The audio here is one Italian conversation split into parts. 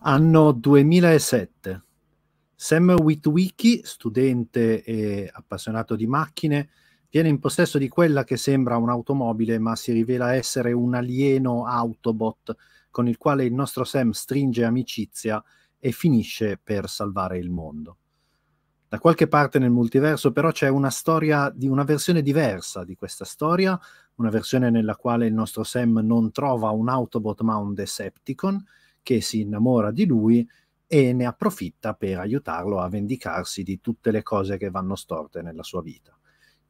Anno 2007. Sam Witwicky, studente e appassionato di macchine, viene in possesso di quella che sembra un'automobile ma si rivela essere un alieno Autobot con il quale il nostro Sam stringe amicizia e finisce per salvare il mondo. Da qualche parte nel multiverso però c'è una storia di una versione diversa di questa storia, una versione nella quale il nostro Sam non trova un Autobot ma un Decepticon che si innamora di lui e ne approfitta per aiutarlo a vendicarsi di tutte le cose che vanno storte nella sua vita.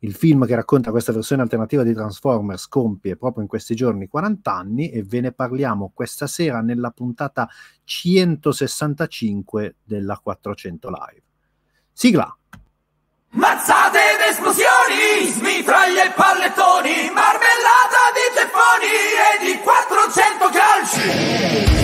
Il film che racconta questa versione alternativa di Transformers compie proprio in questi giorni 40 anni e ve ne parliamo questa sera nella puntata 165 della 400 Live. Sigla! Mazzate ed esplosioni, smitraglie e pallettoni, marmellata di tefoni e di 400 calci!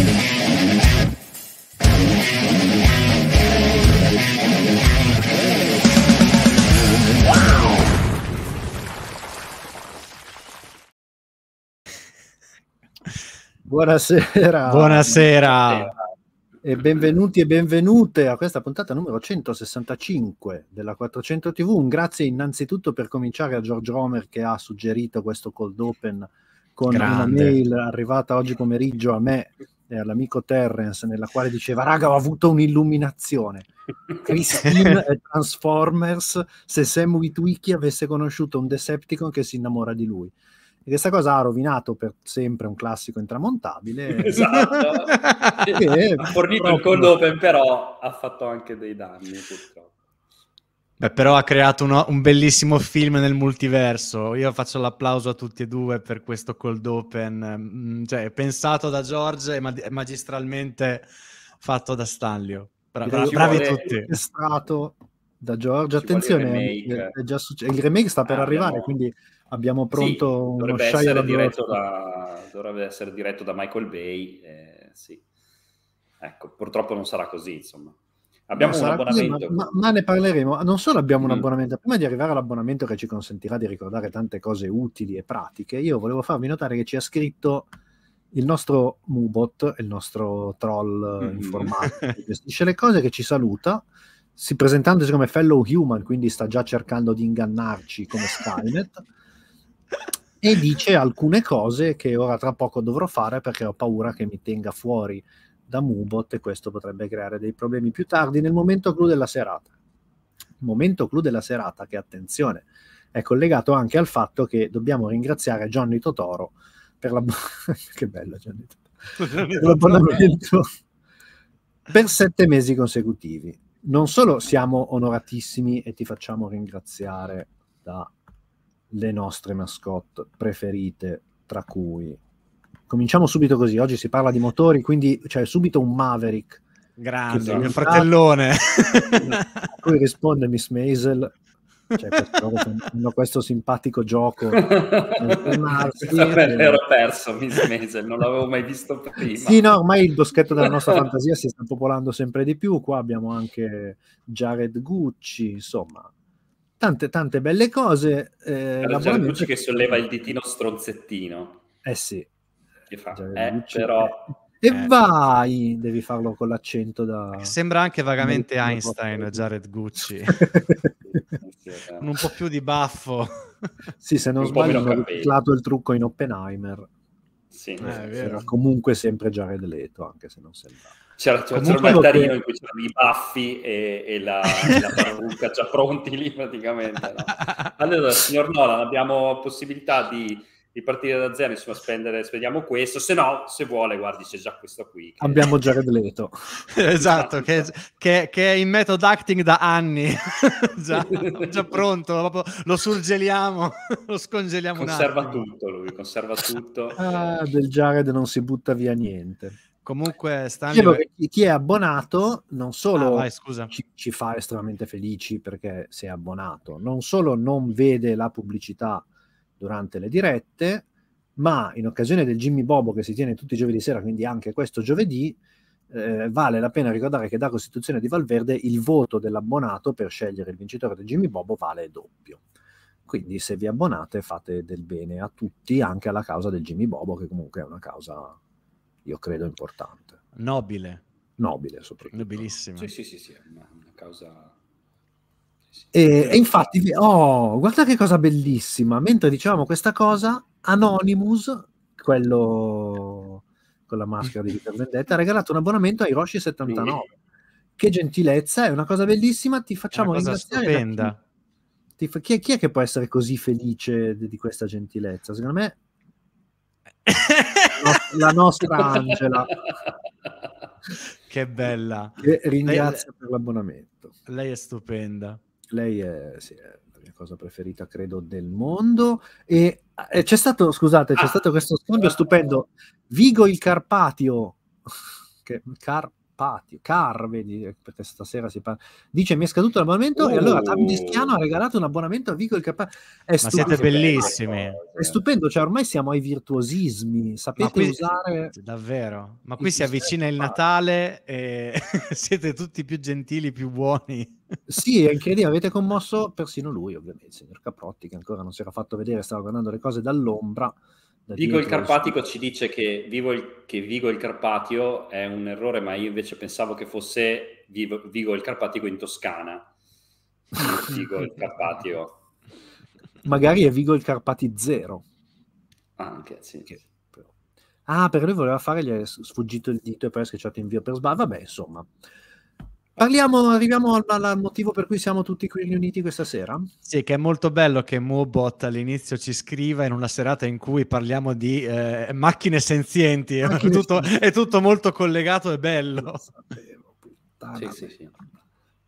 Buonasera. Buonasera. E benvenuti e benvenute a questa puntata numero 165 della 400 TV. Un grazie innanzitutto per cominciare a George Romer che ha suggerito questo cold open con Grande. una mail arrivata oggi pomeriggio a me e all'amico Terrence nella quale diceva raga ho avuto un'illuminazione Christine e Transformers se Sam Witwicky avesse conosciuto un Decepticon che si innamora di lui e questa cosa ha rovinato per sempre un classico intramontabile. Esatto. ha fornito proprio... il cold open, però ha fatto anche dei danni, purtroppo. Beh, però ha creato uno, un bellissimo film nel multiverso. Io faccio l'applauso a tutti e due per questo cold open. Mm, cioè, pensato da George e magistralmente fatto da Stanlio. Bra- bravi vuole... tutti. È stato da Giorgio. Attenzione, il remake. Succe- il remake. sta per ah, arrivare, quindi abbiamo pronto sì, dovrebbe essere, da, dovrebbe essere diretto da Michael Bay. Eh, sì. Ecco, purtroppo non sarà così, insomma. Abbiamo un abbonamento. Così, ma, ma, ma, ne parleremo. Non solo abbiamo un mm. abbonamento, prima di arrivare all'abbonamento che ci consentirà di ricordare tante cose utili e pratiche, io volevo farvi notare che ci ha scritto il nostro Mubot, il nostro troll mm. informatico che gestisce le cose, che ci saluta. Sì, presentandosi come fellow human, quindi sta già cercando di ingannarci come Skynet. e dice alcune cose che ora tra poco dovrò fare perché ho paura che mi tenga fuori da Mubot e questo potrebbe creare dei problemi più tardi nel momento clou della serata. momento clou della serata, che attenzione, è collegato anche al fatto che dobbiamo ringraziare Johnny Totoro per la... che bello Johnny Totoro! per l'abbonamento per sette mesi consecutivi non solo siamo onoratissimi e ti facciamo ringraziare dalle nostre mascotte preferite, tra cui... Cominciamo subito così, oggi si parla di motori, quindi c'è cioè, subito un Maverick Grande, mio fratellone. A cui risponde Miss Maisel cioè, fanno questo simpatico gioco l'ero eh. perso Miss Maisel non l'avevo mai visto prima sì no ormai il boschetto della nostra fantasia si sta popolando sempre di più qua abbiamo anche Jared Gucci insomma tante tante belle cose eh, Jared Gucci che solleva il ditino stronzettino eh sì fa eh, però e eh. vai! Devi farlo con l'accento da... Sembra anche vagamente Einstein, Jared Gucci. con un po' più di baffo. sì, se non un sbaglio hanno riciclato il trucco in Oppenheimer. Sì, eh, eh era comunque sempre Jared Leto, anche se non sembra. C'era, c'era, c'era un mandarino che... in cui c'erano i baffi e, e la, la parrucca già pronti lì praticamente. No? Allora, signor Nolan, abbiamo possibilità di di partire da zero, insomma, spendere, spendiamo questo, se no, se vuole, guardi, c'è già questo qui. Che... Abbiamo già Red Leto. esatto, che, che, che, è in method acting da anni, già, già, pronto, lo surgeliamo, lo scongeliamo Conserva tutto lui, conserva tutto. Ah, del Jared non si butta via niente. Comunque, Stanley... Sì, chi è abbonato non solo ah, vai, ci, ci fa estremamente felici perché si è abbonato, non solo non vede la pubblicità durante le dirette, ma in occasione del Jimmy Bobo che si tiene tutti i giovedì sera, quindi anche questo giovedì, eh, vale la pena ricordare che da Costituzione di Valverde il voto dell'abbonato per scegliere il vincitore del Jimmy Bobo vale doppio. Quindi se vi abbonate fate del bene a tutti, anche alla causa del Jimmy Bobo, che comunque è una causa, io credo, importante. Nobile. Nobile, soprattutto. Nobilissima. Sì, sì, sì, sì, è una, una causa e, e, infatti, oh, guarda che cosa bellissima. Mentre dicevamo questa cosa, Anonymous, quello con la maschera di Peter Vendetta, ha regalato un abbonamento a Hiroshi 79. Sì. Che gentilezza, è una cosa bellissima. Ti facciamo è una cosa Stupenda. Chi, ti, chi, chi, è che può essere così felice di, di questa gentilezza? Secondo me, la nostra Angela. che bella. Che ringrazio lei, per l'abbonamento. Lei è stupenda lei è, sì, è, la mia cosa preferita, credo, del mondo. E eh, c'è stato, scusate, c'è ah, stato questo scambio stupendo. Vigo il Carpatio, che, Car, Patio, Carve, perché stasera si parla, dice mi è scaduto l'abbonamento oh. e allora oh. Tabistiano ha regalato un abbonamento a Vico il Capano. È stupendo, siete bellissimi. È stupendo, cioè ormai siamo ai virtuosismi, sapete qui, usare... Davvero, ma qui si avvicina il Natale e siete tutti più gentili, più buoni. Sì, è incredibile, avete commosso persino lui, ovviamente, il signor Caprotti, che ancora non si era fatto vedere, stava guardando le cose dall'ombra. Vigo il Carpatico ci dice che, il, che, Vigo il Carpatio è un errore, ma io invece pensavo che fosse Vigo, Vigo il Carpatico in Toscana. Vigo il Carpatio. Magari è Vigo il Carpati zero. Anche, sì. Che, però... Ah, perché lui voleva fare, gli è sfuggito il dito e poi ha schiacciato invio per sbaglio. Vabbè, insomma. Parliamo, arriviamo al, al, motivo per cui siamo tutti qui riuniti questa sera. Sì, che è molto bello che Mobot all'inizio ci scriva in una serata in cui parliamo di eh, macchine senzienti, macchine è, tutto, è, tutto, molto collegato e bello. Sapevo, sì, sì, sì.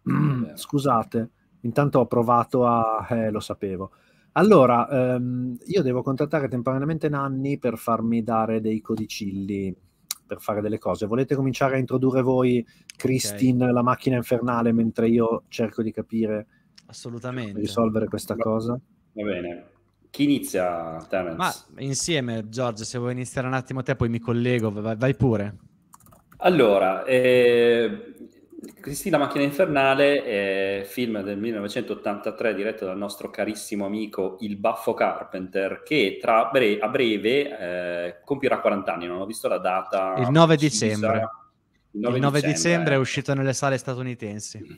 Mm, scusate, intanto ho provato a... Eh, lo sapevo. Allora, ehm, io devo contattare temporaneamente Nanni per farmi dare dei codicilli per fare delle cose. Volete cominciare a introdurre voi, Christine, okay. la macchina infernale, mentre io cerco di capire assolutamente risolvere questa Va cosa? Va bene. Chi inizia, Terence? Ma insieme, Giorgio, se vuoi iniziare un attimo te, poi mi collego, vai, vai pure. Allora, eh, Cristina macchina infernale è film del 1983 diretto dal nostro carissimo amico il Baffo Carpenter che bre- a breve eh, compirà 40 anni, non ho visto la data. Il 9 dicembre. Il 9, il 9 dicembre, dicembre è uscito nelle sale statunitensi. Mm.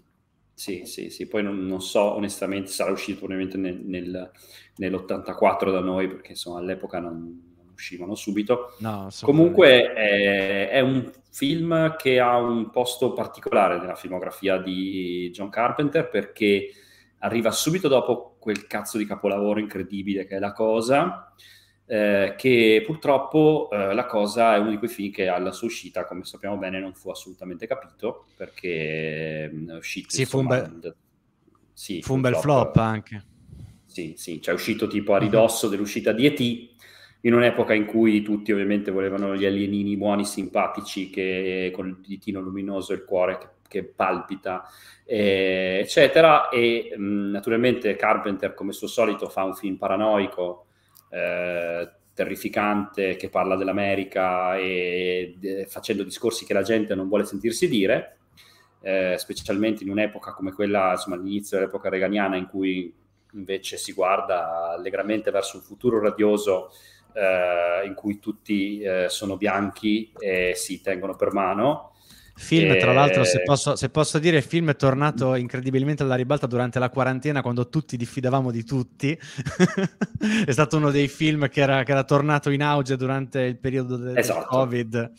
Sì, sì, sì, poi non, non, so onestamente, sarà uscito probabilmente nel, nel, nell'84 da noi, perché insomma all'epoca non, non uscivano subito. No, Comunque è, eh, è, un film che ha un posto particolare nella filmografia di John Carpenter perché arriva subito dopo quel cazzo di capolavoro incredibile che è La Cosa, eh, che purtroppo eh, La Cosa è uno di quei film che alla sua uscita, come sappiamo bene, non fu assolutamente capito perché mm, è uscito... Sì, insomma, fu un, be- sì, fu un bel flop anche. Sì, sì, cioè è uscito tipo a ridosso dell'uscita di E.T., in un'epoca in cui tutti ovviamente volevano gli alienini buoni, simpatici, che, con il ditino luminoso e il cuore che, che palpita, eh, eccetera. E mh, naturalmente Carpenter, come suo solito, fa un film paranoico, eh, terrificante, che parla dell'America e de, facendo discorsi che la gente non vuole sentirsi dire. Eh, specialmente in un'epoca come quella, insomma, all'inizio dell'epoca reganiana, in cui invece si guarda allegramente verso un futuro radioso eh, in cui tutti eh, sono bianchi e si tengono per mano. Film, tra l'altro, se eh, posso, se posso, dire, il film è tornato incredibilmente alla ribalta durante la quarantena, quando tutti diffidavamo di tutti. è stato uno dei film che era, che era, tornato in auge durante il periodo del, esatto. del Covid.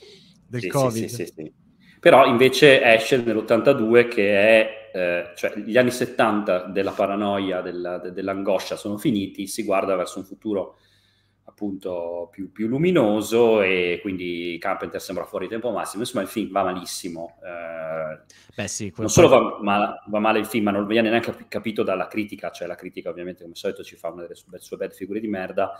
Del sì, COVID. Sì, sì, Però invece esce nell'82 che è eh, cioè gli anni 70 della paranoia, della, de, dell'angoscia sono finiti, si guarda verso un futuro appunto più, più, luminoso e quindi Carpenter sembra fuori tempo massimo. Insomma, il film va malissimo. Eh, Beh, sì, non solo va, ma, va, male il film, ma non viene neanche capito dalla critica, cioè la critica ovviamente come al solito ci fa una delle sue, sue belle figure di merda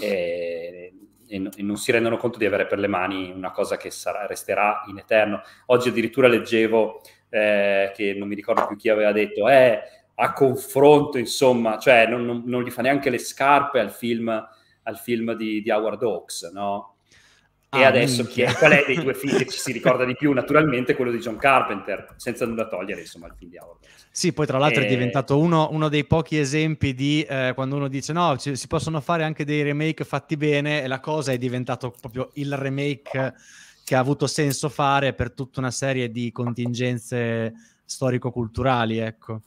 e, e, e, non si rendono conto di avere per le mani una cosa che sarà, resterà in eterno. Oggi addirittura leggevo eh, che non mi ricordo più chi aveva detto, eh, a confronto, insomma, cioè non, non, non gli fa neanche le scarpe al film al film di, di Howard Hawks, no? E ah, adesso chi è, qual è dei due film che ci si ricorda di più? Naturalmente quello di John Carpenter, senza nulla togliere insomma il film di Howard. Sì, poi tra l'altro e... è eh, diventato uno, uno, dei pochi esempi di eh, quando uno dice no, ci, si possono fare anche dei remake fatti bene e la cosa è diventato proprio il remake che ha avuto senso fare per tutta una serie di contingenze storico-culturali, ecco.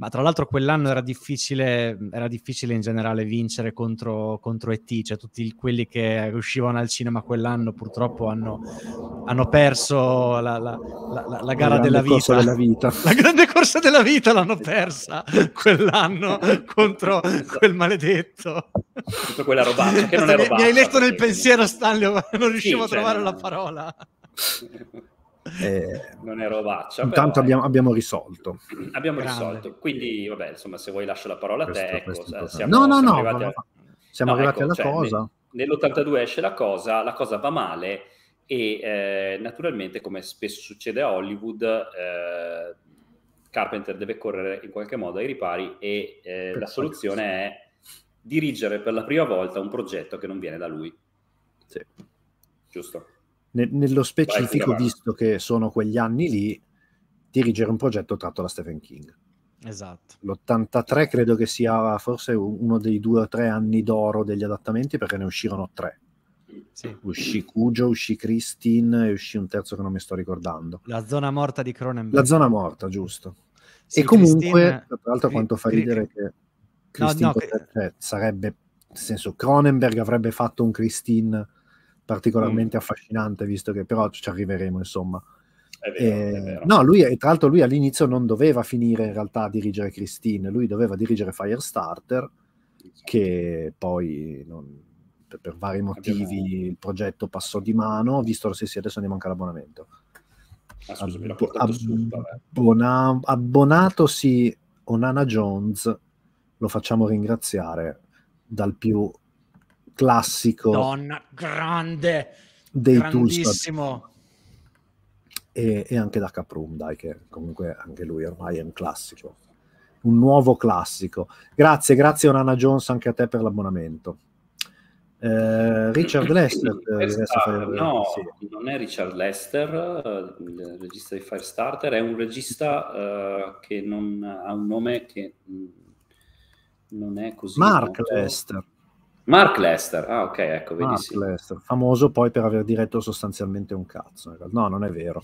Ma tra l'altro quell'anno era difficile, era difficile in generale vincere contro, contro ET, cioè tutti quelli che uscivano al cinema quell'anno purtroppo hanno, hanno perso la, la, la, la gara della vita. della vita. La grande corsa della vita l'hanno persa quell'anno contro quel maledetto. Tutta quella robaccia che non è robaccia. Mi hai letto nel pensiero Stanley, non riuscivo sì, a cioè, trovare cioè... la parola. Eh, non è robaccia. Intanto abbiamo, abbiamo, risolto. Abbiamo Grande. risolto. Quindi, vabbè, insomma, se vuoi lascio la parola questo, a te. Ecco, siamo, no, no, siamo no. Arrivati a... Siamo no, arrivati ecco, alla cioè, cosa. Nell'82 esce la cosa, la cosa va male e eh, naturalmente, come spesso succede a Hollywood, eh, Carpenter deve correre in qualche modo ai ripari e eh, la soluzione è dirigere per la prima volta un progetto che non viene da lui. Sì. Giusto? Ne- nello specifico, visto che sono quegli anni lì, dirigere un progetto tratto da Stephen King. Esatto. L'83 credo che sia forse uno dei due o tre anni d'oro degli adattamenti perché ne uscirono tre. Sì. Uscì Cujo, uscì Christine e uscì un terzo che non mi sto ricordando. La zona morta di Cronenberg. La zona morta, giusto. Sì, e comunque, Christine... tra l'altro, quanto fa ridere che Christine no, no, potrebbe, Cioè, sarebbe, nel senso, Cronenberg avrebbe fatto un Christine particolarmente mm. affascinante, visto che però ci arriveremo, insomma. Vero, eh, no, lui, tra l'altro lui all'inizio non doveva finire in realtà a dirigere Christine, lui doveva dirigere Firestarter, esatto. che poi non, per, per, vari motivi Abbiamo... il progetto passò di mano, visto lo stessi adesso ne manca l'abbonamento. Ah, eh. abbonato sì, Onana Jones, lo facciamo ringraziare dal più classico. Donna grande, dei grandissimo. E, e, anche da Caprum, dai, che comunque anche lui ormai è un classico, un nuovo classico. Grazie, grazie Onana Jones anche a te per l'abbonamento. Eh, Richard Lester, Firestar, eh, no, eh, sì. non è Richard Lester, eh, il regista di Firestarter, è un regista uh, che non ha un nome che mm, non è così. Mark noto. Lester. Mark Lester, ah ok, ecco, vedi Mark sì. Lester, famoso poi per aver diretto sostanzialmente un cazzo. No, non è vero.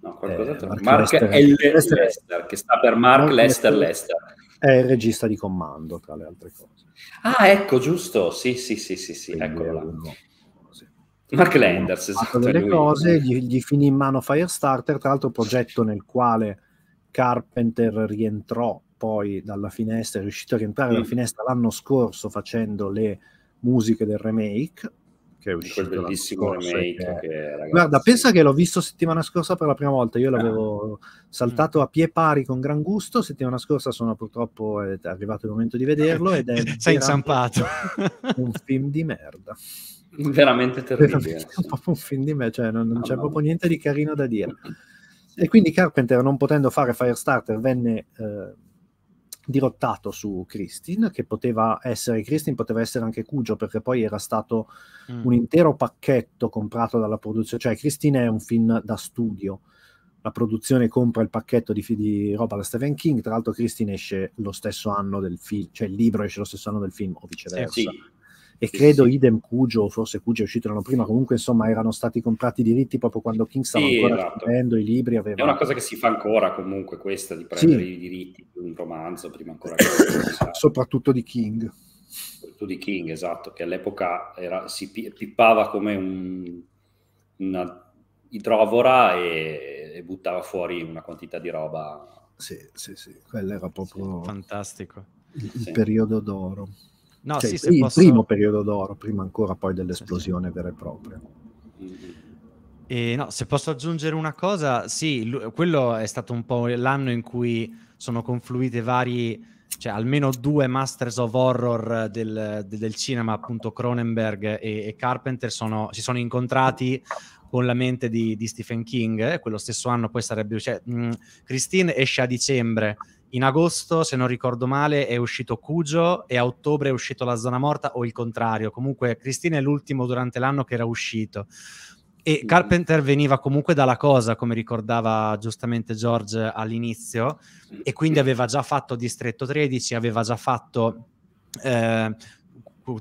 No, qualcos'altro. Eh, Mark, Mark Lester, Lester, Lester, che sta per Mark, Mark Lester, Lester È il regista di Commando, tra le altre cose. Ah, ecco, giusto, sì, sì, sì, sì, sì, eccolo là. No. Mark Lenders, esatto. Delle lui. cose, gli, gli, finì in mano Firestarter, tra l'altro progetto nel quale Carpenter rientrò poi dalla finestra, è riuscito a rientrare dalla mm. finestra l'anno scorso facendo le musiche del remake, che è uscito quel bellissimo scorso, remake. Che... Che, ragazzi... Guarda, pensa che l'ho visto settimana scorsa per la prima volta. Io ah. l'avevo ah. saltato a pie pari con gran gusto. Settimana scorsa sono purtroppo arrivato il momento di vederlo. Ed è Sei inzampato. Un film di merda. Veramente terribile. Veramente un, proprio un film di merda. cioè non, non c'è no. proprio niente di carino da dire. E quindi Carpenter, non potendo fare Firestarter, venne. Eh, dirottato su Christine, che poteva essere Christine, poteva essere anche Cugio, perché poi era stato mm. un intero pacchetto comprato dalla produzione, cioè Christine è un film da studio, la produzione compra il pacchetto di, di roba da Stephen King, tra l'altro Christine esce lo stesso anno del film, cioè il libro esce lo stesso anno del film o viceversa. Eh sì e credo sì. idem Cugio, forse Cugio è uscito l'anno prima, comunque insomma erano stati comprati i diritti proprio quando King stava sì, ancora esatto. scrivendo i libri. Aveva... È una cosa che si fa ancora comunque questa di prendere sì. i diritti di un romanzo prima ancora che... Soprattutto di King. Soprattutto di King, esatto, che all'epoca era, si pippava come un, una idrovora e, e buttava fuori una quantità di roba. Sì, sì, sì, quello era proprio... Sì, fantastico. Il, il periodo d'oro. No, cioè, sì, se il posso... primo periodo d'oro, prima ancora poi dell'esplosione sì, vera e propria. E no, se posso aggiungere una cosa, sì, l- quello è stato un po' l'anno in cui sono confluite vari, cioè almeno due Masters of Horror del, del cinema, appunto Cronenberg e, e Carpenter sono, si sono incontrati con la mente di, di Stephen King, eh, quello stesso anno poi sarebbe... Cioè, mh, Christine esce a dicembre, in agosto, se non ricordo male, è uscito Cujo e a ottobre è uscito La Zona Morta o il contrario. Comunque, Cristina è l'ultimo durante l'anno che era uscito. E Carpenter veniva comunque dalla cosa, come ricordava giustamente George all'inizio, e quindi aveva già fatto Distretto 13, aveva già fatto eh,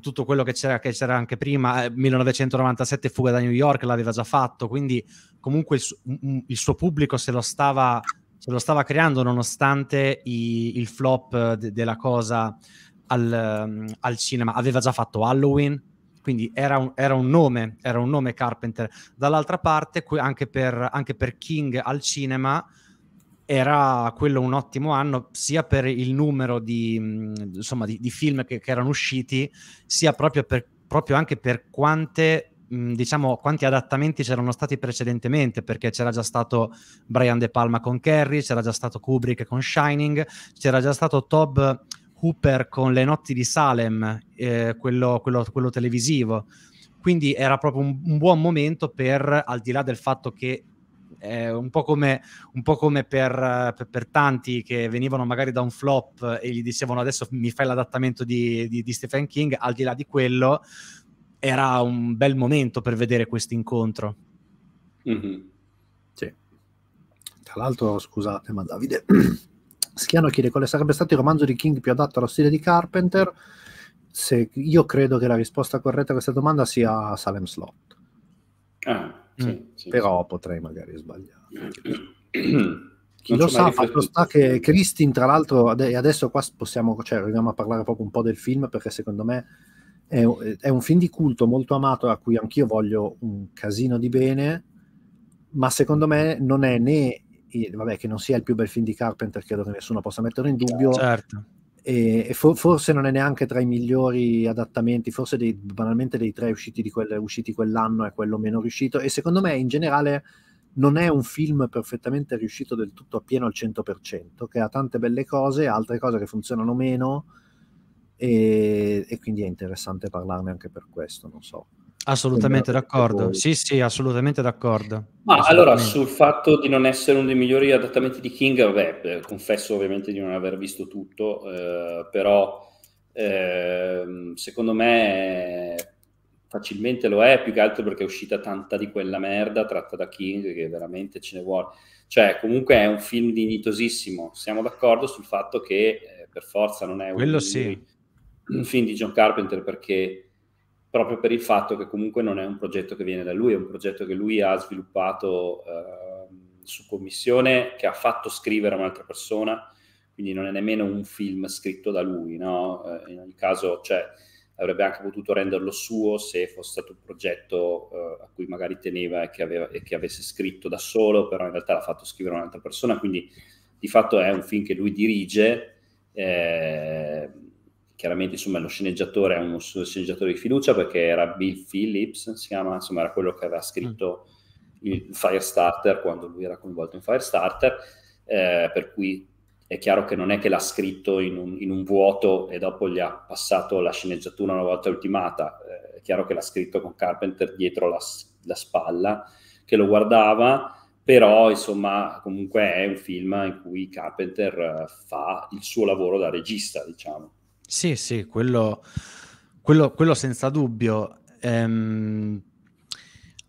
tutto quello che c'era, che c'era, anche prima, 1997 eh, Fuga da New York l'aveva già fatto, quindi comunque il, su- il suo pubblico se lo stava ce lo stava creando nonostante i, il flop eh, de- della cosa al, ehm, al, cinema. Aveva già fatto Halloween, quindi era un, era un, nome, era un nome Carpenter. Dall'altra parte, anche per, anche per King al cinema, era quello un ottimo anno sia per il numero di, mm, insomma, di, di film che, che, erano usciti, sia proprio, per, proprio anche per quante diciamo quanti adattamenti c'erano stati precedentemente perché c'era già stato Brian De Palma con Kerry, c'era già stato Kubrick con Shining, c'era già stato Tob Hooper con Le notti di Salem, eh, quello, quello, quello, televisivo. Quindi era proprio un, un buon momento per, al di là del fatto che eh, un, po come, un po' come, per, per, per, tanti che venivano magari da un flop e gli dicevano adesso mi fai l'adattamento di, di, di, Stephen King, al di là di quello era un bel momento per vedere questo incontro. Mm-hmm. Sì. Tra l'altro, scusate, ma Davide Schiano chiede quale sarebbe stato il romanzo di King più adatto allo stile di Carpenter. Se, io credo che la risposta corretta a questa domanda sia Salem Slot. Ah, sì, mm. sì, Però potrei magari sbagliare. Mm. Chi non lo sa, fatto sta che Christine, tra l'altro, adesso qua possiamo, cioè, arriviamo a parlare proprio un po' del film perché secondo me è, è, un film di culto molto amato a cui anch'io voglio un casino di bene, ma secondo me non è né, vabbè che non sia il più bel film di Carpenter, credo che nessuno possa metterlo in dubbio, certo. e, for, forse non è neanche tra i migliori adattamenti, forse dei, banalmente dei tre usciti, quel, usciti quell'anno è quello meno riuscito, e secondo me in generale non è un film perfettamente riuscito del tutto appieno al 100%, che ha tante belle cose, altre cose che funzionano meno e, e quindi è interessante parlarne anche per questo, non so. Assolutamente d'accordo, sì sì, assolutamente d'accordo. Ma allora sul fatto di non essere uno dei migliori adattamenti di King, vabbè, confesso ovviamente di non aver visto tutto, eh, però eh, secondo me facilmente lo è, più che altro perché è uscita tanta di quella merda tratta da King che veramente ce ne vuole. Cioè comunque è un film dignitosissimo, siamo d'accordo sul fatto che eh, per forza non è un... Quello sì un film di John Carpenter perché proprio per il fatto che comunque non è un progetto che viene da lui, è un progetto che lui ha sviluppato eh, su commissione, che ha fatto scrivere a un'altra persona, quindi non è nemmeno un film scritto da lui, no? eh, in ogni caso, cioè, avrebbe anche potuto renderlo suo se fosse stato un progetto eh, a cui magari teneva e che, aveva, e che, avesse scritto da solo, però in realtà l'ha fatto scrivere un'altra persona, quindi di fatto è un film che lui dirige. Eh, chiaramente insomma lo sceneggiatore è uno sceneggiatore di fiducia perché era Bill Phillips, si chiama, insomma era quello che aveva scritto mm. il Firestarter quando lui era coinvolto in Firestarter, eh, per cui è chiaro che non è che l'ha scritto in un, in un, vuoto e dopo gli ha passato la sceneggiatura una volta ultimata, eh, è chiaro che l'ha scritto con Carpenter dietro la, la spalla, che lo guardava però insomma comunque è un film in cui Carpenter eh, fa il suo lavoro da regista diciamo sì, sì, quello, quello, quello senza dubbio. Ehm,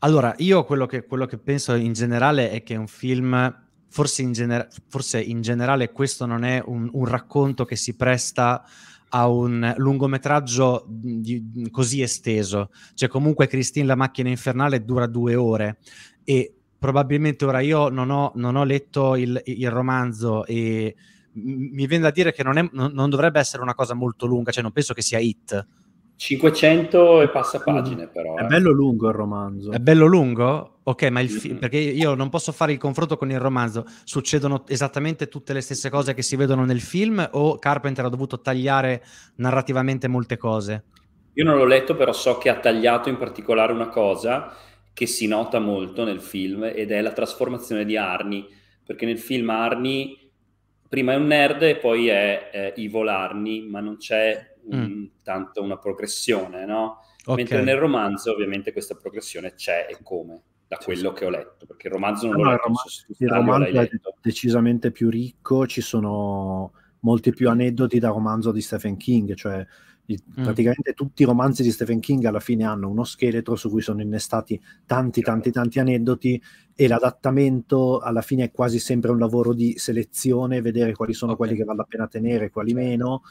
allora, io quello che, quello che, penso in generale è che un film, forse in, gener- forse in generale questo non è un, un racconto che si presta a un lungometraggio di, così esteso. Cioè, comunque, Christine la macchina infernale dura due ore e probabilmente ora io non ho, non ho letto il, il romanzo e mi viene da dire che non, è, non, dovrebbe essere una cosa molto lunga, cioè non penso che sia hit. 500 e passa pagine mm. però. È eh. bello lungo il romanzo. È bello lungo? Ok, ma il fi- perché io non posso fare il confronto con il romanzo. Succedono esattamente tutte le stesse cose che si vedono nel film o Carpenter ha dovuto tagliare narrativamente molte cose? Io non l'ho letto, però so che ha tagliato in particolare una cosa che si nota molto nel film ed è la trasformazione di Arnie, perché nel film Arnie prima è un nerd e poi è eh, Ivo Larni, ma non c'è un, mm. tanto una progressione, no? Okay. Mentre nel romanzo ovviamente questa progressione c'è e come, da quello che ho letto, perché il romanzo non no, l'ho letto. Il romanzo, il romanzo è decisamente più ricco, ci sono molti più aneddoti da romanzo di Stephen King, cioè mm. Praticamente tutti i romanzi di Stephen King alla fine hanno uno scheletro su cui sono innestati tanti, tanti, tanti aneddoti e l'adattamento alla fine è quasi sempre un lavoro di selezione, vedere quali sono okay. quelli che vale la pena tenere, e quali certo. meno.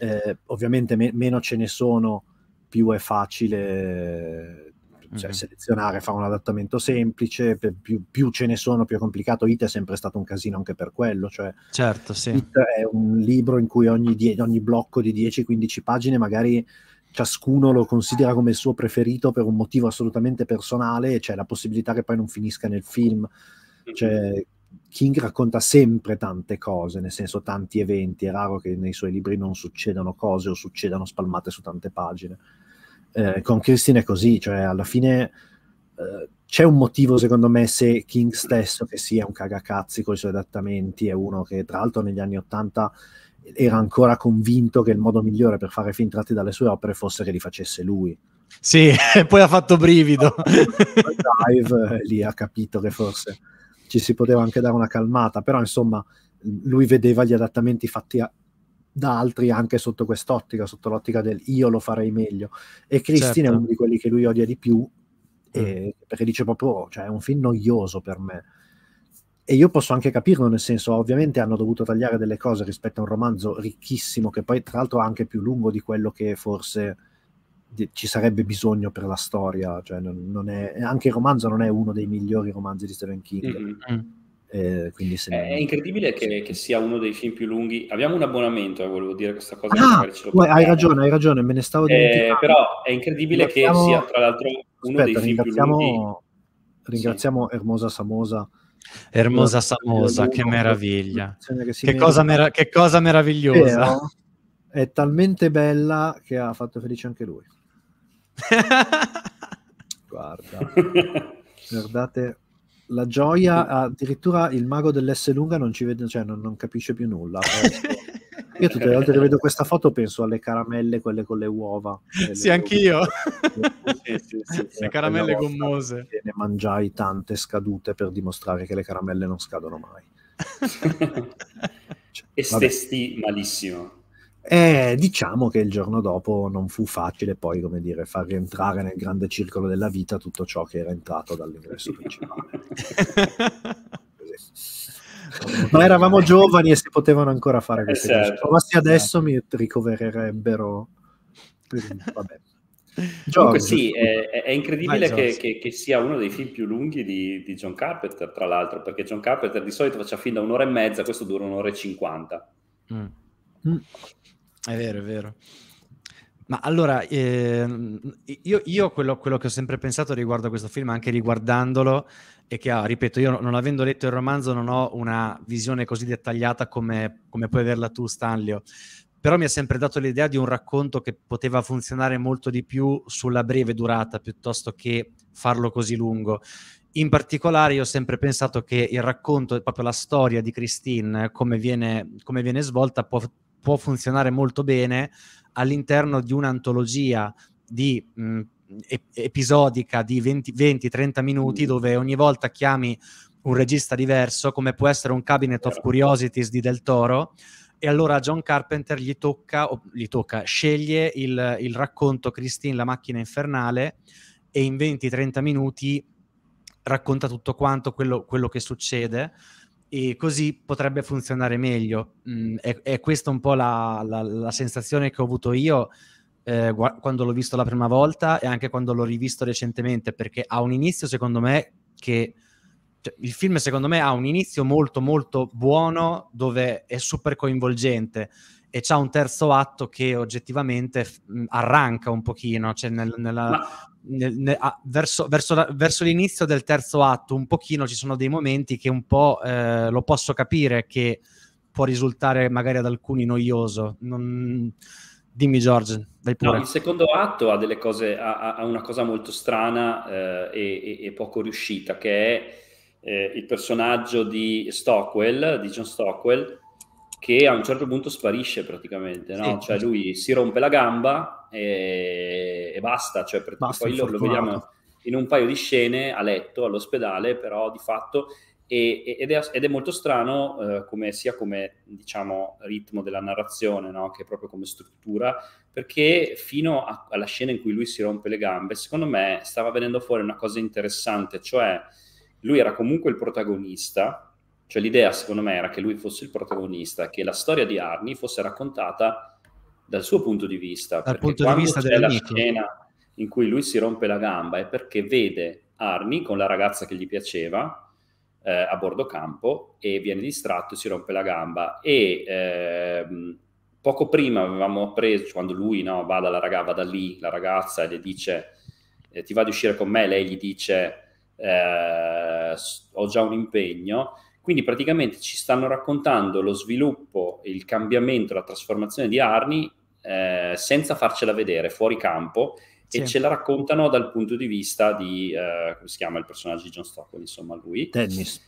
Eh, ovviamente me- meno ce ne sono, più è facile cioè, mm-hmm. selezionare, fare un adattamento semplice, più, più, ce ne sono, più è complicato. IT è sempre stato un casino anche per quello. Cioè, certo, sì. IT è un libro in cui ogni, die- ogni blocco di 10-15 pagine magari ciascuno lo considera come il suo preferito per un motivo assolutamente personale e c'è la possibilità che poi non finisca nel film. Mhm. Cioè, King racconta sempre tante cose, nel senso tanti eventi, è raro che nei suoi libri non succedano cose o succedano spalmate su tante pagine. Eh, con Christine è così, cioè alla fine eh, c'è un motivo secondo me se King stesso, che sia un cagacazzi con i suoi adattamenti, è uno che tra l'altro negli anni Ottanta era ancora convinto che il modo migliore per fare film tratti dalle sue opere fosse che li facesse lui. Sì, poi ha fatto brivido. Live, eh, lì ha capito che forse ci si poteva anche dare una calmata, però insomma lui vedeva gli adattamenti fatti a, da altri anche sotto quest'ottica, sotto l'ottica del io lo farei meglio. E Christine certo. è uno di quelli che lui odia di più, e, mm. perché dice proprio, cioè è un film noioso per me. E io posso anche capirlo, nel senso, ovviamente hanno dovuto tagliare delle cose rispetto a un romanzo ricchissimo, che poi tra l'altro è anche più lungo di quello che forse ci sarebbe bisogno per la storia. Cioè, non, non è, anche il romanzo non è uno dei migliori romanzi di Stephen King. Mm-hmm. Mm. Eh, sembra... È incredibile che, che, sia uno dei film più lunghi. Abbiamo un abbonamento, eh, volevo dire questa cosa. Ah, hai ragione, hai ragione, me ne stavo eh, dimenticando. però è incredibile ringraziamo... che sia tra l'altro uno Aspetta, dei film più lunghi. Ringraziamo sì. Hermosa Samosa. Ermosa Samosa, che meraviglia. Che, che, cosa merav- che, cosa meravigliosa. Però è talmente bella che ha fatto felice anche lui. Guarda, guardate la gioia, addirittura il mago dell'S lunga non ci vede, cioè non, non capisce più nulla. Eh, io tutte le volte che vedo questa foto penso alle caramelle, quelle con le uova. Sì, anch'io. sì, sì, sì, le caramelle gommose. Ne mangiai tante scadute per dimostrare che le caramelle non scadono mai. cioè, e stesti malissimo. E eh, diciamo che il giorno dopo non fu facile poi, come dire, far rientrare nel grande circolo della vita tutto ciò che era entrato dall'ingresso principale. Ma eravamo giovani e si potevano ancora fare queste eh, cose. Certo. Provassi adesso certo. mi ricovererebbero. Vabbè. Comunque sì, è, è incredibile che, che, che, sia uno dei film più lunghi di, di, John Carpenter, tra l'altro, perché John Carpenter di solito faccia film da un'ora e mezza, questo dura un'ora e cinquanta. Mm. È vero, è vero. Ma allora, ehm, io, io quello, quello, che ho sempre pensato riguardo a questo film, anche riguardandolo, è che, ah, ripeto, io non avendo letto il romanzo non ho una visione così dettagliata come, come puoi averla tu, Stanlio, però mi ha sempre dato l'idea di un racconto che poteva funzionare molto di più sulla breve durata piuttosto che farlo così lungo. In particolare io ho sempre pensato che il racconto, proprio la storia di Christine, come viene, come viene svolta, può può funzionare molto bene all'interno di un'antologia di, mh, ep- episodica di 20-30 minuti mm. dove ogni volta chiami un regista diverso, come può essere un Cabinet of Curiosities di Del Toro, e allora John Carpenter gli tocca, o, gli tocca sceglie il, il racconto Christine, la macchina infernale, e in 20-30 minuti racconta tutto quanto quello, quello che succede e così potrebbe funzionare meglio. Mm, è, è, questa un po' la, la, la, sensazione che ho avuto io eh, gu- quando l'ho visto la prima volta e anche quando l'ho rivisto recentemente, perché ha un inizio secondo me che... Cioè, il film secondo me ha un inizio molto molto buono dove è super coinvolgente e c'ha un terzo atto che oggettivamente mh, arranca un pochino, cioè nel, nella, Ma... nel, nel, a, verso, verso, la, verso, l'inizio del terzo atto un pochino ci sono dei momenti che un po' eh, lo posso capire che può risultare magari ad alcuni noioso. Non... Dimmi George, dai pure. No, il secondo atto ha, cose, ha, ha una cosa molto strana eh, e, e, poco riuscita, che è eh, il personaggio di Stockwell, di John Stockwell, che a un certo punto sparisce praticamente, no? Sì, cioè lui si rompe la gamba e, e basta, cioè basta, poi lo, lo, vediamo in un paio di scene a letto, all'ospedale, però di fatto, e, ed, è, ed, è, molto strano eh, come, sia come diciamo, ritmo della narrazione, no? che proprio come struttura, perché fino a, alla scena in cui lui si rompe le gambe, secondo me stava venendo fuori una cosa interessante, cioè lui era comunque il protagonista, cioè l'idea secondo me era che lui fosse il protagonista, che la storia di Arni fosse raccontata dal suo punto di vista. Dal punto di vista c'è la scena in cui lui si rompe la gamba è perché vede Arni con la ragazza che gli piaceva eh, a bordo campo e viene distratto e si rompe la gamba. E ehm, poco prima avevamo appreso, quando lui no, va dalla ragazza, va da lì, la ragazza e le dice eh, ti va di uscire con me, lei gli dice eh, ho già un impegno quindi praticamente ci stanno raccontando lo sviluppo, il cambiamento, la trasformazione di Arni eh, senza farcela vedere fuori campo sì. e ce la raccontano dal punto di vista di, eh, come si chiama il personaggio di John Stockwell, insomma lui. Dennis.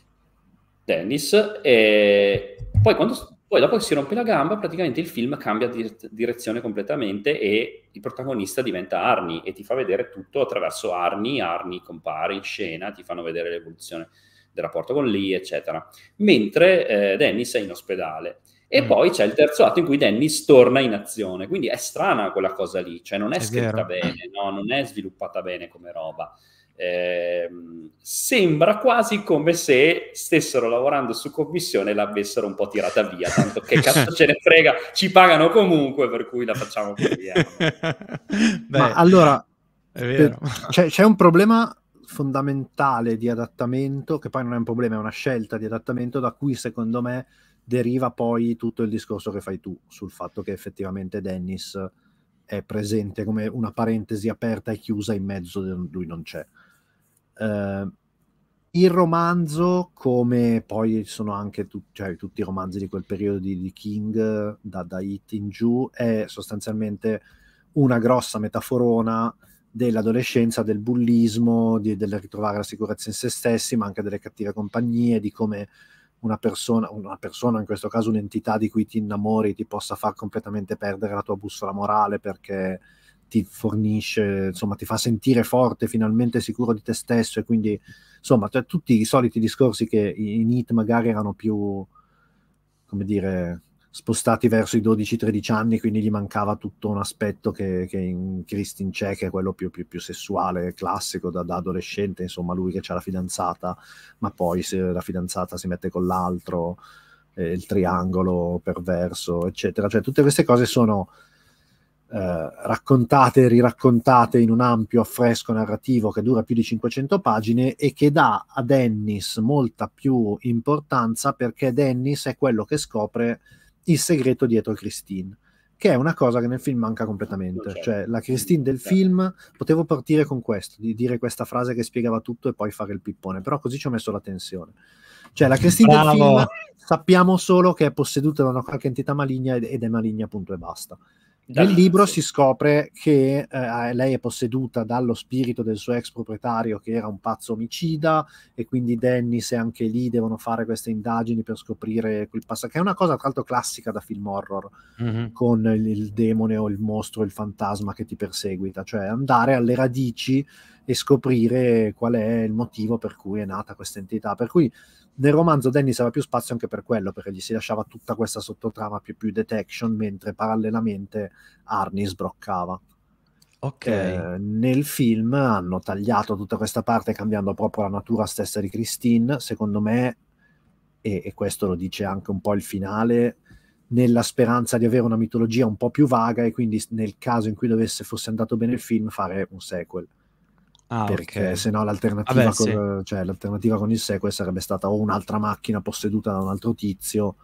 Dennis. E poi, quando, poi dopo che si rompe la gamba, praticamente il film cambia di, direzione completamente e il protagonista diventa Arnie e ti fa vedere tutto attraverso Arnie, Arnie compare in scena, ti fanno vedere l'evoluzione del rapporto con Lee, eccetera. Mentre eh, Dennis è in ospedale. E mm. poi c'è il terzo atto in cui Dennis torna in azione, quindi è strana quella cosa lì, cioè non è, è scritta vero. bene, no? non è sviluppata bene come roba. Eh, sembra quasi come se stessero lavorando su commissione e l'avessero un po' tirata via, tanto che cazzo ce ne frega, ci pagano comunque, per cui la facciamo così. Eh. Beh, Ma allora, c'è, c'è, un problema fondamentale di adattamento, che poi non è un problema, è una scelta di adattamento da cui secondo me deriva poi tutto il discorso che fai tu sul fatto che effettivamente Dennis è presente come una parentesi aperta e chiusa in mezzo, lui non c'è. Uh, il romanzo, come poi sono anche tu, cioè, tutti i romanzi di quel periodo di, di King, da, da It in giù, è sostanzialmente una grossa metaforona dell'adolescenza, del bullismo, di, del ritrovare la sicurezza in se stessi, ma anche delle cattive compagnie, di come una persona, una persona, in questo caso un'entità di cui ti innamori, ti possa far completamente perdere la tua bussola morale perché ti fornisce, insomma, ti fa sentire forte, finalmente sicuro di te stesso e quindi, insomma, tutti i soliti discorsi che in IT magari erano più, come dire, spostati verso i 12-13 anni, quindi gli mancava tutto un aspetto che, che in Kristin c'è, che è quello più, più, più sessuale, classico da, da, adolescente, insomma lui che c'ha la fidanzata, ma poi se la fidanzata si mette con l'altro, eh, il triangolo perverso, eccetera. Cioè tutte queste cose sono eh, raccontate e riraccontate in un ampio affresco narrativo che dura più di 500 pagine e che dà a Dennis molta più importanza perché Dennis è quello che scopre il segreto dietro Christine che è una cosa che nel film manca completamente. Cioè, la certo. Christine del film, potevo partire con questo, di dire questa frase che spiegava tutto e poi fare il pippone, però così ci ho messo la tensione. Cioè, la Christine Bravo. del film sappiamo solo che è posseduta da una qualche entità maligna ed è maligna, punto e basta. Nel libro si scopre che eh, lei è posseduta dallo spirito del suo ex proprietario che era un pazzo omicida e quindi Dennis e anche lì devono fare queste indagini per scoprire quel passato, che è una cosa tra l'altro classica da film horror, mm-hmm. con il, il demone o il mostro, il fantasma che ti perseguita, cioè andare alle radici e scoprire qual è il motivo per cui è nata questa entità. Per cui nel romanzo Dennis aveva più spazio anche per quello, perché gli si lasciava tutta questa sottotrama più più detection, mentre parallelamente Arnie sbroccava. Ok. Eh, nel film hanno tagliato tutta questa parte cambiando proprio la natura stessa di Christine, secondo me, e, e questo lo dice anche un po' il finale, nella speranza di avere una mitologia un po' più vaga e quindi nel caso in cui dovesse, fosse andato bene il film, fare un sequel Ah, perché okay. se no l'alternativa, Vabbè, col, sì. cioè, l'alternativa con il sequel sarebbe stata o un'altra macchina posseduta da un altro tizio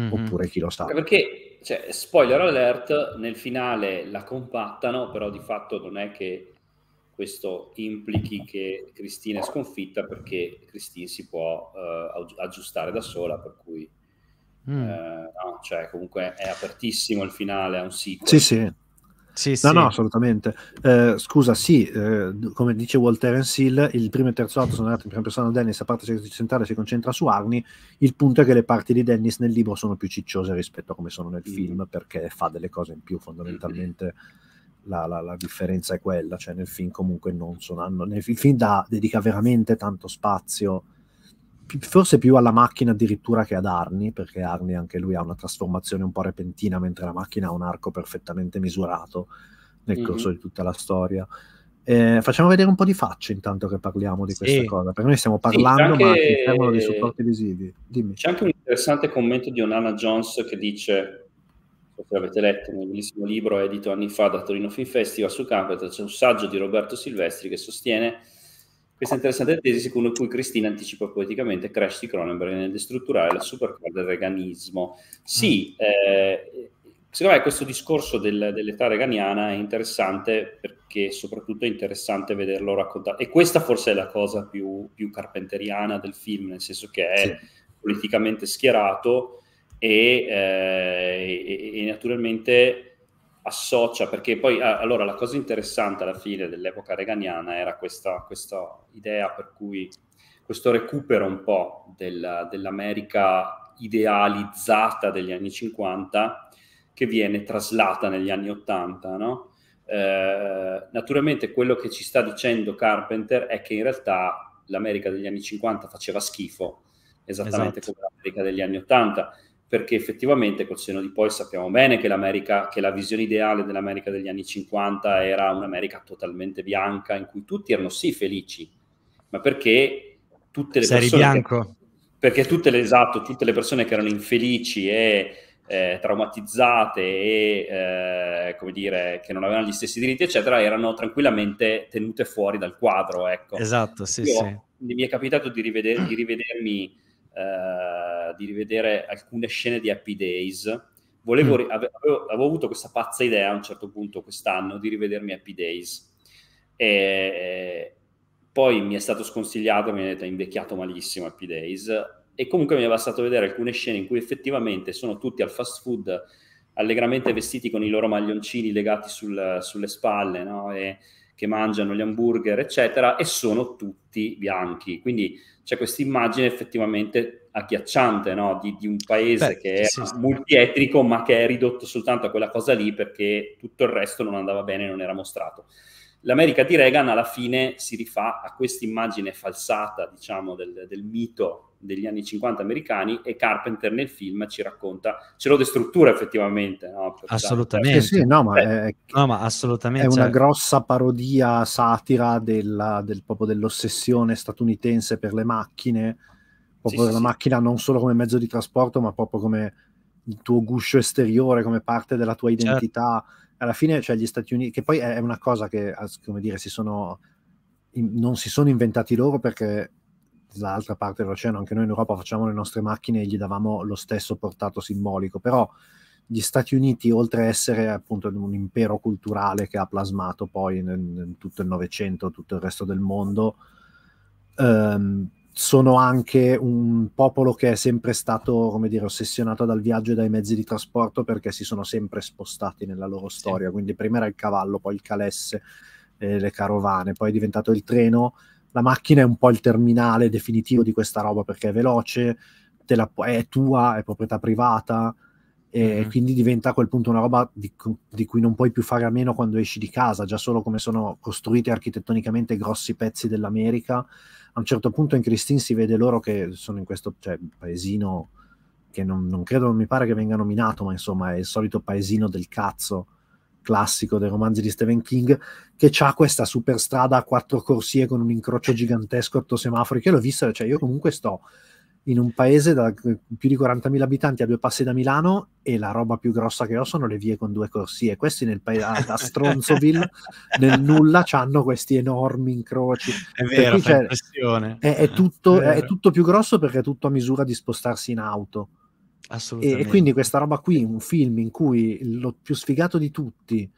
mm-hmm. oppure chi lo sa. Perché, cioè, spoiler alert, nel finale la compattano, però di fatto non è che questo implichi che Cristina è sconfitta perché Cristina si può uh, aggiustare da sola, per cui... Mm. Eh, no, cioè comunque è apertissimo il finale, è un sequel. Sì, sì. Sì, no, sì. no, assolutamente. Eh, scusa, sì, eh, come dice Walter Hill, il primo e terzo atto sono andati in prima persona da Dennis, a parte centrale si concentra su Arnie. Il punto è che le parti di Dennis nel libro sono più cicciose rispetto a come sono nel mm. film, perché fa delle cose in più fondamentalmente. La, la, la, differenza è quella, cioè nel film comunque non sono, hanno, nel film da, dedica veramente tanto spazio forse più alla macchina addirittura che ad Arni, perché Arni anche lui ha una trasformazione un po' repentina, mentre la macchina ha un arco perfettamente misurato nel mm-hmm. corso mm-hmm. di tutta la storia. Eh, facciamo vedere un po' di facce intanto che parliamo di questa sì. cosa, perché noi stiamo parlando sì, anche... ma all'interno dei supporti visivi. Dimmi. C'è anche un interessante commento di Onana Jones che dice, se l'avete letto nel bellissimo libro edito anni fa da Torino Film Festival su Campeter, c'è un saggio di Roberto Silvestri che sostiene questa interessante tesi secondo cui Cristina anticipa poeticamente crash di Cronenberg nel destrutturare la supercore del reganismo. Sì, mm. eh, secondo me questo discorso del, dell'età reganiana è interessante perché soprattutto è interessante vederlo raccontare. E questa forse è la cosa più, più carpenteriana del film, nel senso che è sì. politicamente schierato e, eh, e, e naturalmente associa, perché poi ah, allora la cosa interessante alla fine dell'epoca reganiana era questa, questa idea per cui questo recupero un po' del, dell'America idealizzata degli anni 50 che viene traslata negli anni 80, no? eh, naturalmente quello che ci sta dicendo Carpenter è che in realtà l'America degli anni 50 faceva schifo, esattamente esatto. come l'America degli anni 80 perché effettivamente col seno di poi sappiamo bene che, l'America, che la visione ideale dell'America degli anni 50 era un'America totalmente bianca in cui tutti erano sì felici, ma perché tutte le Sei persone... bianco. perché tutte le, esatto, tutte le persone che erano infelici e eh, traumatizzate e eh, come dire che non avevano gli stessi diritti eccetera erano tranquillamente tenute fuori dal quadro ecco esatto sì, Io, sì. mi è capitato di, riveder- di rivedermi eh, di rivedere alcune scene di Happy Days. Volevo, mm. avevo, avevo, avuto questa pazza idea a un certo punto quest'anno di rivedermi Happy Days. E, poi mi è stato sconsigliato, mi hanno detto è invecchiato malissimo Happy Days e comunque mi è bastato vedere alcune scene in cui effettivamente sono tutti al fast food allegramente vestiti con i loro maglioncini legati sul, sulle spalle no? e, che mangiano gli hamburger, eccetera, e sono tutti bianchi. Quindi c'è questa immagine effettivamente agghiacciante no? di, di, un paese Beh, che è sì, multietnico, ma che è ridotto soltanto a quella cosa lì perché tutto il resto non andava bene, non era mostrato l'America di Reagan alla fine si rifà a questa immagine falsata, diciamo, del, del, mito degli anni 50 americani e Carpenter nel film ci racconta, ce lo destruttura effettivamente. No? Assolutamente. Eh sì, no, ma eh, è, no, ma assolutamente. È una cioè- grossa parodia satira della, del, proprio dell'ossessione statunitense per le macchine, proprio sì, della sì, macchina non solo come mezzo di trasporto, ma proprio come il tuo guscio esteriore, come parte della tua certo. identità. Certo alla fine cioè gli Stati Uniti, che poi è una cosa che, come dire, si sono, non si sono inventati loro perché dall'altra parte dell'oceano, anche noi in Europa facciamo le nostre macchine e gli davamo lo stesso portato simbolico, però gli Stati Uniti, oltre a essere appunto un impero culturale che ha plasmato poi in, in tutto il Novecento, tutto il resto del mondo, ehm, sono anche un popolo che è sempre stato, come dire, ossessionato dal viaggio e dai mezzi di trasporto perché si sono sempre spostati nella loro storia. Sì. Quindi prima era il cavallo, poi il calesse, eh, le carovane, poi è diventato il treno. La macchina è un po' il terminale definitivo di questa roba perché è veloce, la, è tua, è proprietà privata e mm quindi diventa a quel punto una roba di, di, cui non puoi più fare a meno quando esci di casa, già solo come sono costruiti architettonicamente grossi pezzi dell'America, a un certo punto in Christine si vede loro che sono in questo cioè, paesino che non, non, credo, non mi pare che venga nominato, ma insomma è il solito paesino del cazzo classico dei romanzi di Stephen King, che ha questa superstrada a quattro corsie con un incrocio gigantesco, otto semafori, che l'ho vista, cioè io comunque sto in un paese da più di 40.000 abitanti a due passi da Milano e la roba più grossa che ho sono le vie con due corsie. Questi nel paese da Stronzoville, nel nulla, hanno questi enormi incroci. È vero, è, è, tutto, è, è, tutto, più grosso perché è tutto a misura di spostarsi in auto. Assolutamente. E, e quindi questa roba qui, un film in cui lo più sfigato di tutti,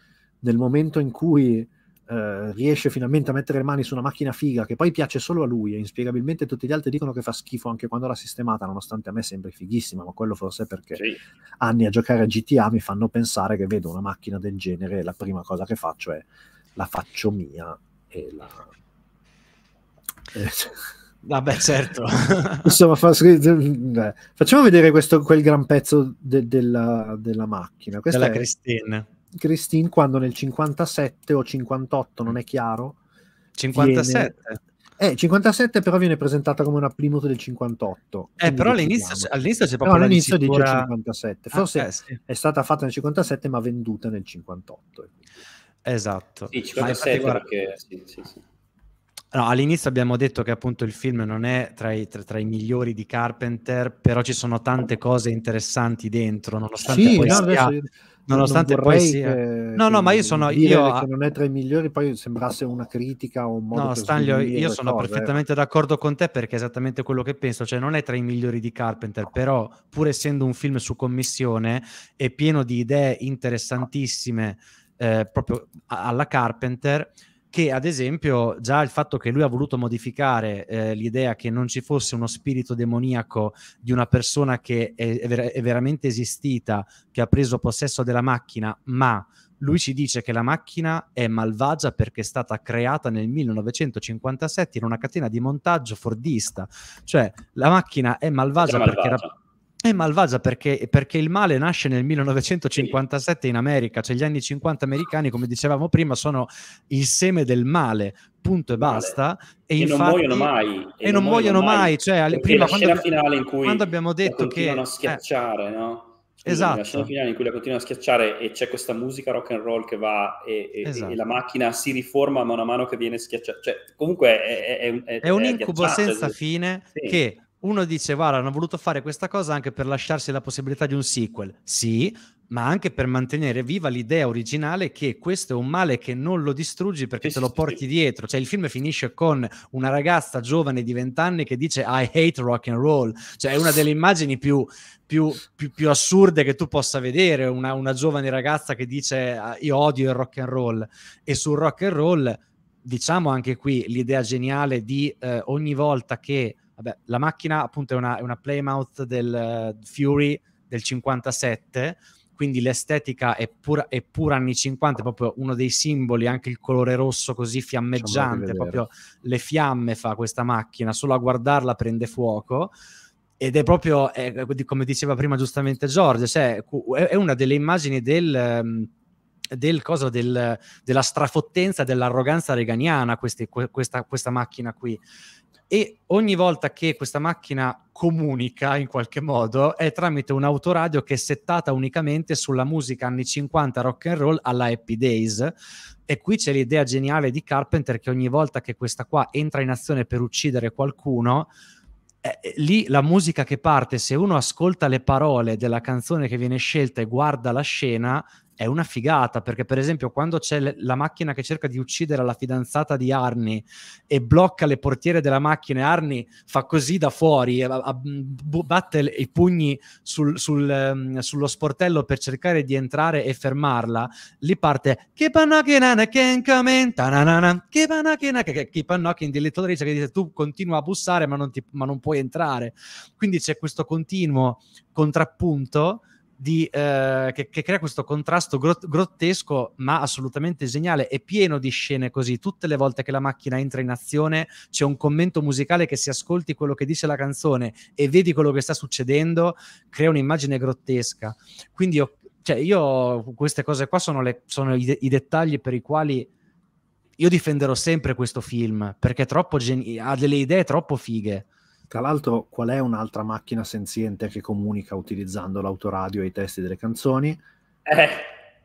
nel momento in cui eh, riesce finalmente a mettere le mani su una macchina figa che poi piace solo a lui e inspiegabilmente tutti gli altri dicono che fa schifo anche quando l'ha sistemata, nonostante a me sembri fighissima, ma quello forse è perché sì. anni a giocare a GTA mi fanno pensare che vedo una macchina del genere e la prima cosa che faccio è la faccio mia e la... Eh. Vabbè, certo. Insomma, facciamo vedere questo, quel gran pezzo de, della, della, macchina. Questa della è... Christine. Christine quando nel 57 o 58, non è chiaro. 57? Viene... Eh, 57 però viene presentata come una Plymouth del 58. Eh, però all'inizio, all'inizio, c'è proprio però all'inizio dicitura... dice 57. Forse ah, eh, sì. è stata fatta nel 57 ma venduta nel 58. Eh, esatto. Sì, 57 ma perché... Sì, sì, sì. No, all'inizio abbiamo detto che appunto il film non è tra i, tra, tra i, migliori di Carpenter, però ci sono tante cose interessanti dentro, nonostante sì, poi no, sia... Adesso nonostante non poi sia... Che, no, che no, ma io sono... Io... Che non è tra i migliori, poi sembrasse una critica o un modo No, Stanlio, io sono cose, eh. perfettamente d'accordo con te perché è esattamente quello che penso, cioè non è tra i migliori di Carpenter, però pur essendo un film su commissione è pieno di idee interessantissime eh, proprio alla Carpenter che ad esempio già il fatto che lui ha voluto modificare eh, l'idea che non ci fosse uno spirito demoniaco di una persona che è, è, ver- è veramente esistita, che ha preso possesso della macchina, ma lui ci dice che la macchina è malvagia perché è stata creata nel 1957 in una catena di montaggio fordista. Cioè, la macchina è malvagia, è malvagia. perché era è malvagia perché, perché, il male nasce nel 1957 in America, cioè gli anni 50 americani, come dicevamo prima, sono il seme del male, punto e basta. E, e infatti, non muoiono mai. E, non, non muoiono mai, mai. cioè alle, prima, la quando, finale in cui quando abbiamo detto che... Continuano a eh. schiacciare, eh, no? Scusami, esatto. La scena esatto. finale in cui la continuano a schiacciare e c'è questa musica rock and roll che va e, e, esatto. e la macchina si riforma mano a mano che viene schiacciata. Cioè, comunque è, è, è, è un incubo senza fine sì. che uno dice guarda hanno voluto fare questa cosa anche per lasciarsi la possibilità di un sequel sì ma anche per mantenere viva l'idea originale che questo è un male che non lo distruggi perché sì, te lo porti sì. dietro cioè il film finisce con una ragazza giovane di 20 anni che dice I hate rock and roll cioè è una delle immagini più, più, più, più assurde che tu possa vedere una, una giovane ragazza che dice ah, io odio il rock and roll e sul rock and roll diciamo anche qui l'idea geniale di eh, ogni volta che Vabbè, la macchina appunto è una, è una Playmouth del uh, Fury del 57, quindi l'estetica è pura, è pura, anni 50, proprio uno dei simboli, anche il colore rosso così fiammeggiante, proprio le fiamme fa questa macchina, solo a guardarla prende fuoco. Ed è proprio, è, eh, come diceva prima giustamente Giorgio, cioè, è una delle immagini del, ehm, del cosa, del, della strafottenza, dell'arroganza reganiana queste, questa, questa macchina qui e ogni volta che questa macchina comunica in qualche modo è tramite un autoradio che è settata unicamente sulla musica anni 50 rock and roll alla Happy Days e qui c'è l'idea geniale di Carpenter che ogni volta che questa qua entra in azione per uccidere qualcuno eh, eh lì la musica che parte, se uno ascolta le parole della canzone che viene scelta e guarda la scena, è una figata perché per esempio quando c'è l- la macchina che cerca di uccidere la fidanzata di Arni e blocca le portiere della macchina e Arni fa così da fuori a- a- batte le- i pugni sul- sul, um, sullo sportello per cercare di entrare e fermarla lì parte che pannochinana che incamentana che pannochinana che keep di Little Richard che dice tu continua a bussare ma non, ti- ma non puoi entrare quindi c'è questo continuo contrappunto di, eh, che, che, crea questo contrasto grottesco ma assolutamente geniale è pieno di scene così. Tutte le volte che la macchina entra in azione c'è un commento musicale che si ascolti quello che dice la canzone e vedi quello che sta succedendo, crea un'immagine grottesca. Quindi io, cioè io queste cose qua sono, le, sono i, i dettagli per i quali io difenderò sempre questo film perché gen- ha delle idee troppo fighe tra l'altro, qual è un'altra macchina senziente che comunica utilizzando l'autoradio e i testi delle canzoni? Eh.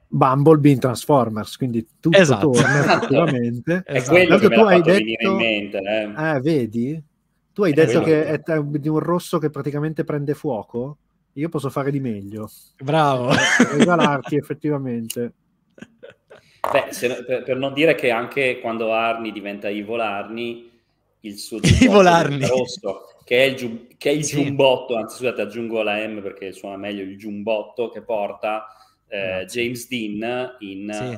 Bumblebee in Transformers, quindi tutto esatto. torna effettivamente. è esatto. quello che tu hai detto... in mente. Eh. eh. vedi? Tu hai eh, è detto che è di un rosso che praticamente prende fuoco? Io posso fare di meglio. Bravo! Eh, regalarti effettivamente. Beh, se, per, per, non dire che anche quando Arni diventa Ivo Arni, il suo Ivo Arni. rosso che è il, giu- che è il sì. giumbotto, anzi scusate aggiungo la M perché suona meglio il giumbotto che porta eh, James Dean in sì. uh,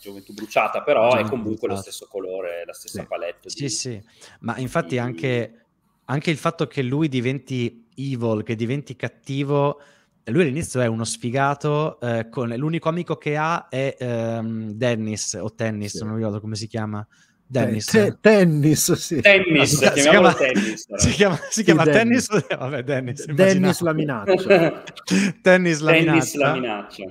Gioventù Bruciata, però Gioventù è comunque bruciata. lo stesso colore, la stessa sì. palette. Di, sì, sì, ma infatti di... anche, anche, il fatto che lui diventi evil, che diventi cattivo, lui all'inizio è uno sfigato, eh, con, l'unico amico che ha è ehm, Dennis o Tennis, sì. non mi ricordo come si chiama. Dennis. Te- tennis, sì. Tennis, si chiama, tennis. Si chiama, si chiama sì, tennis. tennis, eh, vabbè, Dennis. Dennis la minaccia. tennis la minaccia. La minaccia.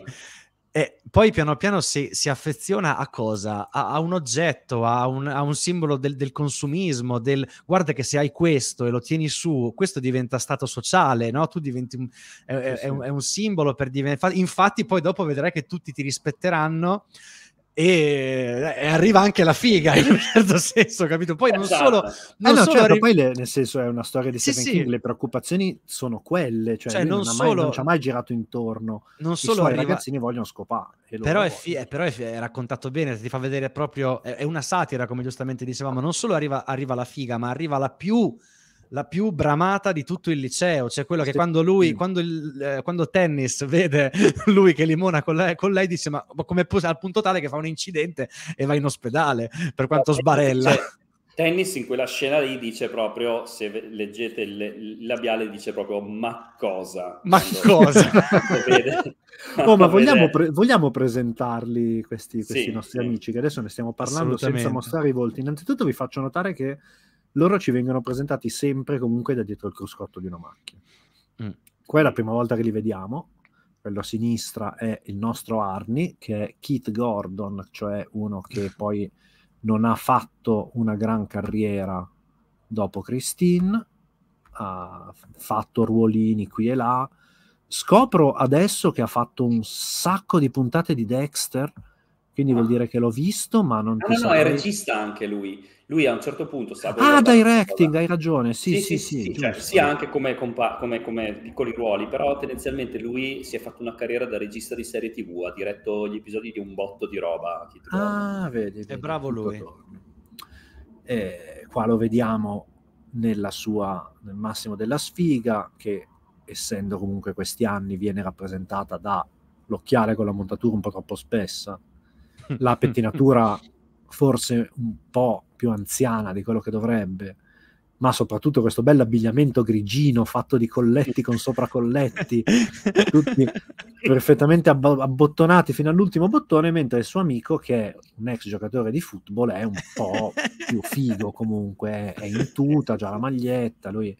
E poi piano piano si, si affeziona a cosa? A, a un oggetto, a un, a un simbolo del, del, consumismo, del guarda che se hai questo e lo tieni su, questo diventa stato sociale, no? Tu diventi un, è, sì, sì. È, un, è un simbolo per diventare... Infatti poi dopo vedrai che tutti ti rispetteranno e eh, arriva anche la figa in un certo senso, capito? Poi non esatto. solo, non eh no, solo certo, arri- poi le, nel senso è una storia di sì, Stephen sì. King, le preoccupazioni sono quelle, cioè cioè, non, non, solo, mai, non, ci ha mai girato intorno, non I solo arriva... ragazzini vogliono scopare. Però è, fi- è, eh, però, è fi- è raccontato bene, ti fa vedere proprio, è, una satira come giustamente dicevamo, non solo arriva, arriva la figa, ma arriva la più la più bramata di tutto il liceo, cioè quello che sì. quando lui, mm. quando, il, eh, quando Tennis vede lui che limona con lei, con lei dice ma, ma come pos- al punto tale che fa un incidente e va in ospedale per quanto no, sbarella. Cioè, tennis in quella scena lì dice proprio, se leggete il, labiale, dice proprio ma cosa. Ma cosa? Quando oh, ma vogliamo, pre- vogliamo presentarli questi, questi sì, nostri sì. amici che adesso ne stiamo parlando senza mostrare i volti. Innanzitutto vi faccio notare che loro ci vengono presentati sempre comunque da dietro il cruscotto di una macchina. Mm. Qua è la prima volta che li vediamo, quello a sinistra è il nostro Arni, che è Keith Gordon, cioè uno che poi non ha fatto una gran carriera dopo Christine, ha fatto ruolini qui e là. Scopro adesso che ha fatto un sacco di puntate di Dexter, quindi ah. vuol dire che l'ho visto, ma non... No, no, saprei... no, è regista anche lui. Lui a un certo punto sta... Ah, directing, hai ragione, sì, sì, sì. sì, sì, sì cioè, sia anche come, compa- come, come, piccoli ruoli, però tendenzialmente lui si è fatto una carriera da regista di serie TV, ha diretto gli episodi di un botto di roba. Ah, vedi, vedi, È bravo lui. Eh, qua lo vediamo nella sua, nel massimo della sfiga, che essendo comunque questi anni viene rappresentata da l'occhiale con la montatura un po' troppo spessa la pettinatura forse un po' più anziana di quello che dovrebbe, ma soprattutto questo bel abbigliamento grigino fatto di colletti con sopracolletti, tutti perfettamente abb- abbottonati fino all'ultimo bottone, mentre il suo amico, che è un ex giocatore di football, è un po' più figo comunque, è in tuta, ha già la maglietta, lui...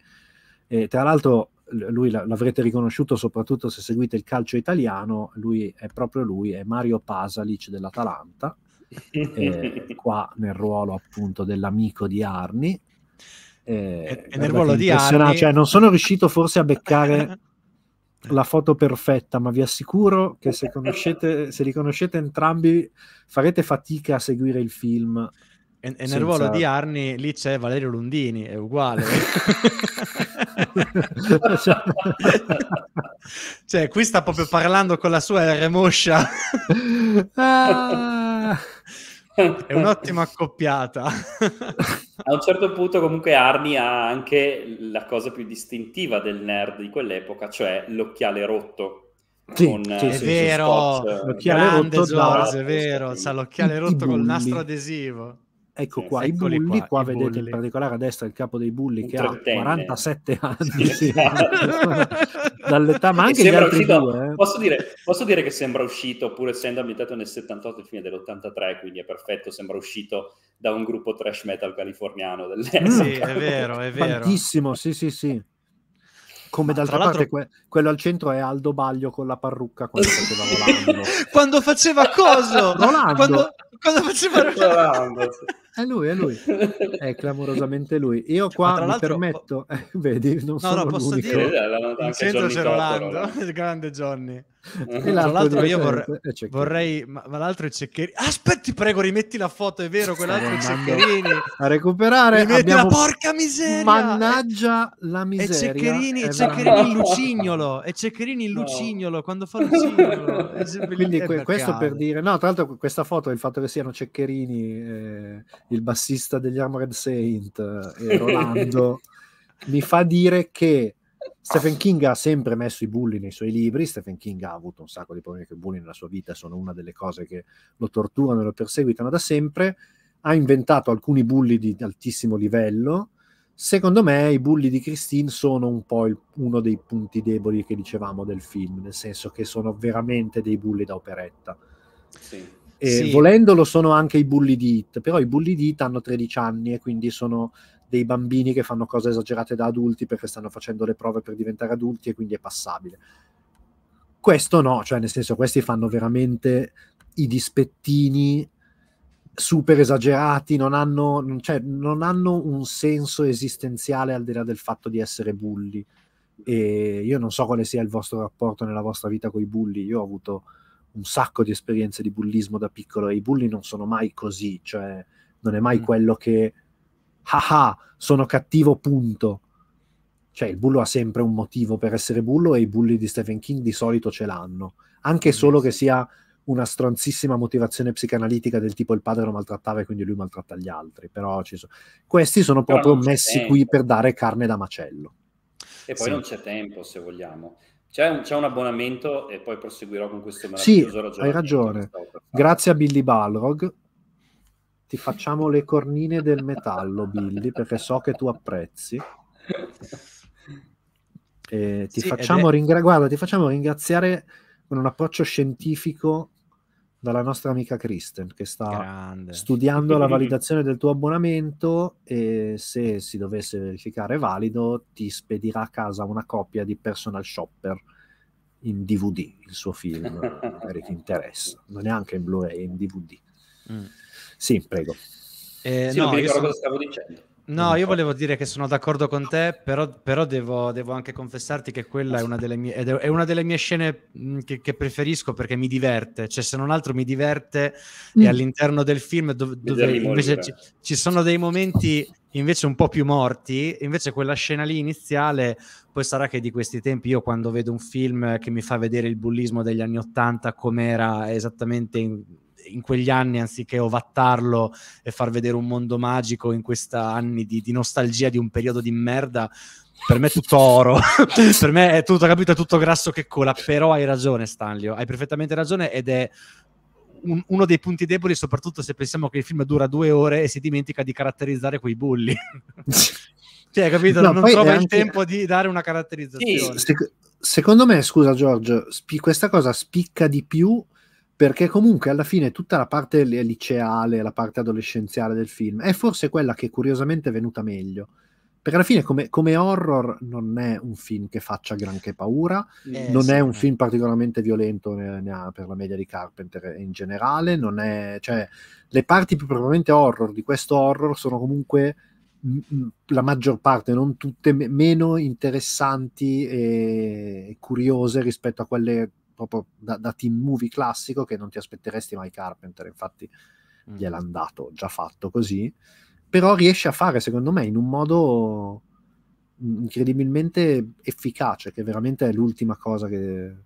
E, tra l'altro lui l'avrete riconosciuto soprattutto se seguite il calcio italiano, lui è proprio lui, è Mario Pasalic dell'Atalanta, eh, qua nel ruolo appunto dell'amico di Arni. Eh, e nel ruolo di Arni... Cioè, non sono riuscito forse a beccare la foto perfetta, ma vi assicuro che se, conoscete, se li conoscete entrambi farete fatica a seguire il film. E, e nel senza... ruolo di Arni lì c'è Valerio Lundini, è uguale. cioè, qui sta proprio parlando con la sua R moscia. ah. È un'ottima accoppiata. A un certo punto, comunque, Arni ha anche la cosa più distintiva del nerd di quell'epoca, cioè l'occhiale rotto. Sì, con, sì, è vero, l'occhiale rotto, Zorz, è vero, l'occhiale rotto col nastro adesivo. Ecco eh, qua, i bulli, qua, qua i vedete bulli. in particolare a destra il capo dei bulli che ha 47 anni, sì. Esatto. dall'età ma anche gli altri uscito, due, eh. posso, dire, posso, dire, che sembra uscito, pur essendo ambientato nel 78 e fine dell'83, quindi è perfetto, sembra uscito da un gruppo trash metal californiano dell'epoca. Mm. Sì, è vero, è vero. Tantissimo, sì, sì, sì. Come ma d'altra parte que- quello al centro è Aldo Baglio con la parrucca quando faceva volando. quando faceva coso? Rolando. Quando, quando faceva è lui, è lui. È clamorosamente lui. Io qua mi l'altro... permetto, eh, vedi, non no, sono no, posso l'unico. dire, in centro c'è Rolando, il grande Johnny. E l'altro, l'altro io vorrei, eh, vorrei ma, ma, l'altro è Ceccherini. Aspetti, prego, rimetti la foto, è vero, quell'altro è eh, Ceccherini. A recuperare. Rimetti abbiamo... la porca miseria. Mannaggia la miseria. E Ceccherini, eh, è Ceccherini il lucignolo, e Ceccherini il no. lucignolo, quando fa lucignolo. Quindi que- questo per dire, no, tra l'altro questa foto, il fatto che siano Ceccherini... Eh il bassista degli Armored Saint eh, e Rolando, mi fa dire che Stephen King ha sempre messo i bulli nei suoi libri, Stephen King ha avuto un sacco di problemi con i bulli nella sua vita, sono una delle cose che lo torturano e lo perseguitano da sempre, ha inventato alcuni bulli di altissimo livello, secondo me i bulli di Christine sono un po' il, uno dei punti deboli che dicevamo del film, nel senso che sono veramente dei bulli da operetta. Sì. E sì. volendo sono anche i bulli di Hit, però i bulli di Hit hanno 13 anni e quindi sono dei bambini che fanno cose esagerate da adulti perché stanno facendo le prove per diventare adulti e quindi è passabile. Questo no, cioè nel senso questi fanno veramente i dispettini super esagerati, non hanno, cioè, non hanno un senso esistenziale al di là del fatto di essere bulli. E io non so quale sia il vostro rapporto nella vostra vita con i bulli, io ho avuto un sacco di esperienze di bullismo da piccolo e i bulli non sono mai così, cioè non è mai mm. quello che ah sono cattivo punto. Cioè il bullo ha sempre un motivo per essere bullo e i bulli di Stephen King di solito ce l'hanno, anche mm. solo che sia una stronzissima motivazione psicanalitica del tipo il padre lo maltrattava e quindi lui maltratta gli altri, però so... questi sono proprio messi tempo. qui per dare carne da macello. E poi sì. non c'è tempo, se vogliamo. C'è un, c'è un, abbonamento e poi proseguirò con questo meraviglioso sì, ragionamento. Hai ragione. Grazie a Billy Balrog. Ti facciamo le cornine del metallo, Billy, perché so che tu apprezzi. E ti, sì, facciamo ringra- guarda, ti facciamo ringraziare con un approccio scientifico dalla nostra amica Kristen che sta Grande. studiando la validazione del tuo abbonamento e se si dovesse verificare valido ti spedirà a casa una copia di Personal Shopper in DVD, il suo film, magari ti interessa, non è anche in Blu-ray, in DVD. Mm. Sì, prego. Eh, sì, no, mi ricordo sono... cosa stavo dicendo. No, io volevo dire che sono d'accordo con te, però, però devo, devo, anche confessarti che quella è una delle mie, è una delle mie scene che, che, preferisco perché mi diverte, cioè se non altro mi diverte e mm. all'interno del film dove, dove invece ci, ci, sono dei momenti invece un po' più morti, invece quella scena lì iniziale, poi sarà che di questi tempi io quando vedo un film che mi fa vedere il bullismo degli anni Ottanta com'era esattamente in, in quegli anni, anziché ovattarlo e far vedere un mondo magico in questi anni di, di nostalgia di un periodo di merda, per me è tutto oro, per me è tutto, capito, è tutto grasso che cola, però hai ragione Stanlio, hai perfettamente ragione ed è un, uno dei punti deboli, soprattutto se pensiamo che il film dura due ore e si dimentica di caratterizzare quei bulli. cioè, capito, no, non trova il tempo di dare una caratterizzazione. Sì, sec- secondo me, scusa Giorgio, spi- questa cosa spicca di più perché comunque alla fine tutta la parte liceale, la parte adolescenziale del film è forse quella che curiosamente è venuta meglio. Perché alla fine come, come horror non è un film che faccia granché paura, eh, non sì, è un sì. film particolarmente violento ne, ne per la media di Carpenter in generale, è, cioè, le parti più probabilmente horror di questo horror sono comunque la maggior parte, non tutte, meno interessanti e curiose rispetto a quelle proprio da, da team movie classico che non ti aspetteresti mai Carpenter, infatti mm. gliel'ha andato già fatto così, però riesce a fare secondo me in un modo incredibilmente efficace, che veramente è l'ultima cosa che...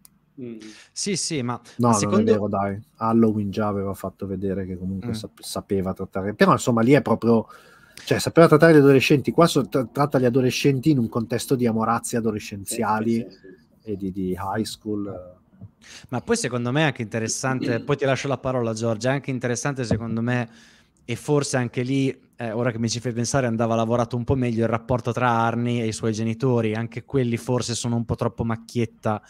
Mm. Sì, sì, ma... No, secondo... non è vero, dai. Halloween già aveva fatto vedere che comunque mm. sapeva trattare... Però insomma lì è proprio... Cioè, sapeva trattare gli adolescenti, qua so, tra- tratta gli adolescenti in un contesto di amorazzi adolescenziali sì, sì, sì. e di, di high school. Eh, ma poi secondo me è anche interessante, poi ti lascio la parola Giorgia, è anche interessante secondo me e forse anche lì, eh, ora che mi ci fai pensare, andava lavorato un po' meglio il rapporto tra Arni e i suoi genitori, anche quelli forse sono un po' troppo macchietta.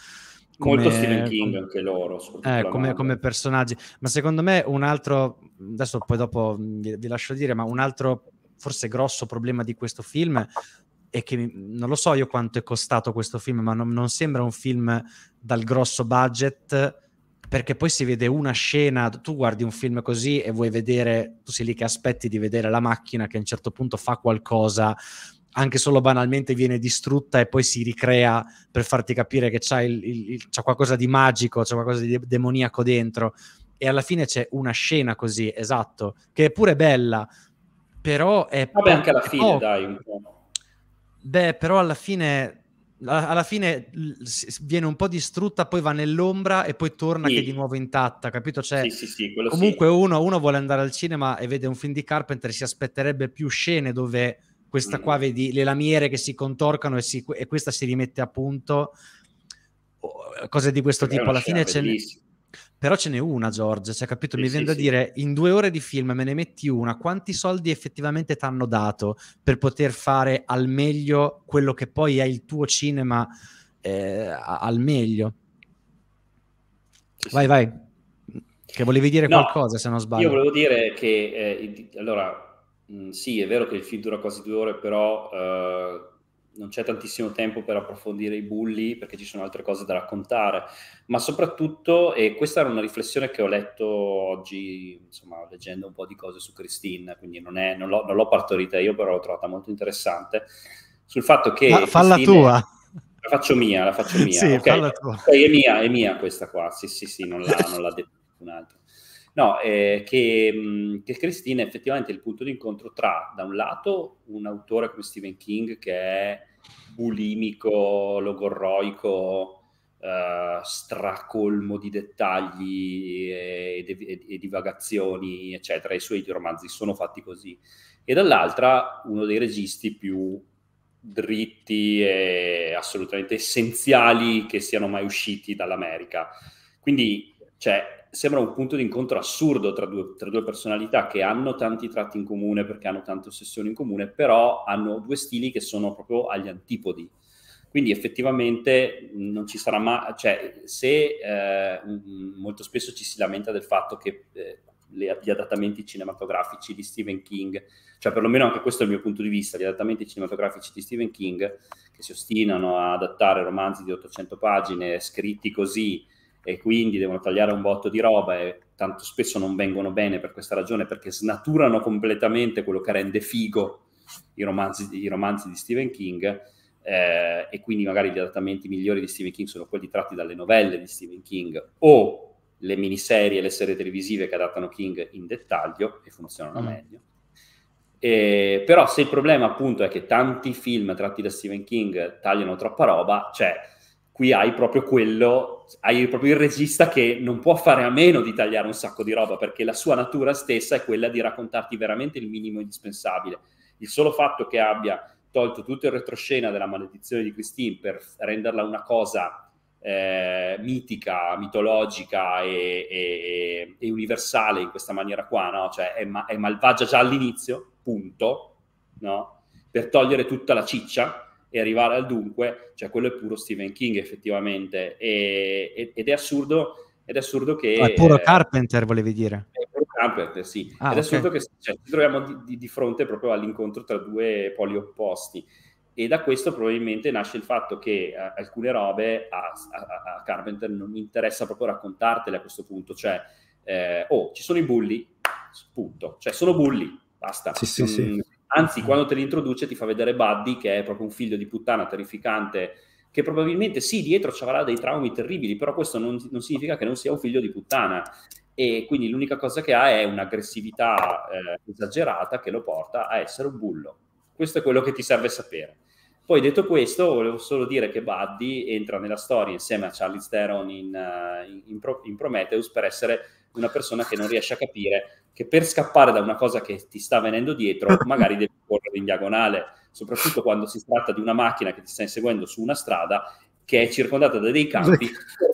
Come, Molto Stephen King anche loro, eh, come, come, personaggi. Ma secondo me un altro, adesso poi dopo vi, vi lascio dire, ma un altro forse grosso problema di questo film e che non lo so io quanto è costato questo film, ma non, non, sembra un film dal grosso budget perché poi si vede una scena, tu guardi un film così e vuoi vedere, tu sei lì che aspetti di vedere la macchina che a un certo punto fa qualcosa, anche solo banalmente viene distrutta e poi si ricrea per farti capire che c'è, il, il, c'è qualcosa di magico, c'è qualcosa di demoniaco dentro. E alla fine c'è una scena così, esatto, che è pure bella, però è... Vabbè, anche alla fine, po- oh. dai, un po'. Beh, però alla fine, alla fine viene un po' distrutta, poi va nell'ombra e poi torna sì. che è di nuovo intatta, capito? Cioè, sì, sì, comunque uno, uno, vuole andare al cinema e vede un film di Carpenter, si aspetterebbe più scene dove questa mm. qua vedi le lamiere che si contorcano e, si, e questa si rimette a punto, cose di questo tipo. Alla fine c'è... Bellissima però ce n'è una, Giorgio, cioè, capito? Sì, Mi sì, viene da sì. dire, in due ore di film me ne metti una, quanti soldi effettivamente ti hanno dato per poter fare al meglio quello che poi è il tuo cinema eh, al meglio? Vai, vai. Che volevi dire no, qualcosa, se non sbaglio. Io volevo dire che, eh, allora, mh, mm, sì, è vero che il film dura quasi due ore, però... Eh, non c'è tantissimo tempo per approfondire i bulli perché ci sono altre cose da raccontare, ma soprattutto, e questa era una riflessione che ho letto oggi, insomma, leggendo un po' di cose su Christine, quindi non, è, non, l'ho, non l'ho, partorita io, però l'ho trovata molto interessante, sul fatto che... Ma falla Christine, tua! La faccio mia, la faccio mia. Sì, okay. falla tua. Okay, cioè, è mia, è mia questa qua, sì sì sì, non l'ha, non l'ha detto un altro. No, eh, che, che Cristina è effettivamente il punto d'incontro tra, da un lato, un autore come Stephen King che è bulimico, logorroico, eh, stracolmo di dettagli e, e, e divagazioni, eccetera. I suoi romanzi sono fatti così. E dall'altra, uno dei registi più dritti e assolutamente essenziali che siano mai usciti dall'America. Quindi, cioè, sembra un punto di incontro assurdo tra due, tra due, personalità che hanno tanti tratti in comune perché hanno tante ossessioni in comune, però hanno due stili che sono proprio agli antipodi. Quindi effettivamente non ci sarà mai, cioè se eh, molto spesso ci si lamenta del fatto che eh, gli adattamenti cinematografici di Stephen King, cioè perlomeno anche questo è il mio punto di vista, gli adattamenti cinematografici di Stephen King che si ostinano a adattare romanzi di 800 pagine scritti così e quindi devono tagliare un botto di roba e tanto spesso non vengono bene per questa ragione perché snaturano completamente quello che rende figo i romanzi, i romanzi di Stephen King eh, e quindi magari gli adattamenti migliori di Stephen King sono quelli tratti dalle novelle di Stephen King o le miniserie, le serie televisive che adattano King in dettaglio e funzionano mm. meglio. E, però se il problema appunto è che tanti film tratti da Stephen King tagliano troppa roba, cioè qui hai proprio quello, hai proprio il regista che non può fare a meno di tagliare un sacco di roba perché la sua natura stessa è quella di raccontarti veramente il minimo indispensabile. Il solo fatto che abbia tolto tutto il retroscena della maledizione di Christine per renderla una cosa eh, mitica, mitologica e, e, e, universale in questa maniera qua, no? Cioè è, ma- è malvagia già all'inizio, punto, no? Per togliere tutta la ciccia, e arrivare al dunque, cioè quello è puro Stephen King effettivamente, e, ed è assurdo ed è assurdo che... Oh, è puro eh, Carpenter, volevi dire. È puro Carpenter, sì. Ah, ed è okay. che cioè, ci troviamo di, di, di, fronte proprio all'incontro tra due poli opposti. E da questo probabilmente nasce il fatto che a, eh, alcune robe a, a, a, Carpenter non interessa proprio raccontartele a questo punto. Cioè, eh, oh, ci sono i bulli, punto. Cioè, sono bulli, basta. Sì, sì, mm, sì. Anzi, mm. quando te li introduce ti fa vedere Buddy, che è proprio un figlio di puttana terrificante, che probabilmente sì, dietro ci avrà dei traumi terribili, però questo non, non significa che non sia un figlio di puttana. E quindi l'unica cosa che ha è un'aggressività eh, esagerata che lo porta a essere un bullo. Questo è quello che ti serve sapere. Poi detto questo, volevo solo dire che Buddy entra nella storia insieme a Charlie Theron in, eh, in, in, Prometheus per essere di una persona che non riesce a capire che per scappare da una cosa che ti sta venendo dietro magari devi correre in diagonale, soprattutto quando si tratta di una macchina che ti sta inseguendo su una strada che è circondata da dei campi,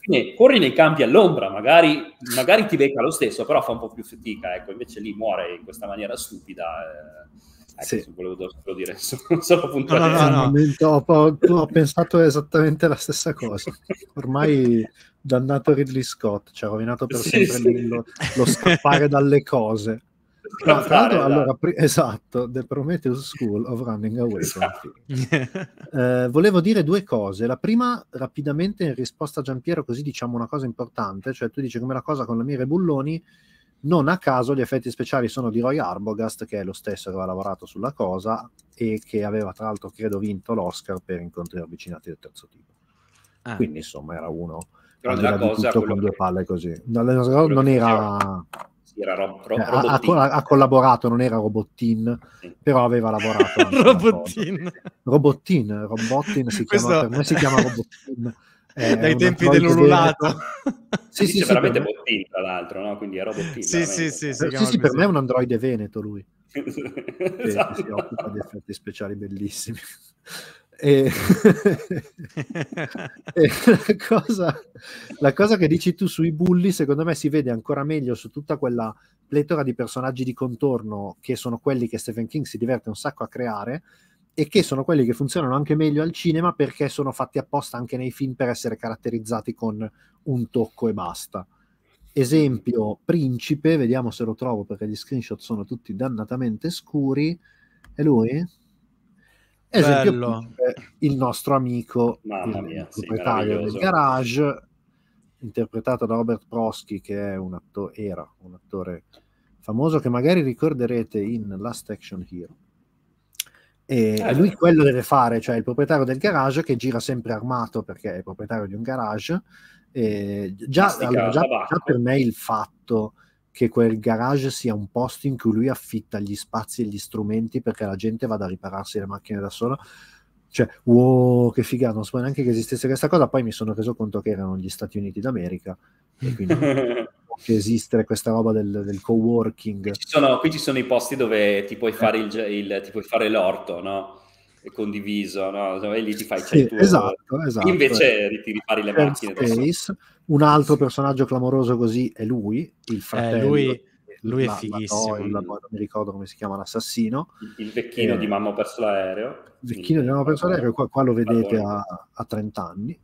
corri, corri nei, campi all'ombra, magari, magari, ti becca lo stesso, però fa un po' più fatica, ecco, invece lì muore in questa maniera stupida. Eh Ecco, sì. Volevo solo dire, sono solo puntuale. No, no, no, no. Ho, ho, pensato esattamente la stessa cosa. Ormai dannato Ridley Scott, ci cioè, ha rovinato per sì, sempre sì. Lo, lo, scappare dalle cose. No, tra l'altro, allora, pre- esatto, The Prometheus School of Running Away esatto. eh, volevo dire due cose. La prima, rapidamente, in risposta a Giampiero, così diciamo una cosa importante, cioè tu dici come la cosa con la Mire Bulloni, non a caso gli effetti speciali sono di Roy Arbogast, che è lo stesso che aveva lavorato sulla cosa e che aveva tra l'altro, credo, vinto l'Oscar per incontri avvicinati del terzo tipo. Ah. Quindi insomma era uno... Però della cosa... Con due palle così. Non, non era... Rob, rob, eh, ha, ha, collaborato, non era Robottin, sì. però aveva lavorato. Robottin. Robottin, Robottin si, chiama, per me si chiama Robottin. Dai tempi dell'ululato. sì, sì, sì, veramente bottino, tra l'altro, no? Quindi era bottino. Sì, sì, sì, sì, sì, per me è un androide veneto lui. esatto. Si occupa di effetti speciali bellissimi. E... e la, cosa, la, cosa, che dici tu sui bulli, secondo me si vede ancora meglio su tutta quella pletora di personaggi di contorno che sono quelli che Stephen King si diverte un sacco a creare, e che sono quelli che funzionano anche meglio al cinema perché sono fatti apposta anche nei film per essere caratterizzati con un tocco e basta. Esempio, Principe, vediamo se lo trovo perché gli screenshot sono tutti dannatamente scuri. E lui? Esempio, Principe, il nostro amico, Mamma il proprietario sì, del garage, interpretato da Robert Prosky, che un atto- era un attore famoso che magari ricorderete in Last Action Hero e eh, lui quello deve fare, cioè il proprietario del garage che gira sempre armato perché è proprietario di un garage. Già, allora, già, già, per me il fatto che quel garage sia un posto in cui lui affitta gli spazi e gli strumenti perché la gente vada a ripararsi le macchine da sola. Cioè, wow, che figa, non so neanche che esistesse questa cosa. Poi mi sono reso conto che erano gli Stati Uniti d'America. E quindi... che esistere questa roba del, del co-working. Qui ci, sono, qui ci, sono, i posti dove ti puoi eh. fare, il, il, ti puoi fare l'orto, no? condiviso, no? Cioè, e lì ti fai sì, tuo... esatto, esatto. invece eh. ti ripari le macchine. Space, un altro personaggio clamoroso così è lui, il eh, fratello. Eh, lui, lui la, è fighissimo. La, la, non mi ricordo come si chiama l'assassino. Il, il vecchino eh, di Mamma ho perso l'aereo. Il vecchino di Mamma perso l'aereo, qua, qua lo vedete a, a 30 anni.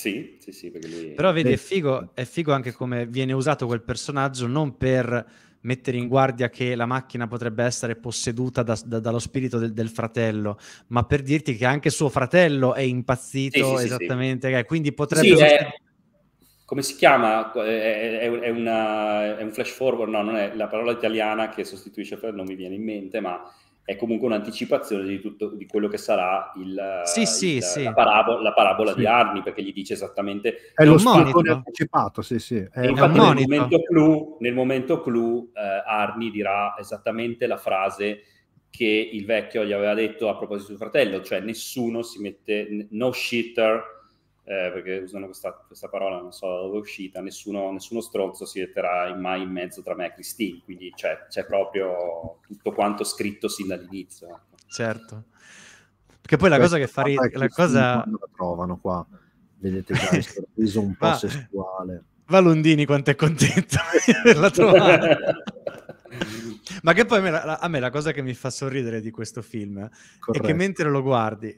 Sì, sì, sì, perché lui... Però vedi, è figo, è figo anche come viene usato quel personaggio non per mettere in guardia che la macchina potrebbe essere posseduta da, da, dallo spirito del, del, fratello, ma per dirti che anche suo fratello è impazzito, sì, sì, esattamente, sì, eh, quindi potrebbe... Sì, sostenere... è... Come si chiama? È, è, una, è, un flash forward, no, non è la parola italiana che sostituisce, non mi viene in mente, ma è comunque un'anticipazione di tutto di quello che sarà il, sì, il, sì, sì. la, parabo- la parabola di Arni, perché gli dice esattamente... È lo spartone anticipato, sì, sì. È, è nel, momento clou, nel momento clou eh, Arni dirà esattamente la frase che il vecchio gli aveva detto a proposito di suo fratello, cioè nessuno si mette, no shitter eh, perché usano questa, questa, parola, non so dove è uscita, nessuno, nessuno stronzo si metterà mai in mezzo tra me e Christine, quindi c'è, c'è proprio tutto quanto scritto sin dall'inizio. Ecco. Certo. Perché poi la Questa cosa che fa ridere... La cosa... La trovano qua, vedete già, è sorriso un po' va, sessuale. Va Lundini quanto è contento di averla trovata. Ma che poi a me, la, a me, la, cosa che mi fa sorridere di questo film Corretto. è che mentre lo guardi,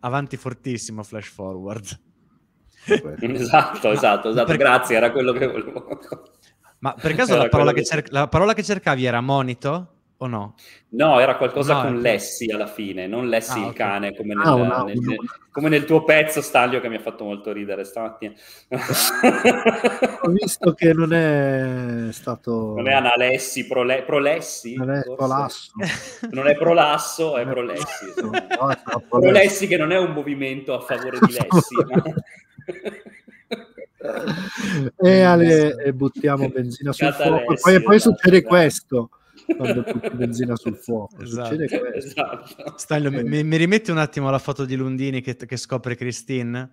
avanti fortissimo, flash forward esatto, esatto, esatto. Per... grazie, era quello che volevo. Ma per caso la parola che, che... Cer... la parola, che cercavi era monito o no? No, era qualcosa no, con era... Lessi alla fine, non Lessi ah, il okay. cane come ah, nel, ah, no, nel, no. come nel, tuo pezzo Staglio che mi ha fatto molto ridere stamattina. Ho visto che non è stato... Non è Analessi, prole... Prolessi? Non è Prolasso. non è Prolasso, è Prolessi. Prolessi che non è un movimento a favore di Lessi. ma e eh, Ale, eh, buttiamo benzina sul Catalessi, fuoco. Poi, poi esatto. succede questo quando butti benzina sul fuoco. Esatto. Esatto. Stalio, eh. mi, mi, rimetti un attimo la foto di Lundini che, che scopre Christine?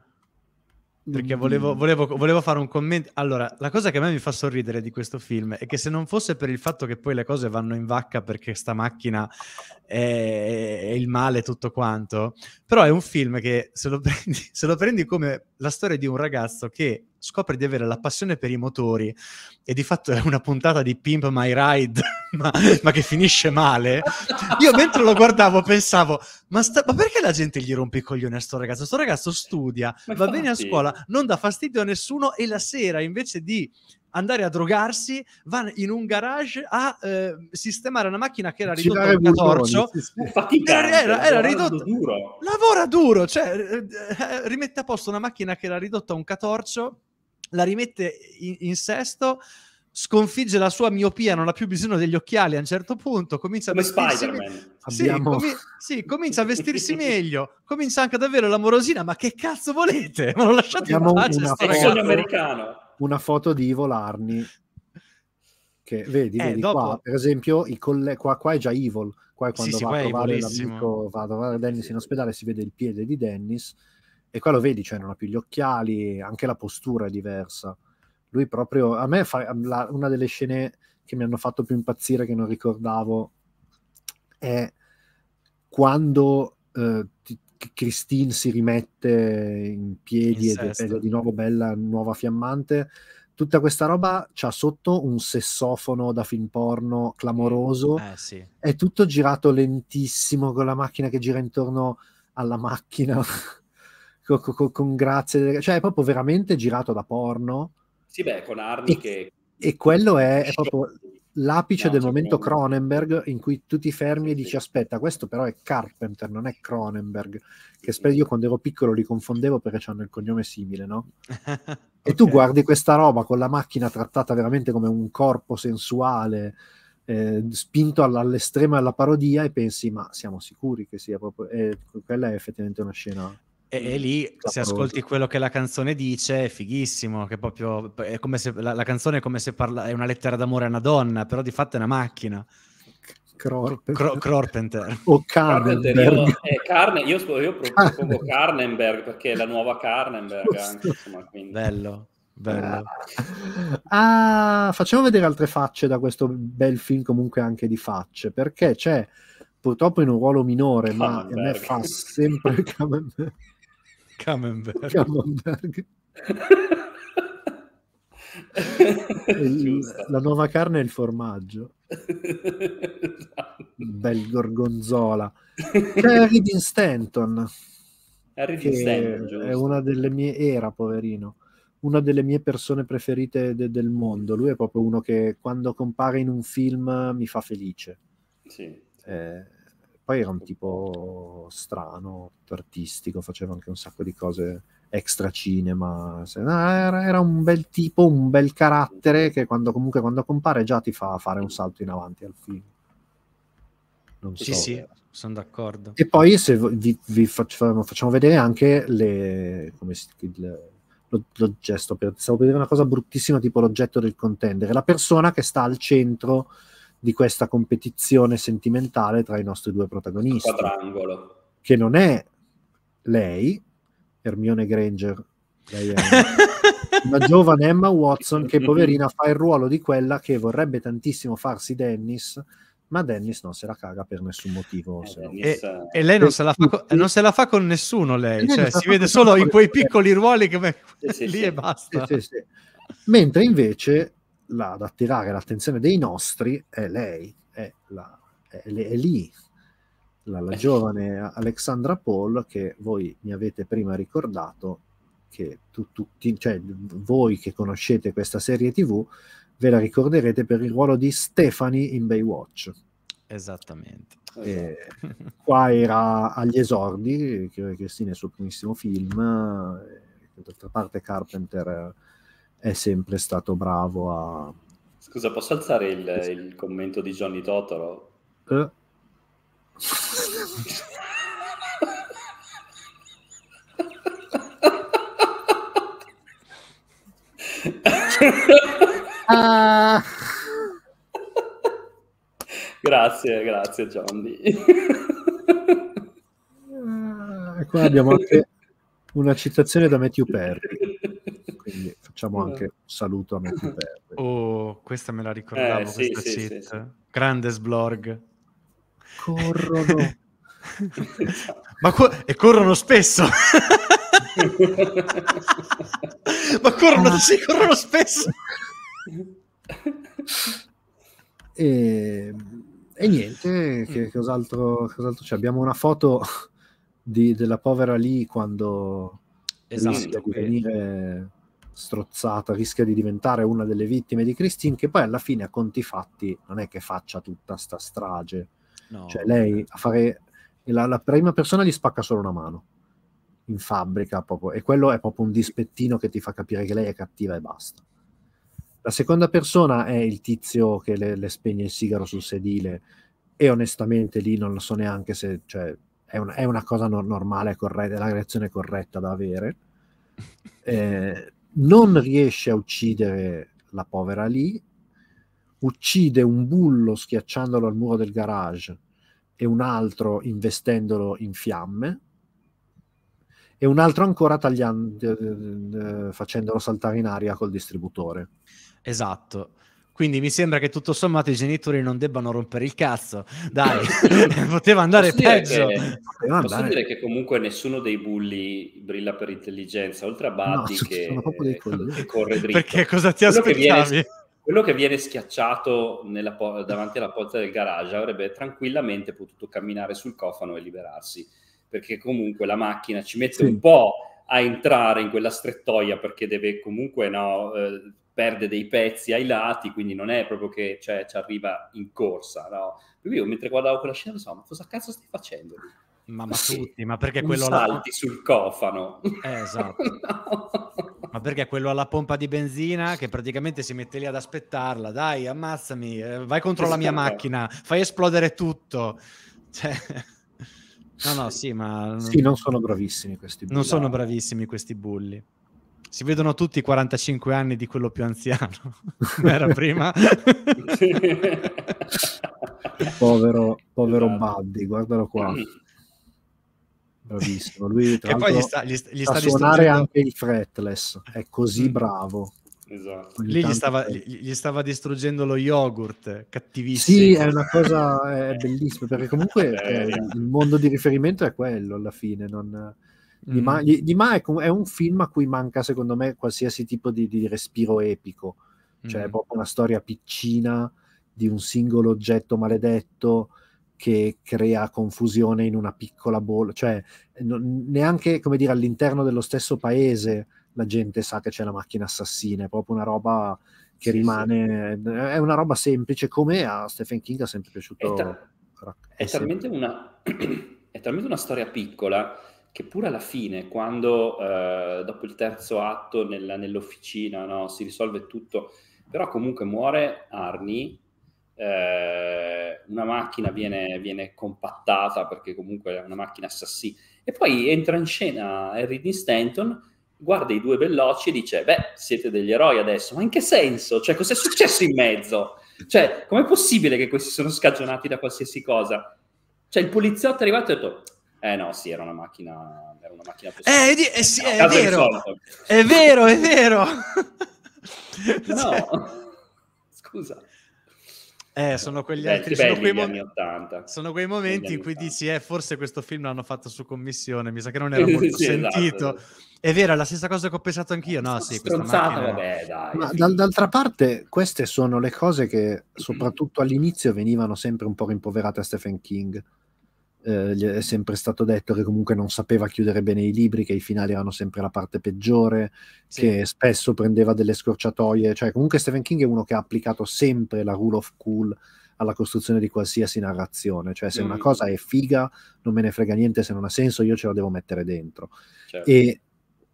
Perché volevo, mm. volevo, volevo, fare un commento. Allora, la cosa che a me mi fa sorridere di questo film è che se non fosse per il fatto che poi le cose vanno in vacca perché sta macchina e, e il male tutto quanto, però è un film che se lo, prendi, se lo prendi come la storia di un ragazzo che scopre di avere la passione per i motori e di fatto è una puntata di Pimp My Ride, ma, ma che finisce male. Io mentre lo guardavo pensavo, ma, sta, ma, perché la gente gli rompe i coglioni a sto ragazzo? Sto ragazzo studia, ma va infatti... bene a scuola, non dà fastidio a nessuno e la sera invece di andare a drogarsi, va in un garage a eh, sistemare una macchina che era ridotta a catorcio. Era, era, era ridotta. Duro. Lavora duro, cioè eh, rimette a posto una macchina che era ridotta a un catorcio, la rimette in, in sesto sconfigge la sua miopia, non ha più bisogno degli occhiali a un certo punto, comincia Come a vestirsi me- sì, comi- sì, comincia a vestirsi meglio, comincia anche ad avere l'amorosina, ma che cazzo volete? Ma lo lasciate Abbiamo in pace un sogno americano una foto di Ivo Larni. Che vedi, eh, vedi dopo... qua, per esempio, coll- qua, qua, è già Evil. Qua è quando sì, va, sì, a trovare l'amico, va a trovare Dennis in ospedale, si vede il piede di Dennis e qua lo vedi, cioè non ha più gli occhiali, anche la postura è diversa. Lui proprio, a me fa la, una delle scene che mi hanno fatto più impazzire, che non ricordavo, è quando eh, ti, Christine si rimette in piedi in ed è di nuovo bella, nuova fiammante. Tutta questa roba c'ha sotto un sessofono da film porno clamoroso. Eh, sì. È tutto girato lentissimo con la macchina che gira intorno alla macchina. con, con, con, grazie, cioè è proprio veramente girato da porno. Sì, beh, con armi e, che. E quello è, è proprio l'apice no, del momento Cronenberg in cui tu ti fermi e dici aspetta questo però è Carpenter non è Cronenberg che spesso io quando ero piccolo li confondevo perché hanno il cognome simile no? okay. e tu guardi questa roba con la macchina trattata veramente come un corpo sensuale eh, spinto alla, all'estrema alla parodia e pensi ma siamo sicuri che sia proprio eh, quella è effettivamente una scena e, e lì, se ascolti quello che la canzone dice, è fighissimo, che proprio è come se la, la canzone è come se parla, è una lettera d'amore a una donna, però di fatto è una macchina. Crorpenter. O Carnenberg. Eh, io, eh, Carne, io, io propongo Carnenberg perché è la nuova Carnenberg. Anche, insomma, bello. Bello. Ah, ah, facciamo vedere altre facce da questo bel film comunque anche di facce perché c'è purtroppo in un ruolo minore ma a me fa sempre Camembert. Camembert. la nuova carne è il formaggio. Esatto. Bel gorgonzola. C'è Harry Stanton. Harry Stanton, È una delle mie... Era, poverino. Una delle mie persone preferite de, del mondo. Lui è proprio uno che quando compare in un film mi fa felice. Sì. Eh, poi era un tipo strano, artistico, faceva anche un sacco di cose extra cinema. Era, un bel tipo, un bel carattere che quando, comunque quando compare già ti fa fare un salto in avanti al film. Non sì, so. sì, sono d'accordo. E poi se vi, vi facciamo, facciamo, vedere anche le, si, le, lo, lo gesto, per, stavo per dire una cosa bruttissima tipo l'oggetto del contendere, la persona che sta al centro di questa competizione sentimentale tra i nostri due protagonisti. Quadrangolo. Che non è lei, Hermione Granger, lei è una giovane Emma Watson che poverina fa il ruolo di quella che vorrebbe tantissimo farsi Dennis, ma Dennis non se la caga per nessun motivo. Eh, Dennis, e, eh, e, lei non eh, se, con, non se, la fa con nessuno, lei, cioè, si vede solo in quei piccoli ruoli che sì, sì, lì sì. e basta. Mentre invece la, ad attirare l'attenzione dei nostri è lei, è, la, è, è lì, la, la, eh. giovane Alexandra Paul che voi mi avete prima ricordato, che tu, tutti, cioè voi che conoscete questa serie tv, ve la ricorderete per il ruolo di Stephanie in Baywatch. Esattamente. Eh, qua era agli esordi, credo Cristina è il suo primissimo film, eh, d'altra parte Carpenter è sempre stato bravo a... Scusa, posso alzare il, il commento di Johnny Totoro? Eh? Grazie, grazie Johnny. uh, qua abbiamo anche una citazione da Matthew Perry. Quindi facciamo oh. anche un saluto a Matthew Perry. Oh, questa me la ricordavo, eh, sì, questa sì, sì, Grande sblorg. Corrono. Esatto. Ma co- e corrono spesso. Ma corrono, ah. sì, corrono spesso. e, ehm, e, niente, che, mm. cos'altro, cos'altro c'è? Abbiamo una foto di, della povera lì quando esatto, rischia di venire strozzata, rischia di diventare una delle vittime di Christine, che poi alla fine a conti fatti non è che faccia tutta sta strage. No. Cioè lei eh. a fare... La, la prima persona gli spacca solo una mano in fabbrica proprio, e quello è proprio un dispettino che ti fa capire che lei è cattiva e basta. La seconda persona è il tizio che le, le spegne il sigaro sul sedile e onestamente lì non lo so neanche se cioè, è, un, è, una cosa no- normale, corretta, è la reazione corretta da avere. Eh, non riesce a uccidere la povera Lee, uccide un bullo schiacciandolo al muro del garage e un altro investendolo in fiamme e un altro ancora tagliando, eh, eh, eh facendolo saltare in aria col distributore. Esatto. Quindi mi sembra che tutto sommato i genitori non debbano rompere il cazzo. Dai, poteva andare posso peggio. Dire che, posso andare. dire che comunque nessuno dei bulli brilla per intelligenza, oltre a Buddy no, che, che, corre dritto. Perché cosa ti aspettavi? Quello che viene, quello che viene schiacciato nella, davanti alla porta del garage avrebbe tranquillamente potuto camminare sul cofano e liberarsi, perché comunque la macchina ci mette sì. un po' a entrare in quella strettoia perché deve comunque no, eh, perde dei pezzi ai lati, quindi non è proprio che cioè, ci arriva in corsa, no? io mentre guardavo quella scena pensavo, ma cosa cazzo stai facendo lì? Ma, ma tutti, ma perché quello... Salti là... sul cofano. Eh, esatto. no. Ma perché quello alla pompa di benzina che praticamente si mette lì ad aspettarla, dai, ammazzami, eh, vai contro esatto. la mia esatto. macchina, fai esplodere tutto. Cioè... No, no, sì, ma... Sì, non sono bravissimi questi bulli. Non sono bravissimi questi bulli si vedono tutti i 45 anni di quello più anziano, era prima. povero, povero esatto. Buddy, guardalo qua. Bravissimo. Lui tra e poi gli sta, gli, gli sta suonare anche il fretless, è così mm. bravo. Esatto. Lì gli stava, gli stava, distruggendo lo yogurt, cattivissimo. Sì, è una cosa è bellissima, perché comunque eh. eh, il mondo di riferimento è quello alla fine, non di Ma, mm. di Ma è, è, un film a cui manca, secondo me, qualsiasi tipo di, di respiro epico. Cioè, mm. è proprio una storia piccina di un singolo oggetto maledetto che crea confusione in una piccola bolla. Cioè, non, neanche, come dire, all'interno dello stesso paese la gente sa che c'è la macchina assassina. È proprio una roba che sì, rimane... Sì. È una roba semplice, come a Stephen King è sempre piaciuto. È, ta- è, talmente una, è talmente una storia piccola che pure alla fine, quando eh, dopo il terzo atto nella, nell'officina no, si risolve tutto, però comunque muore Arni, eh, una macchina viene, viene, compattata perché comunque è una macchina assassina, e poi entra in scena Harry Dean Stanton, guarda i due veloci e dice, beh, siete degli eroi adesso, ma in che senso? Cioè, cos'è successo in mezzo? Cioè, com'è possibile che questi sono scagionati da qualsiasi cosa? Cioè, il poliziotto è arrivato e ha detto, eh no, sì, era una macchina, era una macchina eh, eh, sì, è, vero, è vero, è vero. no, cioè... scusa. Eh, sono quegli altri, sono quei, mo- anni 80. sono quei momenti in cui dici, eh, forse questo film l'hanno fatto su commissione, mi sa che non era molto sì, esatto, sentito. Esatto. È vero, è la stessa cosa che ho pensato anch'io, no? Sì, stronzata, vabbè, dai. Ma dal, d'altra parte, queste sono le cose che soprattutto all'inizio venivano sempre un po' rimpoverate a Stephen King eh, gli è sempre stato detto che comunque non sapeva chiudere bene i libri, che i finali erano sempre la parte peggiore, sì. che spesso prendeva delle scorciatoie, cioè comunque Stephen King è uno che ha applicato sempre la rule of cool alla costruzione di qualsiasi narrazione, cioè se mm. una cosa è figa non me ne frega niente, se non ha senso io ce la devo mettere dentro. Certo. E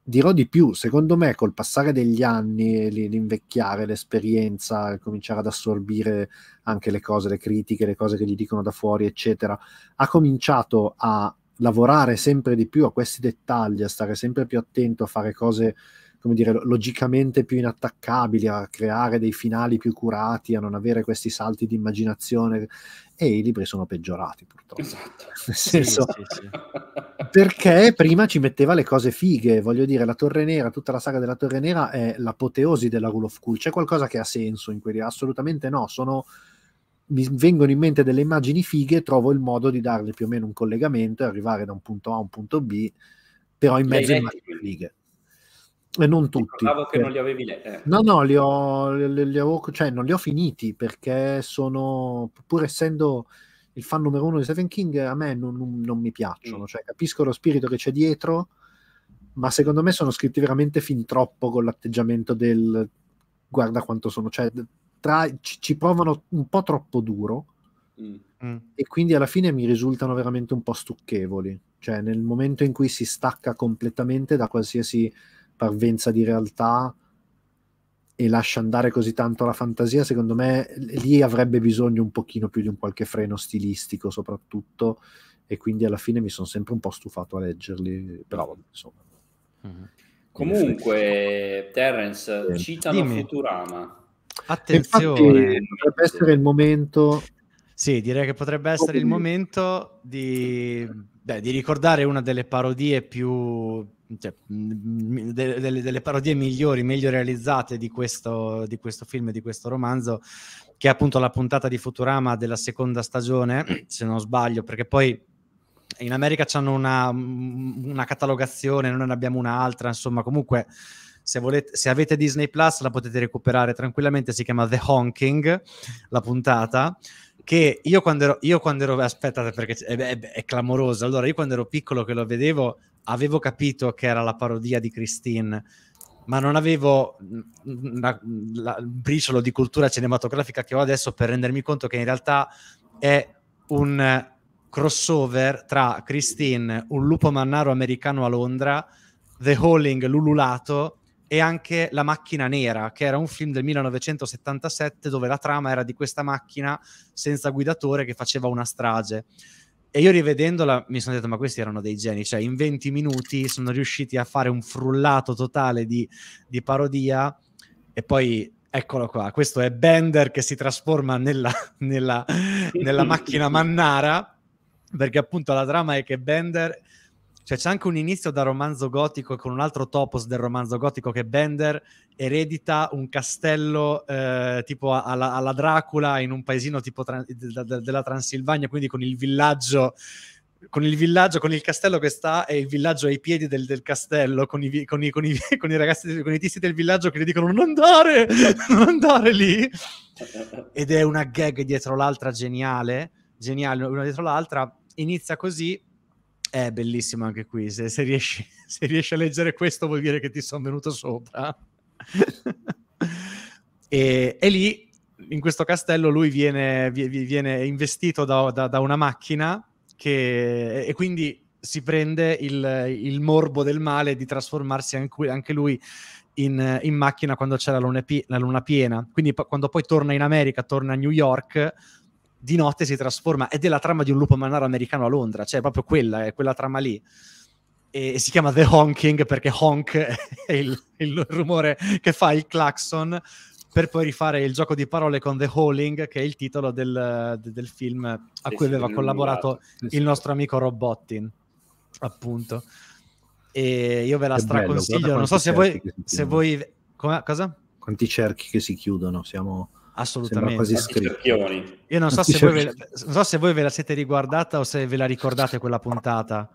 dirò di più, secondo me col passare degli anni, l'invecchiare, l'esperienza, cominciare ad assorbire anche le cose, le critiche, le cose che gli dicono da fuori, eccetera, ha cominciato a lavorare sempre di più a questi dettagli, a stare sempre più attento a fare cose come dire, logicamente più inattaccabili, a creare dei finali più curati, a non avere questi salti di immaginazione e i libri sono peggiorati purtroppo. Esatto. Nel senso, sì, sì, sì. perché prima ci metteva le cose fighe, voglio dire, la Torre Nera, tutta la saga della Torre Nera è l'apoteosi della rule of cool, c'è qualcosa che ha senso in quelli? Assolutamente no, sono mi vengono in mente delle immagini fighe, trovo il modo di darle più o meno un collegamento e arrivare da un punto A a un punto B, però in mezzo a immagini fighe e non tutti. Ricordavo che non li avevi letti. Eh. No, no, li ho, li, li ho, cioè, non li ho finiti perché sono, pur essendo il fan numero uno di Stephen King, a me non, non, non mi piacciono, mm. cioè, capisco lo spirito che c'è dietro, ma secondo me sono scritti veramente fin troppo con l'atteggiamento del guarda quanto sono, cioè, tra, ci, ci, provano un po' troppo duro. Mm. mm. E quindi alla fine mi risultano veramente un po' stucchevoli. Cioè, nel momento in cui si stacca completamente da qualsiasi parvenza di realtà e lascia andare così tanto la fantasia, secondo me lì avrebbe bisogno un pochino più di un qualche freno stilistico soprattutto e quindi alla fine mi sono sempre un po' stufato a leggerli, però insomma. Mm-hmm. Comunque, Terence, eh, citano dimmi. Futurama. Attenzione. Infatti, potrebbe essere il momento... Sì, direi che potrebbe essere il momento di, beh, di ricordare una delle parodie più cioè, mm, mm, delle, delle, parodie migliori, meglio realizzate di questo, di questo film, di questo romanzo, che è appunto la puntata di Futurama della seconda stagione, se non sbaglio, perché poi in America hanno una, mm, una catalogazione, noi ne abbiamo un'altra, insomma, comunque se, volete, se avete Disney Plus la potete recuperare tranquillamente, si chiama The Honking, la puntata che io quando ero, io quando ero aspettate perché è, è, è, clamoroso, allora io quando ero piccolo che lo vedevo avevo capito che era la parodia di Christine, ma non avevo il briciolo di cultura cinematografica che ho adesso per rendermi conto che in realtà è un crossover tra Christine, un lupo mannaro americano a Londra, The Howling, l'ululato e anche La macchina nera, che era un film del 1977 dove la trama era di questa macchina senza guidatore che faceva una strage. E io rivedendola mi sono detto, ma questi erano dei geni, cioè in 20 minuti sono riusciti a fare un frullato totale di, di parodia e poi eccolo qua, questo è Bender che si trasforma nella, nella, nella macchina mannara, perché appunto la trama è che Bender cioè c'è anche un inizio da romanzo gotico con un altro topos del romanzo gotico che Bender eredita un castello eh, tipo alla, alla, Dracula in un paesino tipo tra- de- de- della Transilvania, quindi con il villaggio con il villaggio, con il castello che sta e il villaggio ai piedi del, del castello, con i, con, i, con, i, con i, ragazzi, con i tizi del villaggio che gli dicono non andare, non andare lì. Ed è una gag dietro l'altra geniale, geniale, una dietro l'altra. Inizia così, è eh, bellissimo anche qui, se, se, riesci, se riesci a leggere questo vuol dire che ti sono venuto sopra. e, e, lì, in questo castello, lui viene, viene investito da, da, da, una macchina che, e quindi si prende il, il morbo del male di trasformarsi anche, lui in, in, macchina quando c'è la luna, pi- la luna piena. Quindi p- quando poi torna in America, torna a New York di notte si trasforma, ed è la trama di un lupo mannaro americano a Londra, cioè proprio quella, è quella trama lì. E, si chiama The Honking perché honk è il, il rumore che fa il clacson, per poi rifare il gioco di parole con The Howling, che è il titolo del, del film a cui aveva collaborato il nostro amico Rob Bottin, appunto. E io ve la straconsiglio. Non so se voi, se voi. Come, cosa? Quanti cerchi che si chiudono? Siamo Assolutamente. Io non so, ve, non so, se voi ve la siete riguardata o se ve la ricordate quella puntata.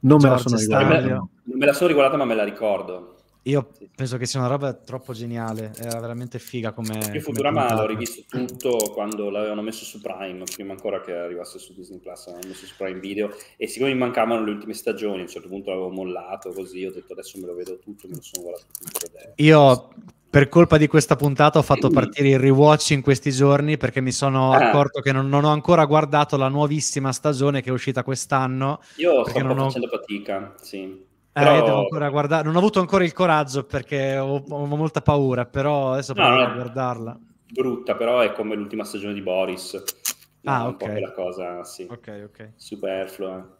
Non me, la sono riguardata. Me non me la sono riguardata, ma me la ricordo. Io penso che sia una roba troppo geniale, era veramente figa come... Io Futurama l'ho rivisto tutto quando l'avevano messo su Prime, prima ancora che arrivasse su Disney Plus, l'avevano messo su Prime Video e siccome mi mancavano le ultime stagioni, a un certo punto l'avevo mollato così, ho detto adesso me lo vedo tutto, me lo sono guardato tutto. Io per colpa di questa puntata ho fatto partire il rewatch in questi giorni perché mi sono ah. accorto che non, non, ho ancora guardato la nuovissima stagione che è uscita quest'anno. Io sto non ho... facendo fatica, sì. Eh, devo ancora guardare. Non ho avuto ancora il coraggio perché ho, ho molta paura, però adesso provo a guardarla. Brutta, però è come l'ultima stagione di Boris. Ah, ok. Un po' cosa, sì. Ok, ok. Superflua.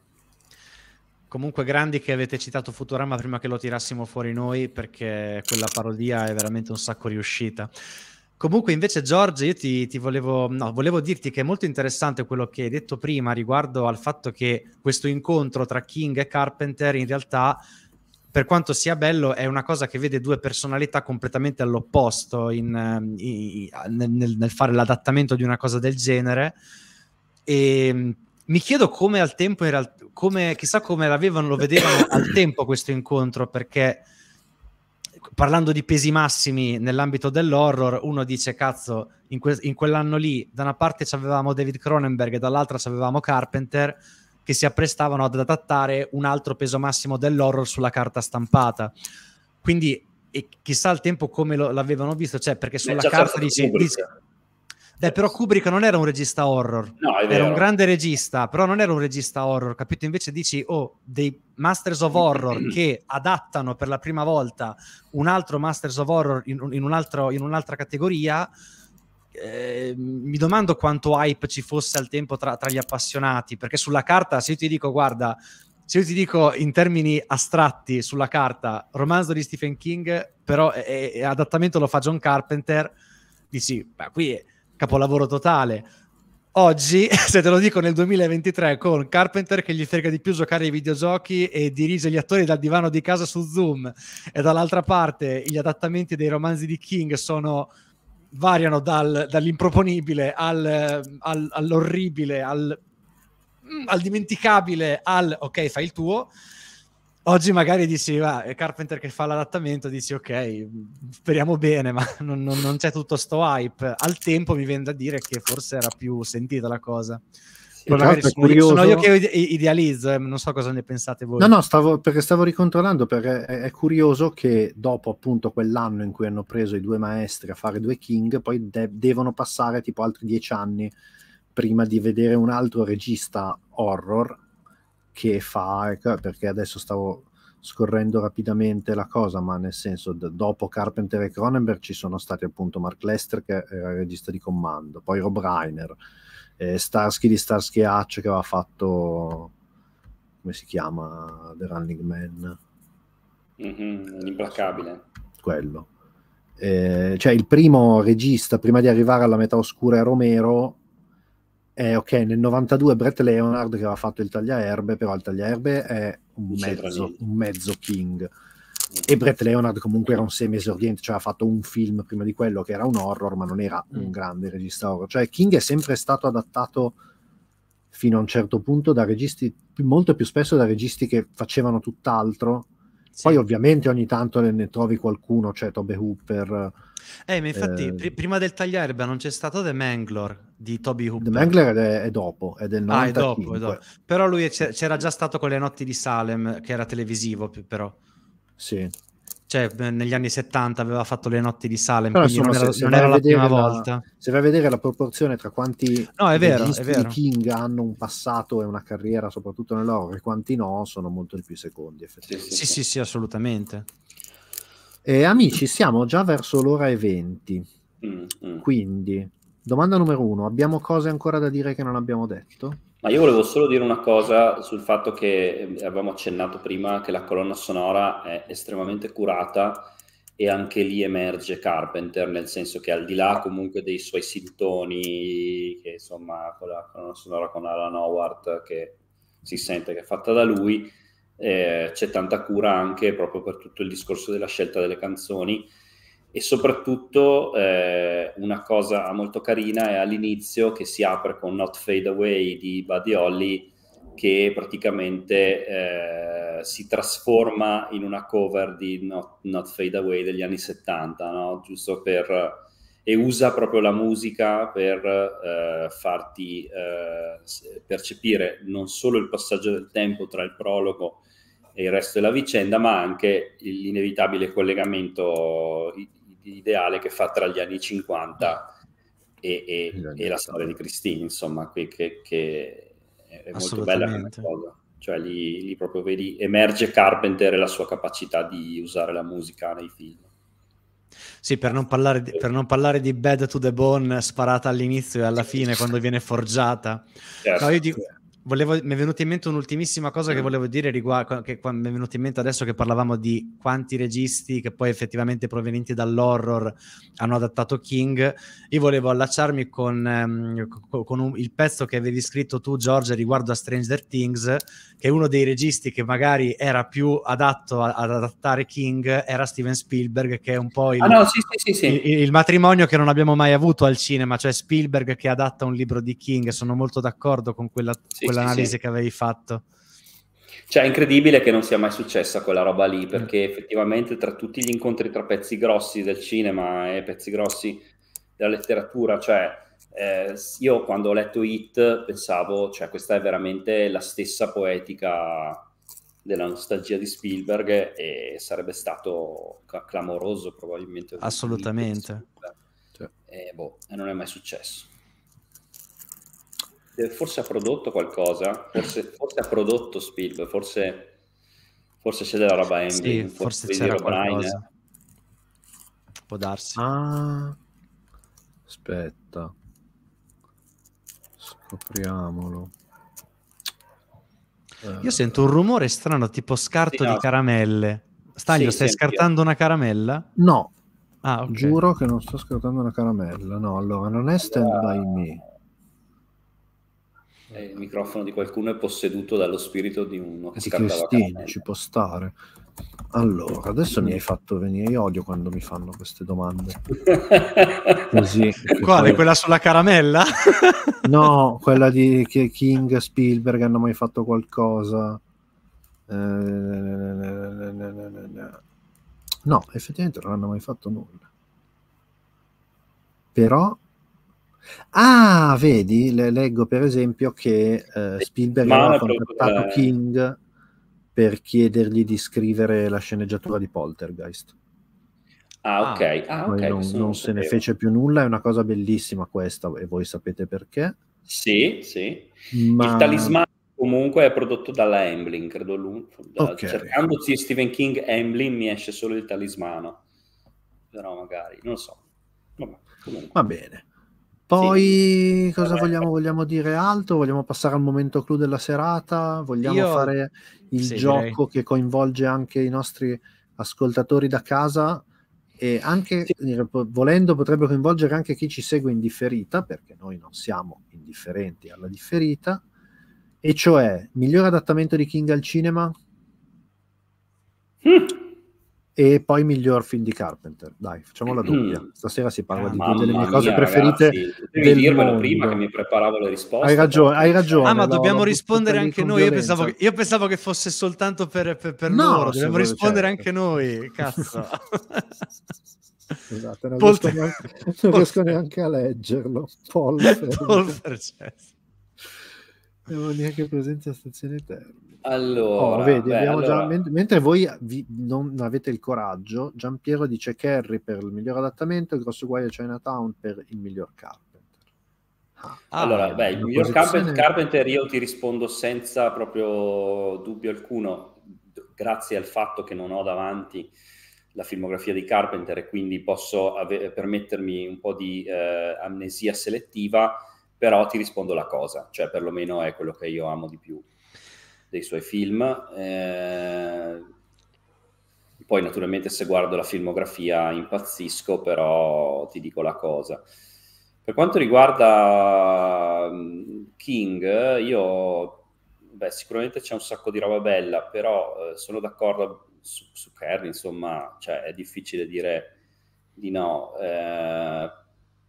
Comunque grandi che avete citato Futurama prima che lo tirassimo fuori noi perché quella parodia è veramente un sacco riuscita. Comunque invece Giorgio io ti, ti volevo, no, volevo, dirti che è molto interessante quello che hai detto prima riguardo al fatto che questo incontro tra King e Carpenter in realtà per quanto sia bello è una cosa che vede due personalità completamente all'opposto in, in, eh, in, nel, nel fare l'adattamento di una cosa del genere e mi chiedo come al tempo, in realtà, come, chissà come lo vedevano al tempo questo incontro, perché parlando di pesi massimi nell'ambito dell'horror, uno dice cazzo, in, que- in quell'anno lì da una parte c'avevamo David Cronenberg e dall'altra c'avevamo Carpenter che si apprestavano ad adattare un altro peso massimo dell'horror sulla carta stampata. Quindi e chissà al tempo come lo, l'avevano visto, cioè perché sulla carta certo dice, dice eh. Dai, però Kubrick non era un regista horror. No, era un grande regista, però non era un regista horror, capito? Invece dici, oh, dei Masters of Horror che adattano per la prima volta un altro Masters of Horror in, in, un altro, in un'altra categoria. Eh, mi domando quanto hype ci fosse al tempo tra, tra gli appassionati, perché sulla carta, se io ti dico, guarda, se io ti dico in termini astratti sulla carta, romanzo di Stephen King, però è, è adattamento lo fa John Carpenter, dici, beh, qui è capolavoro totale. Oggi, se te lo dico nel 2023, con Carpenter che gli frega di più giocare ai videogiochi e dirige gli attori dal divano di casa su Zoom, e dall'altra parte gli adattamenti dei romanzi di King sono variano dal, dall'improponibile al, al, all'orribile, al, mm, al dimenticabile, al ok, fai il tuo. Oggi magari dici, va, è Carpenter che fa l'adattamento, dici ok, speriamo bene, ma non, non, non c'è tutto sto hype. Al tempo mi viene da dire che forse era più sentita la cosa. Sì, magari sono, curioso... sono io che idealizzo, eh, non so cosa ne pensate voi. No, no, stavo, perché stavo ricontrollando, perché è, è, curioso che dopo appunto quell'anno in cui hanno preso i due maestri a fare due King, poi de- devono passare tipo altri dieci anni prima di vedere un altro regista horror che fa, ecco, perché adesso stavo scorrendo rapidamente la cosa, ma nel senso, dopo Carpenter e Cronenberg ci sono stati appunto Mark Lester che era il regista di comando, poi Rob Reiner, eh, Starsky di Starsky Hatch che aveva fatto, come si chiama, The Running Man. Mm-hmm, l'implacabile. Quello. Eh, cioè il primo regista, prima di arrivare alla metà oscura, è Romero, eh, ok, nel 92 Brett Leonard che aveva fatto il tagliaerbe, però il tagliaerbe è un mezzo, un mezzo king. Mm. E Brett Leonard comunque era un semi-esordiente, cioè ha fatto un film prima di quello che era un horror, ma non era un mm. grande regista horror. Cioè King è sempre stato adattato fino a un certo punto da registi, molto più spesso da registi che facevano tutt'altro. Sì. Poi ovviamente ogni tanto ne, trovi qualcuno, cioè Tobe Hooper eh, ma infatti eh, pr- prima del tagliare non c'è stato The Mangler di Toby Hooper. The Mangler è, è dopo, è del 95. Ah, è dopo, è dopo. Però lui c'era, c'era già stato con Le notti di Salem, che era televisivo però. Sì. Cioè, negli anni 70 aveva fatto le notti di Salem, Però, insomma, non era, se, se non era la prima la, volta. Se vai a vedere la proporzione tra quanti no, è vero, è vero. King hanno un passato e una carriera, soprattutto nell'horror, e quanti no, sono molto di più secondi, effettivamente. Sì, sì, sì, assolutamente. Eh, amici, siamo già verso l'ora e 20, mm, mm. quindi domanda numero uno, abbiamo cose ancora da dire che non abbiamo detto? Ma io volevo solo dire una cosa sul fatto che eh, abbiamo accennato prima che la colonna sonora è estremamente curata e anche lì emerge Carpenter, nel senso che al di là comunque dei suoi sintoni, che insomma con la colonna sonora con Alan Howard che si sente che è fatta da lui, eh, c'è tanta cura anche proprio per tutto il discorso della scelta delle canzoni e soprattutto eh, una cosa molto carina è all'inizio che si apre con Not Fade Away di Buddy Holly che praticamente eh, si trasforma in una cover di Not, Not Fade Away degli anni 70, no? giusto per e usa proprio la musica per eh, farti eh, percepire non solo il passaggio del tempo tra il prologo e il resto della vicenda, ma anche l'inevitabile collegamento ideale che fa tra gli anni 50 e, e, e la storia di Christine, insomma, che, che è molto bella come cosa. Cioè lì, lì, proprio vedi, emerge Carpenter e la sua capacità di usare la musica nei film. Sì, per non parlare di, non parlare di Bad to the Bone sparata all'inizio e alla fine quando viene forgiata. Certo. No, io certo, dico, Volevo, mi è venuta in mente un'ultimissima cosa mm. che volevo dire riguardo, che qua, mi è venuta in mente adesso che parlavamo di quanti registi che poi effettivamente provenienti dall'horror hanno adattato King. Io volevo allacciarmi con, ehm, con un, il pezzo che avevi scritto tu, Giorgia, riguardo a Stranger Things, che uno dei registi che magari era più adatto a, ad adattare King era Steven Spielberg, che è un po' il, ah, no, sì, sì, sì, il, il matrimonio che non abbiamo mai avuto al cinema, cioè Spielberg che adatta un libro di King. Sono molto d'accordo con quella quell'analisi sì, che avevi fatto. Cioè, è incredibile che non sia mai successa quella roba lì, mm. perché mm. effettivamente tra tutti gli incontri tra pezzi grossi del cinema e pezzi grossi della letteratura, cioè eh, io quando ho letto It pensavo, cioè questa è veramente la stessa poetica della nostalgia di Spielberg e sarebbe stato clamoroso probabilmente. Assolutamente. Cioè. Eh, boh, e boh, non è mai successo forse ha prodotto qualcosa, forse, forse ha prodotto Spielberg, forse, forse c'è della roba Emily, sì, forse, forse c'era qualcosa. Può darsi. Ah, aspetta, scopriamolo. Eh. Io sento un rumore strano, tipo scarto sì, no. di caramelle. Staglio, sì, stai sempre. scartando una caramella? No. Ah, okay. Giuro che non sto scartando una caramella. No, allora non è stand by me. Eh, il microfono di qualcuno è posseduto dallo spirito di uno che Cristina ci può stare allora adesso mi hai fatto venire io odio quando mi fanno queste domande così quale poi... quella sulla caramella no quella di King Spielberg hanno mai fatto qualcosa eh... no effettivamente non hanno mai fatto nulla però Ah, vedi, le leggo per esempio che eh, Spielberg ha contattato per... King per chiedergli di scrivere la sceneggiatura di Poltergeist. Ah, ah ok. Ah, okay. non, non se ne fece più nulla, è una cosa bellissima questa, e voi sapete perché. Sì, sì. Ma... Il talismano comunque è prodotto dalla Emblin, credo. okay. Cercando Stephen King Emblin mi esce solo il talismano. Però magari, non lo so. Vabbè, Va bene. Poi sì. cosa Vabbè. vogliamo? Vogliamo dire altro? Vogliamo passare al momento clou della serata? Vogliamo Io... fare il sì, gioco direi. che coinvolge anche i nostri ascoltatori da casa? E anche sì. volendo potrebbe coinvolgere anche chi ci segue in differita, perché noi non siamo indifferenti alla differita. E cioè, miglior adattamento di King al cinema? Mm e poi miglior film di Carpenter. Dai, facciamo la mm-hmm. doppia. Stasera si parla ah, di due delle mie cose mia, preferite. Ragazzi, devi dirmelo mondo. prima che mi preparavo le risposte. Hai ragione, hai ragione. Ah, ma dobbiamo rispondere anche noi. Io pensavo, che, io pensavo, che fosse soltanto per, per, per no, loro. Dobbiamo rispondere certo. anche noi. Cazzo. Scusate, esatto, non, Pol- riesco neanche, non riesco neanche a leggerlo. Polver. Polver, certo abbiamo neanche presenza a stazione termica. Allora, oh, vedi, beh, allora... già, mentre voi vi non avete il coraggio, Giampiero dice Kerry per il miglior adattamento e Grosso Guaio Chinatown per il miglior carpenter. Ah, ah allora, eh, beh, il miglior posizione... carpenter io ti rispondo senza proprio dubbio alcuno, grazie al fatto che non ho davanti la filmografia di Carpenter e quindi posso ave- permettermi un po' di eh, amnesia selettiva però ti rispondo la cosa, cioè perlomeno è quello che io amo di più dei suoi film. Eh, poi naturalmente se guardo la filmografia impazzisco, però ti dico la cosa. Per quanto riguarda mm, King, io, beh, sicuramente c'è un sacco di roba bella, però eh, sono d'accordo su, su Kerry, insomma, cioè, è difficile dire di no. Eh,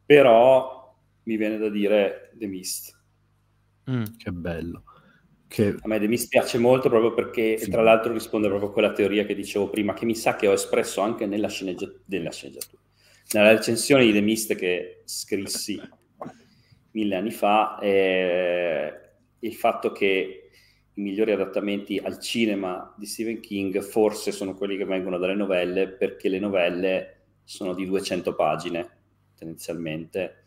però mi viene da dire The Mist. Mm, che bello. Che... A me The Mist piace molto proprio perché, sì. tra l'altro, risponde proprio a quella teoria che dicevo prima, che mi sa che ho espresso anche nella, sceneggiat- nella sceneggiatura. Nella recensione di The Mist che scrissi mille anni fa, eh, il fatto che i migliori adattamenti al cinema di Stephen King forse sono quelli che vengono dalle novelle, perché le novelle sono di 200 pagine tendenzialmente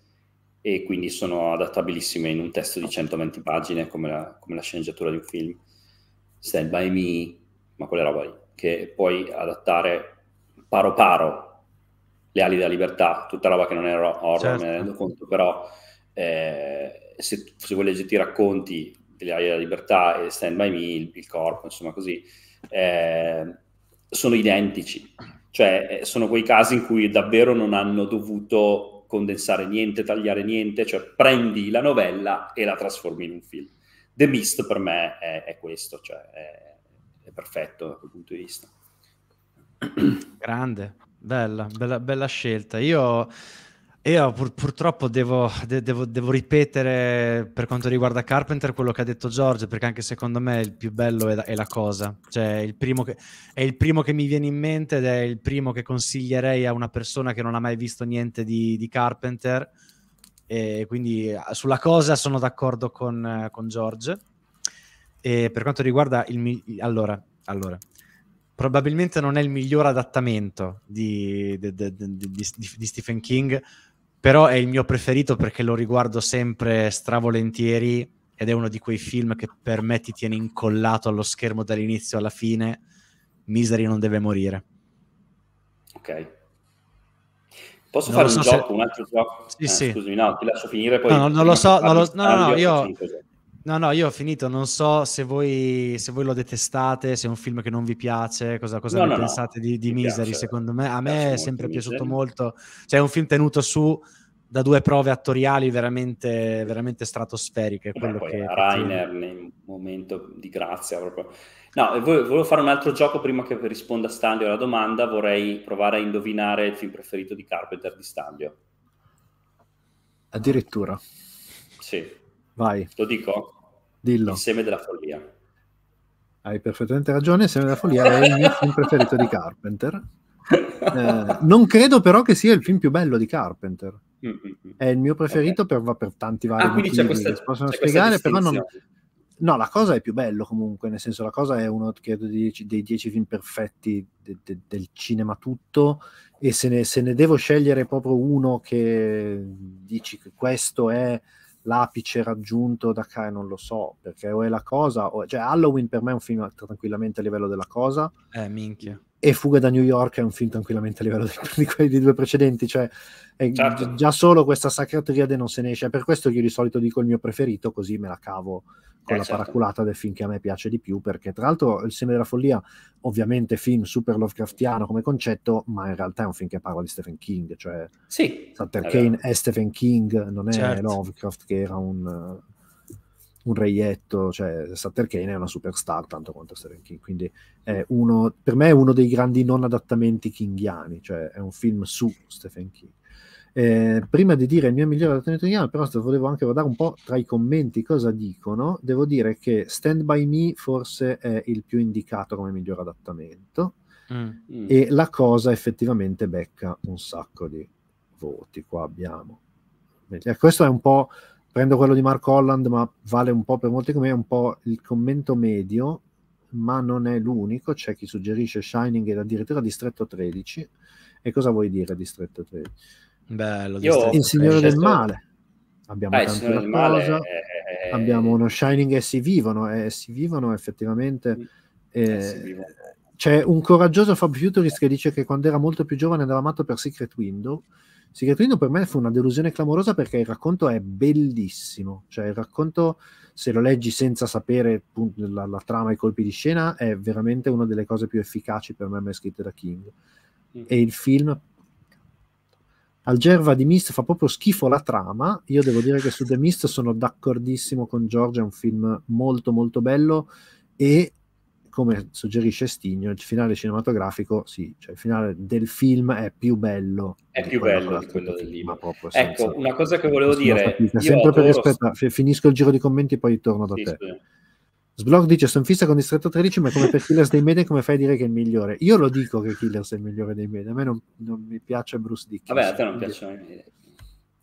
e quindi sono adattabilissime in un testo di 120 pagine come la, come la sceneggiatura di un film. Stand by me, ma quella roba lì, che puoi adattare paro paro le ali della libertà, tutta roba che non è horror, certo. me ne rendo conto, però eh, se, se voi leggete i racconti delle ali della libertà e Stand By Me, il, il corpo, insomma così, eh, sono identici. Cioè, eh, sono quei casi in cui davvero non hanno dovuto condensare niente, tagliare niente, cioè prendi la novella e la trasformi in un film. The Mist per me è, è questo, cioè è, è perfetto da quel punto di vista. Grande, Bella, bella, bella, scelta. Io io pur, purtroppo devo, de, devo, devo, ripetere per quanto riguarda Carpenter quello che ha detto George, perché anche secondo me il più bello è, è la cosa. Cioè, il che, è il primo che mi viene in mente ed è il primo che consiglierei a una persona che non ha mai visto niente di, di Carpenter. E quindi sulla cosa sono d'accordo con, con George. E per quanto riguarda il... allora, allora probabilmente non è il miglior adattamento di, di, di, di, Stephen King, però è il mio preferito perché lo riguardo sempre stravolentieri ed è uno di quei film che per me ti tiene incollato allo schermo dall'inizio alla fine. Misery non deve morire. Ok. Posso non fare un gioco, se... un altro gioco? Sì, eh, sì. Scusami, no, ti lascio finire poi... No, non, lo so, non lo... no, no, no, io... Così. No, no, io ho finito. Non so se voi, se voi lo detestate, se è un film che non vi piace, cosa, cosa no, ne no, pensate no. di, di Misery. Piace. Secondo me, a me è sempre piaciuto Misery. molto. Cioè, è un film tenuto su da due prove attoriali veramente, veramente stratosferiche. Quello poi, che Rainer nel momento di grazia proprio. No, volevo fare un altro gioco prima che risponda Stanlio alla domanda. Vorrei provare a indovinare il film preferito di Carpenter di Stanlio. Addirittura. Sì. Vai. Lo dico? Dillo. Il seme della follia. Hai perfettamente ragione, il seme della follia è il mio film preferito di Carpenter. Eh, non credo però che sia il film più bello di Carpenter. Mm-hmm. È il mio preferito okay. per, per, tanti vari ah, motivi questa, che possono spiegare, però non... No, la cosa è più bello comunque, nel senso la cosa è uno, credo, dei dieci film perfetti de, de, del cinema tutto e se ne, se ne, devo scegliere proprio uno che dici che questo è l'apice raggiunto da Kai non lo so, perché o è la cosa, o... cioè Halloween per me è un film tranquillamente a livello della cosa. Eh, minchia. E Fuga da New York è un film tranquillamente a livello di, quelli due precedenti, cioè certo. già solo questa sacra triade non se ne esce, è per questo che io di solito dico il mio preferito, così me la cavo con eh, la certo. paraculata del film che a me piace di più, perché tra l'altro Il seme della follia, ovviamente film super Lovecraftiano come concetto, ma in realtà è un film che parla di Stephen King, cioè sì, Sutter eh, Kane è Stephen King, non è certo. Lovecraft che era un, un reietto, cioè Sutter Kane è una superstar tanto quanto Stephen King, quindi uno, per me è uno dei grandi non adattamenti kinghiani, cioè è un film su Stephen King. Eh, prima di dire il mio migliore adattamento italiano, però volevo anche guardare un po' tra i commenti cosa dicono. Devo dire che Stand By Me forse è il più indicato come miglior adattamento mm. e la cosa effettivamente becca un sacco di voti. Qua abbiamo. Eh, questo è un po', prendo quello di Mark Holland, ma vale un po' per molti come è un po' il commento medio, ma non è l'unico. C'è chi suggerisce Shining ed addirittura Distretto 13. E cosa vuoi dire Distretto 13? Bello, Io, il Signore del Male. Abbiamo eh, tanto la cosa, è... abbiamo uno Shining e si vivono, e si vivono effettivamente. E... Eh, eh, vivono. C'è un coraggioso Fab Futurist che dice che quando era molto più giovane andava matto per Secret Window. Secret Window per me fu una delusione clamorosa perché il racconto è bellissimo. Cioè, il racconto, se lo leggi senza sapere appunto, la, la trama e i colpi di scena, è veramente una delle cose più efficaci per me mai scritte da King. Mm. E il film al Gerva di Mist fa proprio schifo la trama. Io devo dire che su The Mist sono d'accordissimo con Giorgia, è un film molto molto bello e come suggerisce Stigno, il finale cinematografico, sì, cioè il finale del film è più bello. È più bello di quello del libro. Proprio, ecco, una cosa che volevo dire... Fatica. Sempre per rispetto, finisco il giro di commenti e poi torno da sì, te. Spero. Sblog dice sono fissa con Distretto 13 ma come per Killers dei Maiden come fai a dire che è il migliore? Io lo dico che Killers è il migliore dei Maiden a me non, non mi piace Bruce Dickinson vabbè a te non piacciono i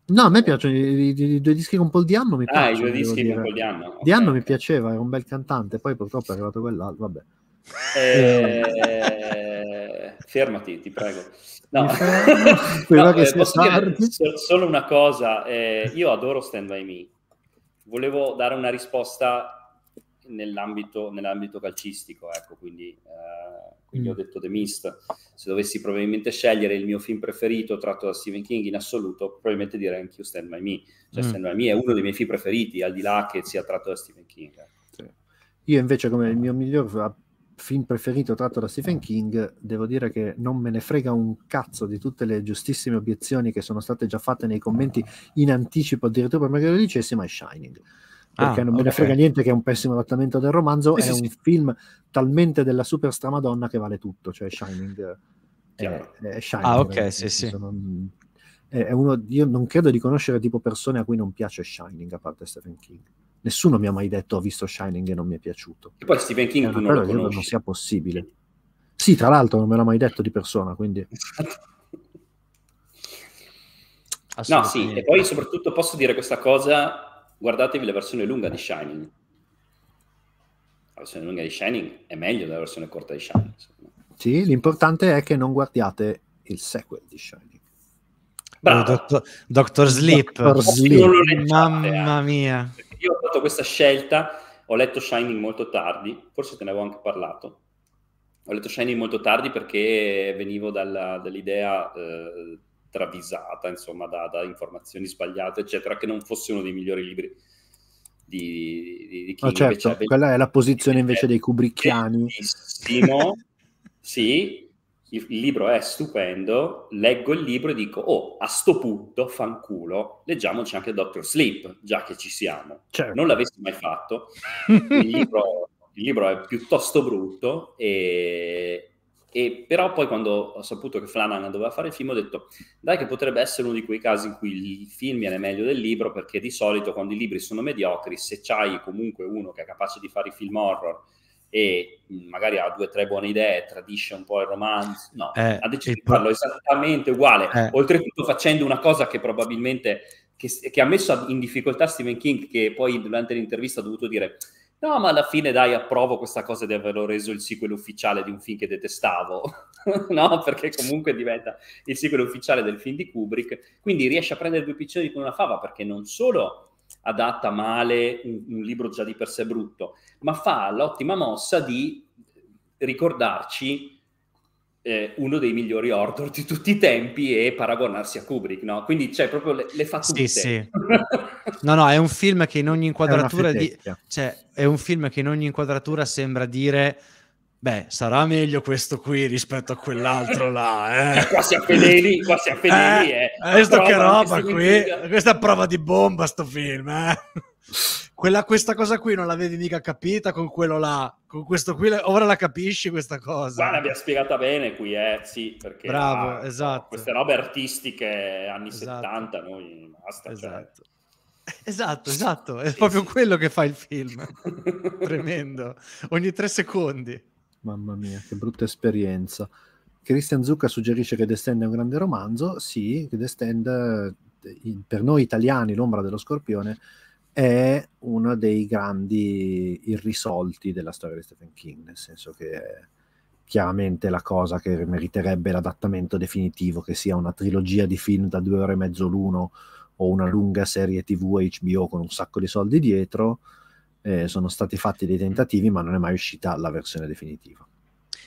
No, a me piacciono i, i, i, due dischi con Paul Dianno. Mi ah, i due dischi con Paul Dianno. Ah, okay. Dianno mi piaceva, era un bel cantante, poi purtroppo è arrivato quell'altro, vabbè. Eh, fermati, ti prego. No, no che eh, so, solo una cosa, eh, io adoro Stand By Me. Volevo dare una risposta nell'ambito, nell'ambito calcistico, ecco, quindi, eh, quindi mm. ho detto The Mist. Se dovessi probabilmente scegliere il mio film preferito tratto da Stephen King in assoluto, probabilmente direi anch'io Stand By Me. Cioè mm. Stand By Me è uno dei miei film preferiti, al di là che sia tratto da Stephen King. Ecco. Sì. Io invece come il mio miglior ah, film preferito tratto da Stephen King, devo dire che non me ne frega un cazzo di tutte le giustissime obiezioni che sono state già fatte nei commenti in anticipo, addirittura per me che lo dicessi, ma è Shining perché ah, non me ne frega niente che è un pessimo adattamento del romanzo, sì, è sì, un sì. film talmente della super stramadonna che vale tutto, cioè Shining è, è Shining. Ah, ok, sì, sì. Non, è uno, io non credo di conoscere tipo persone a cui non piace Shining, a parte Stephen King. Nessuno mi ha mai detto ho visto Shining e non mi è piaciuto. E poi Stephen King eh, tu non lo conosci. non sia possibile. Sì, tra l'altro non me l'ha mai detto di persona, quindi... no, sì, e poi soprattutto posso dire questa cosa guardatevi la versione lunga di Shining. La versione lunga di Shining è meglio della versione corta di Shining. Sì, l'importante è che non guardiate il sequel di Shining. Bravo. Doctor, Doctor Sleep. Doctor Sleep. Eh. Mamma mia. Io ho fatto questa scelta, ho letto Shining molto tardi, forse te ne avevo anche parlato. Ho letto Shining molto tardi perché venivo dalla, dall'idea eh, travisata, insomma, da, da, informazioni sbagliate, eccetera, che non fosse uno dei migliori libri di, di, di King. Ah, certo, invece, quella è la posizione invece dei Kubrickiani. sì, il, il, libro è stupendo, leggo il libro e dico, oh, a sto punto, fanculo, leggiamoci anche Doctor Sleep, già che ci siamo. Certo. Non l'avessi mai fatto. Il libro, il libro è piuttosto brutto e, e però poi quando ho saputo che Flanagan doveva fare il film ho detto dai che potrebbe essere uno di quei casi in cui il film viene meglio del libro perché di solito quando i libri sono mediocri se c'hai comunque uno che è capace di fare i film horror e magari ha due o tre buone idee tradisce un po' il romanzo no, eh, ha deciso di farlo esattamente uguale eh. oltretutto facendo una cosa che probabilmente che, che ha messo in difficoltà Stephen King che poi durante l'intervista ha dovuto dire No, ma alla fine dai, approvo questa cosa di averlo reso il sequel ufficiale di un film che detestavo, no? Perché comunque diventa il sequel ufficiale del film di Kubrick. Quindi riesce a prendere due piccioni con una fava perché non solo adatta male un, un libro già di per sé brutto, ma fa l'ottima mossa di ricordarci eh, uno dei migliori horror di tutti i tempi e paragonarsi a Kubrick, no? Quindi c'è cioè, proprio le, le fa tutte. Sì, sì. No, no, è un film che in ogni inquadratura è, di... cioè, è un film che in ogni inquadratura sembra dire Beh, sarà meglio questo qui rispetto a quell'altro là, eh. eh qua siamo fedeli, qua siamo fedeli, eh. eh. eh questo che roba che qui, questa è prova di bomba sto film, eh. Quella, questa cosa qui non l'avevi mica capita con quello là, con questo qui, ora la capisci questa cosa. Guarda, l'abbiamo spiegata bene qui, eh, sì, perché... Bravo, ah, esatto. Queste robe artistiche anni esatto. 70, noi basta, cioè. esatto. Cioè Esatto, esatto, è proprio quello che fa il film. Tremendo. Ogni tre secondi. Mamma mia, che brutta esperienza. Christian Zucca suggerisce che The Stand è un grande romanzo. Sì, The Stand, eh, per noi italiani, l'ombra dello scorpione, è uno dei grandi irrisolti della storia di Stephen King, nel senso che è chiaramente la cosa che meriterebbe l'adattamento definitivo, che sia una trilogia di film da due ore e mezzo l'uno o una lunga serie TV HBO con un sacco di soldi dietro. Eh, sono stati fatti dei tentativi, ma non è mai uscita la versione definitiva.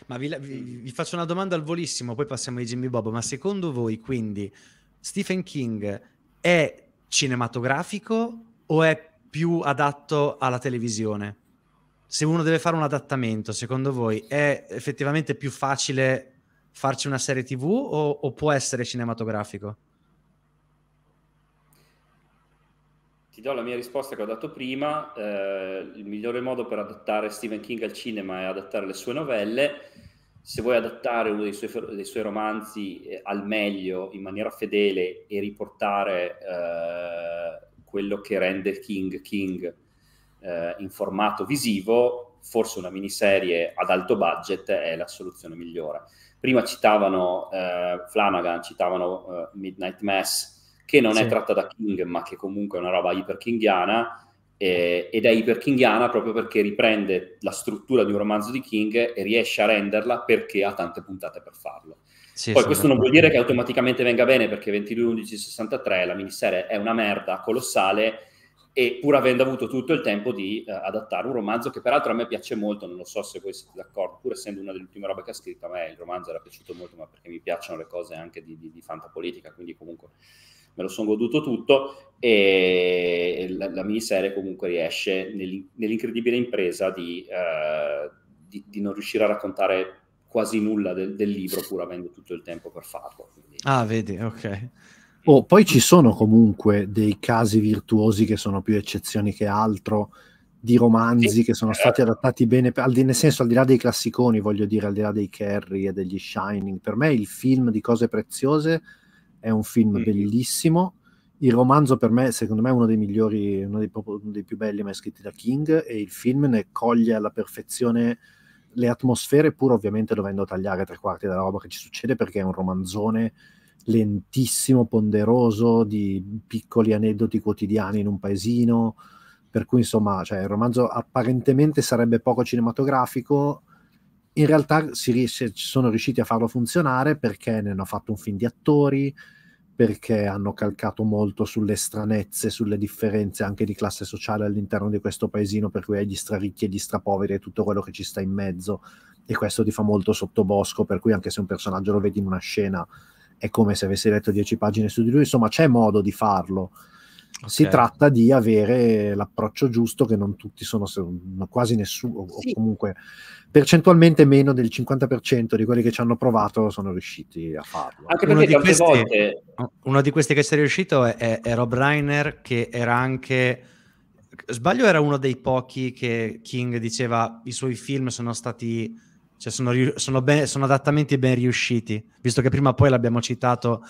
Ma vi, vi, vi faccio una domanda al volissimo, poi passiamo ai Jimmy Bob. Ma secondo voi, quindi, Stephen King è cinematografico o è più adatto alla televisione? Se uno deve fare un adattamento, secondo voi è effettivamente più facile farci una serie TV o, o può essere cinematografico? do la mia risposta che ho dato prima, eh, il migliore modo per adattare Stephen King al cinema è adattare le sue novelle, se vuoi adattare uno dei suoi, dei suoi romanzi eh, al meglio, in maniera fedele e riportare eh, quello che rende King King eh, in formato visivo, forse una miniserie ad alto budget è la soluzione migliore. Prima citavano eh, Flanagan, citavano eh, Midnight Mass, che non sì. è tratta da King, ma che comunque è una roba iperkinghiana, eh, ed è iperkinghiana proprio perché riprende la struttura di un romanzo di King e riesce a renderla perché ha tante puntate per farlo. Sì, Poi questo non vuol dire che automaticamente venga bene, perché 22, 11, 63 la miniserie è una merda colossale, e pur avendo avuto tutto il tempo di eh, adattare un romanzo che peraltro a me piace molto, non lo so se voi siete d'accordo, pur essendo una delle ultime robe che ha scritto, a me il romanzo era piaciuto molto, ma perché mi piacciono le cose anche di, di, di fantapolitica, quindi comunque me lo sono goduto tutto e la, la miniserie comunque riesce nell'incredibile impresa di, eh, di, di, non riuscire a raccontare quasi nulla del, del, libro pur avendo tutto il tempo per farlo. Quindi... Ah, vedi, ok. Oh, poi ci sono comunque dei casi virtuosi che sono più eccezioni che altro, di romanzi sì, che sono stati adattati bene, per, nel senso al di là dei classiconi, voglio dire, al di là dei Kerry e degli Shining. Per me il film di cose preziose è un film mm. bellissimo. Il romanzo per me, secondo me, è uno dei migliori, uno dei, proprio, uno dei più belli mai scritti da King e il film ne coglie alla perfezione le atmosfere, pur ovviamente dovendo tagliare tre quarti della roba che ci succede perché è un romanzone lentissimo, ponderoso, di piccoli aneddoti quotidiani in un paesino, per cui insomma cioè, il romanzo apparentemente sarebbe poco cinematografico, in realtà riesce, sono riusciti a farlo funzionare perché ne hanno fatto un film di attori, perché hanno calcato molto sulle stranezze, sulle differenze anche di classe sociale all'interno di questo paesino, per cui hai gli straricchi e gli strapoveri e tutto quello che ci sta in mezzo, e questo ti fa molto sottobosco, per cui anche se un personaggio lo vedi in una scena è come se avessi letto dieci pagine su di lui, insomma c'è modo di farlo Okay. Si tratta di avere l'approccio giusto che non tutti sono, quasi nessuno, sì. o comunque percentualmente meno del 50% di quelli che ci hanno provato sono riusciti a farlo. Anche perché uno di questi, volte... uno di questi che si è riuscito è, è, Rob Reiner che era anche sbaglio era uno dei pochi che King diceva i suoi film sono stati cioè sono, sono, ben, sono adattamenti ben riusciti visto che prima o poi l'abbiamo citato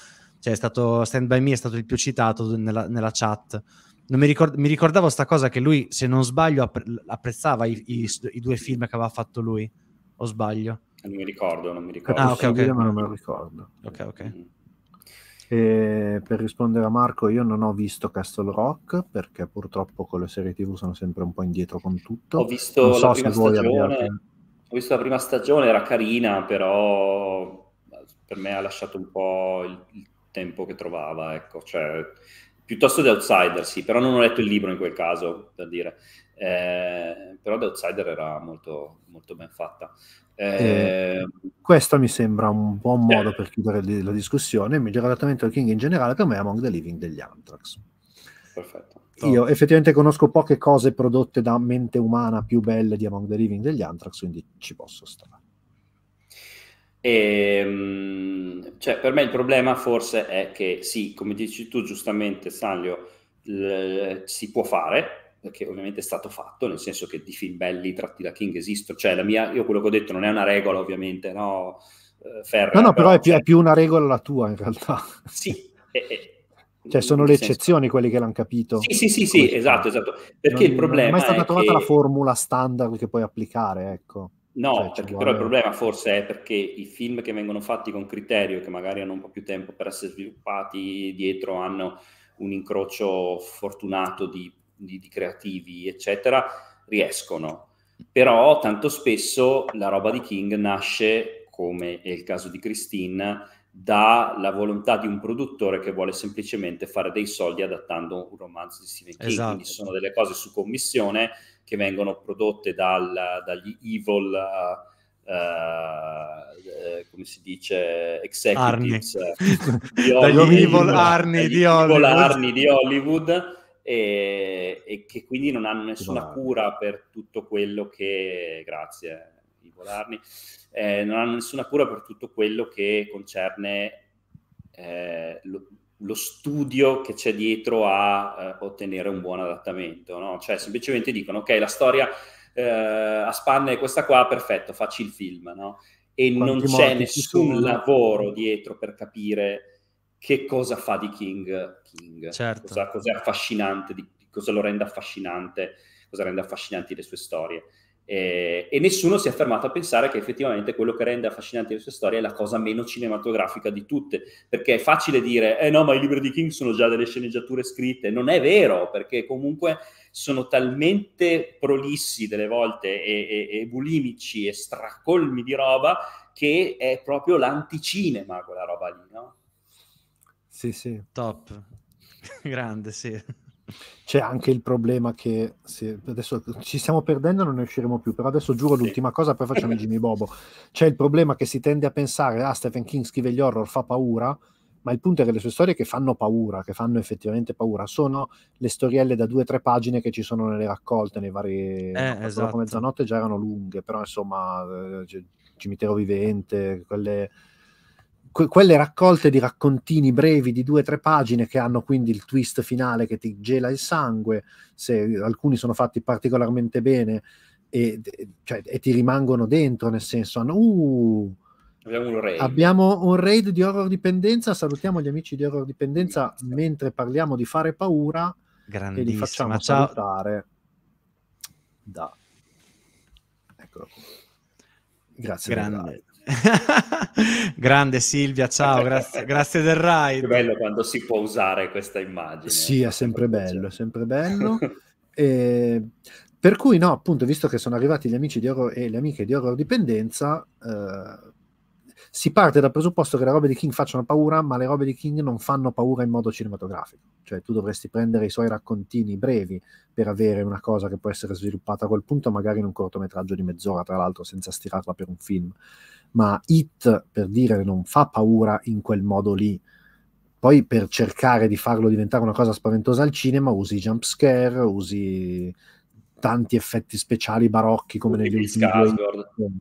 cioè è stato Stand By Me è stato il più citato nella, nella chat. Mi, ricord, mi, ricordavo sta cosa che lui, se non sbaglio, apprezzava i, i, i due film che aveva fatto lui, o sbaglio? Eh, non mi ricordo, non mi ricordo. Ah, ok, ok. Ma non me lo ricordo. Ok, ok. E per rispondere a Marco, io non ho visto Castle Rock perché purtroppo con le serie TV sono sempre un po' indietro con tutto. Ho visto, non la, so prima stagione, abbiate... ho visto la prima stagione, era carina, però per me ha lasciato un po' il, il tempo che trovava, ecco, cioè, piuttosto The Outsider, sì, però non ho letto il libro in quel caso, per dire. Eh, però The Outsider era molto, molto ben fatta. Eh, eh, questo mi sembra un buon modo per chiudere la discussione. Il miglior adattamento del King in generale per me è Among the Living degli Anthrax. Perfetto. Io effettivamente conosco poche cose prodotte da mente umana più belle di Among the Living degli Anthrax, quindi ci posso stare. E, ehm, cioè, per me il problema forse è che sì, come dici tu giustamente, Stanlio, l- si può fare, perché ovviamente è stato fatto, nel senso che di film belli tratti da King esistono. Cioè, la mia, io quello che ho detto non è una regola, ovviamente, no? Eh, Ferra, no, no, però, però è, più, cioè... è, più, una regola la tua in realtà. Sì, è, è... cioè sono le eccezioni quelli che l'hanno capito. Sì, sì, sì, sì esatto, esatto. Perché non, il problema è... non è mai stata trovata che... la formula standard che puoi applicare, ecco. No, cioè, vuole... però il problema forse è perché i film che vengono fatti con criterio, che magari hanno un po' più tempo per essere sviluppati, dietro hanno un incrocio fortunato di, di, di creativi, eccetera, riescono. Però tanto spesso la roba di King nasce, come è il caso di Christine, dalla volontà di un produttore che vuole semplicemente fare dei soldi adattando un romanzo di Stephen King. Esatto. Quindi sono delle cose su commissione che vengono prodotte dal, dagli evil, uh, come si dice, executives eh, di Hollywood, Arni di Hollywood. Arni di Hollywood e, e, che quindi non hanno nessuna cura per tutto quello che... Grazie, Evil Arni. Eh, non hanno nessuna cura per tutto quello che concerne eh, lo, lo studio che c'è dietro a eh, ottenere un buon adattamento, no? cioè semplicemente dicono ok la storia eh, a spanne è questa qua, perfetto, facci il film, no? e Quanti non c'è nessun lavoro dietro per capire che cosa fa di King, King. Certo. Cosa, cosa, è affascinante, di, cosa lo rende affascinante, cosa rende affascinanti le sue storie eh, e nessuno si è fermato a pensare che effettivamente quello che rende affascinante le sue storie è la cosa meno cinematografica di tutte, perché è facile dire, eh no, ma i libri di King sono già delle sceneggiature scritte, non è vero, perché comunque sono talmente prolissi delle volte e, e, e bulimici e stracolmi di roba che è proprio l'anticinema quella roba lì, no? Sì, sì. Top. Grande, sì c'è anche il problema che se, adesso ci stiamo perdendo non ne usciremo più però adesso giuro sì. l'ultima cosa poi facciamo Jimmy Bobo c'è il problema che si tende a pensare ah Stephen King scrive gli horror fa paura ma il punto è che le sue storie che fanno paura che fanno effettivamente paura sono le storielle da due o tre pagine che ci sono nelle raccolte nei vari eh, no, esatto. mezzanotte già erano lunghe però insomma eh, cimitero vivente quelle que- quelle raccolte di raccontini brevi di due o tre pagine che hanno quindi il twist finale che ti gela il sangue, se alcuni sono fatti particolarmente bene e, cioè, e ti rimangono dentro, nel senso hanno... Uh, Abbiamo un, Abbiamo un raid. di horror dipendenza. Salutiamo gli amici di horror dipendenza Grazie. mentre parliamo di fare paura e li facciamo ciao. salutare. Da. Eccolo. Grazie. Grande. Grande Silvia, ciao, grazie, grazie del ride. È bello quando si può usare questa immagine. Sì, è sempre bello, è sempre bello. e, per cui no, appunto, visto che sono arrivati gli amici di horror e le amiche di horror dipendenza, eh, si parte dal presupposto che le robe di King facciano paura, ma le robe di King non fanno paura in modo cinematografico. Cioè tu dovresti prendere i suoi raccontini brevi per avere una cosa che può essere sviluppata a quel punto, magari in un cortometraggio di mezz'ora, tra l'altro, senza stirarla per un film ma It, per dire, non fa paura in quel modo lì. Poi per cercare di farlo diventare una cosa spaventosa al cinema usi jump scare, usi tanti effetti speciali barocchi come negli ultimi due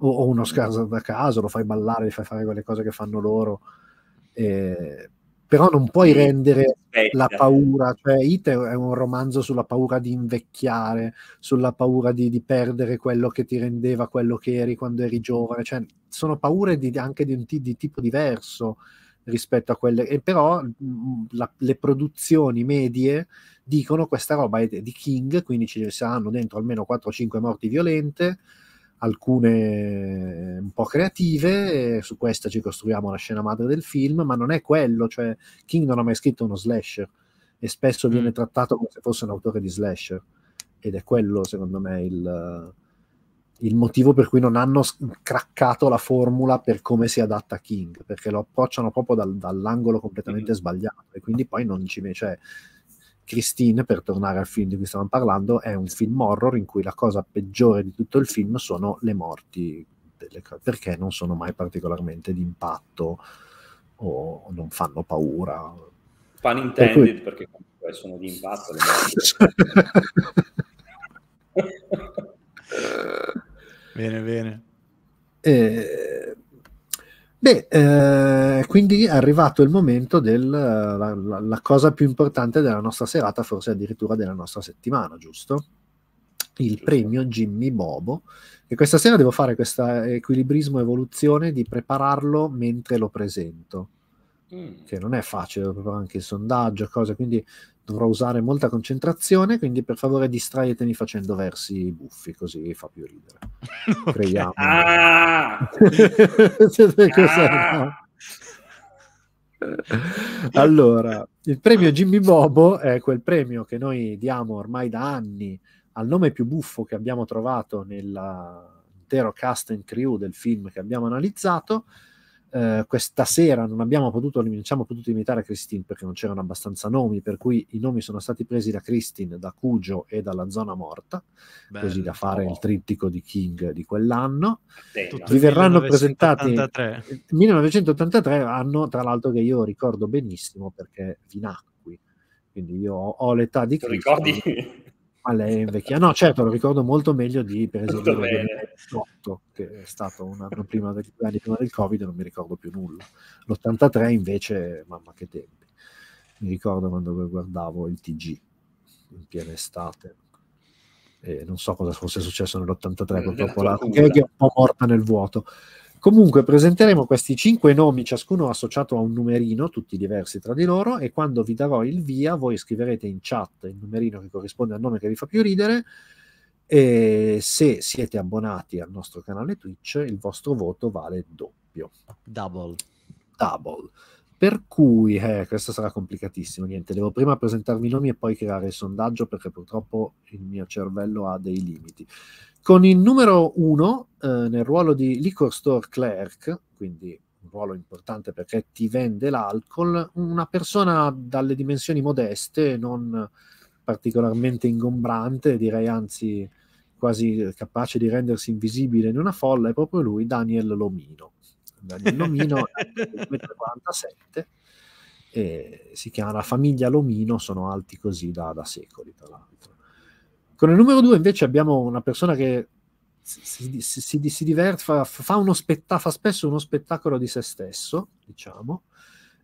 o, uno scaso da caso, lo fai ballare, gli fai fare quelle cose che fanno loro. E però non puoi rendere la paura, cioè It è un romanzo sulla paura di invecchiare, sulla paura di, di perdere quello che ti rendeva quello che eri quando eri giovane, cioè, sono paure di, anche di, un t- di tipo diverso rispetto a quelle, e però mm, la, le produzioni medie dicono questa roba è di King, quindi ci saranno dentro almeno 4-5 morti violente, alcune eh, un po' creative, su questa ci costruiamo la scena madre del film, ma non è quello, cioè King non ha mai scritto uno slasher e spesso mm. viene trattato come se fosse un autore di slasher ed è quello secondo me il, il motivo per cui non hanno craccato la formula per come si adatta a King, perché lo approcciano proprio dal, dall'angolo completamente mm. sbagliato e quindi poi non ci... Cioè, Christine, per tornare al film di cui stavamo parlando, è un film horror in cui la cosa peggiore di tutto il film sono le morti, delle, perché non sono mai particolarmente di impatto o non fanno paura. Fan intended, per cui... perché comunque sono di impatto le morti. bene, bene. E eh, Beh, eh, quindi è arrivato il momento della cosa più importante della nostra serata, forse addirittura della nostra settimana, giusto? Il premio Jimmy Bobo. E questa sera devo fare questo equilibrismo evoluzione di prepararlo mentre lo presento. Mm. Che non è facile, proprio anche il sondaggio, cose, quindi dovrò usare molta concentrazione, quindi per favore distraetemi facendo versi buffi, così fa più ridere. okay. Crediamo. Ah! Cioè, ah! allora, il premio Jimmy Bobo è quel premio che noi diamo ormai da anni al nome più buffo che abbiamo trovato nell'intero cast and crew del film che abbiamo analizzato eh, questa sera non abbiamo potuto, non ci potuto imitare Christine perché non c'erano abbastanza nomi, per cui i nomi sono stati presi da Christine, da Cugio e dalla Zona Morta, Bello. così da fare il trittico di King di quell'anno. Tutto Vi verranno 1983. presentati 1983, eh, anno tra l'altro che io ricordo benissimo perché vi nacqui, quindi io ho, ho l'età di Cristo. Ricordi? Ma lei è invecchiata. No, certo, lo ricordo molto meglio di, per esempio, del 2008, che è stato un anno prima del, anni prima del Covid, non mi ricordo più nulla. L'83 invece, mamma che tempi. Mi ricordo quando guardavo il TG in piena estate. E non so cosa fosse successo nell'83, mm, purtroppo la, che è un po' morta nel vuoto. Comunque presenteremo questi cinque nomi, ciascuno associato a un numerino, tutti diversi tra di loro, e quando vi darò il via, voi scriverete in chat il numerino che corrisponde al nome che vi fa più ridere. E se siete abbonati al nostro canale Twitch, il vostro voto vale doppio. Double. Double. Per cui, eh, questo sarà complicatissimo, niente, devo prima presentarvi i nomi e poi creare il sondaggio perché purtroppo il mio cervello ha dei limiti. Con il numero uno, eh, nel ruolo di liquor store clerk, quindi un ruolo importante perché ti vende l'alcol, una persona dalle dimensioni modeste, non particolarmente ingombrante, direi anzi quasi capace di rendersi invisibile in una folla, è proprio lui, Daniel Lomino il Lomino, è 1,47 m, si chiama la famiglia Lomino, sono alti così da, da secoli, tra l'altro. Con il numero 2 invece abbiamo una persona che si, si, si, si diverte, fa, fa, spetta- fa, spesso uno spettacolo di se stesso, diciamo,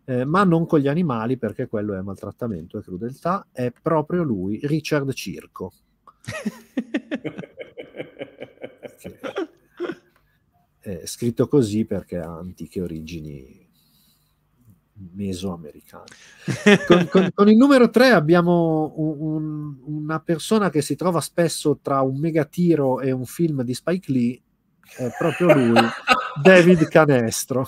eh, ma non con gli animali perché quello è maltrattamento e crudeltà, è proprio lui, Richard Circo. eh, scritto così perché ha antiche origini mesoamericane. Con, con, con il numero 3 abbiamo un, un, una persona che si trova spesso tra un megatiro e un film di Spike Lee, è proprio lui, David Canestro.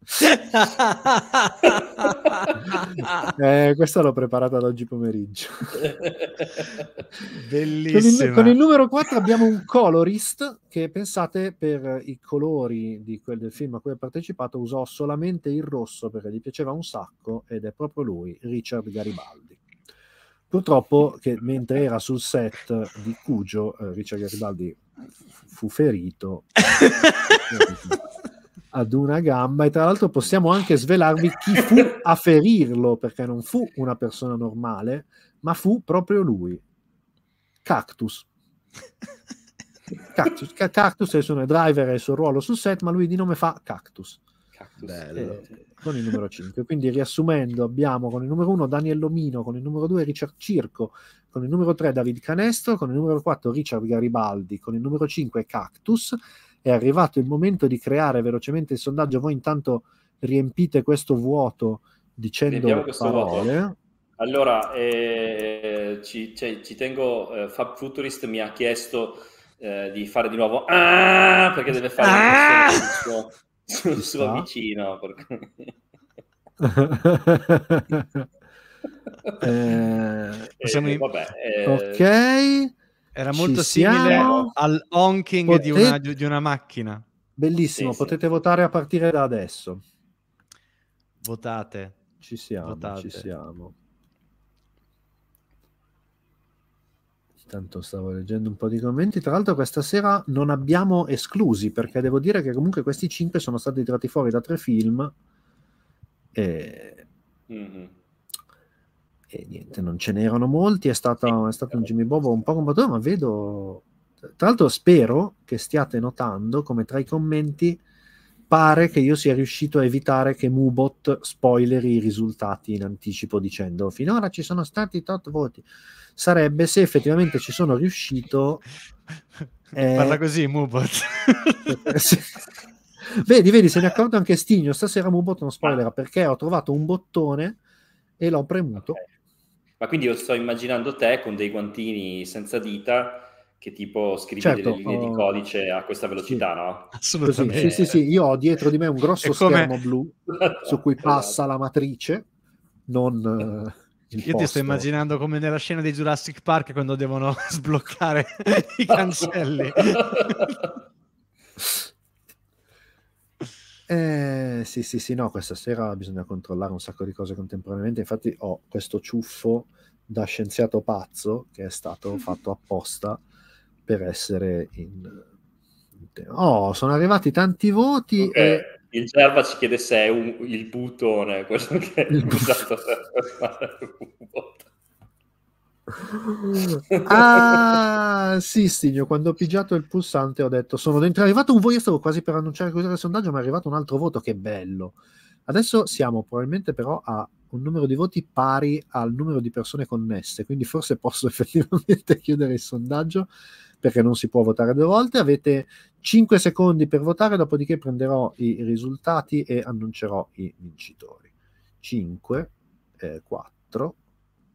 eh, questa l'ho preparata oggi pomeriggio. Bellissimo. Con, con, il numero 4 abbiamo un colorist che pensate per i colori di quel del film a cui ha partecipato usò solamente il rosso perché gli piaceva un sacco ed è proprio lui, Richard Garibaldi. Purtroppo che mentre era sul set di Cugio, eh, Richard Garibaldi fu ferito. ad una gamba e tra l'altro possiamo anche svelarvi chi fu a ferirlo perché non fu una persona normale ma fu proprio lui Cactus Cactus, Cactus è il suo driver e il suo ruolo sul set ma lui di nome fa Cactus, Cactus. Eh, con il numero 5 quindi riassumendo abbiamo con il numero 1 Daniel Lomino con il numero 2 Richard Circo con il numero 3 David Canestro con il numero 4 Richard Garibaldi con il numero 5 Cactus è arrivato il momento di creare velocemente il sondaggio, voi intanto riempite questo vuoto dicendo parole. Vuoto. Allora, eh, ci, cioè, ci, tengo, eh, Fab Futurist mi ha chiesto eh, di fare di nuovo ah, perché deve fare ah! il suo, sul suo vicino. Perché... eh, possiamo... eh, vabbè, eh... ok era molto simile al honking Potete... di, una, di, una, macchina. Bellissimo, sì, potete sì. votare a partire da adesso. Votate. Ci siamo, Votate. ci siamo. Intanto stavo leggendo un po' di commenti. Tra l'altro, questa sera non abbiamo esclusi perché devo dire che comunque questi cinque sono stati tratti fuori da tre film. E... Mm-hmm. E niente, non ce n'erano molti, è stato, è stato un Jimmy Bob un po' combattuto, ma vedo... Tra l'altro spero che stiate notando come tra i commenti pare che io sia riuscito a evitare che Mubot spoileri i risultati in anticipo dicendo finora ci sono stati tot voti. Sarebbe se effettivamente ci sono riuscito. Eh... Parla così Mubot. vedi, vedi, se ne è accorto anche Stigno. Stasera Mubot non spoilerà ah. perché ho trovato un bottone e l'ho premuto. Okay. Ma quindi io sto immaginando te con dei guantini senza dita che tipo scrivi certo, delle linee oh, di codice a questa velocità, sì, no? Assolutamente. Sì, sì, sì, io ho dietro di me un grosso come... schermo blu su cui esatto. passa la matrice, non... Eh, io posto. ti sto immaginando come nella scena di Jurassic Park quando devono sbloccare i cancelli. Eh, sì, sì, sì, no, questa sera bisogna controllare un sacco di cose contemporaneamente. Infatti ho questo ciuffo da scienziato pazzo che è stato fatto apposta per essere in... Oh, sono arrivati tanti voti okay. e... Il Gerva ci chiede se è un, il bootone quello che il è usato per fare un botto. ah, sì, Stigno, quando ho pigiato il pulsante ho detto sono dentro. È arrivato un voto, io stavo quasi per annunciare così il sondaggio, ma è arrivato un altro voto, che bello. Adesso siamo probabilmente però a un numero di voti pari al numero di persone connesse, quindi forse posso effettivamente chiudere il sondaggio perché non si può votare due volte. Avete 5 secondi per votare, dopodiché prenderò i risultati e annuncerò i vincitori. 5, 4,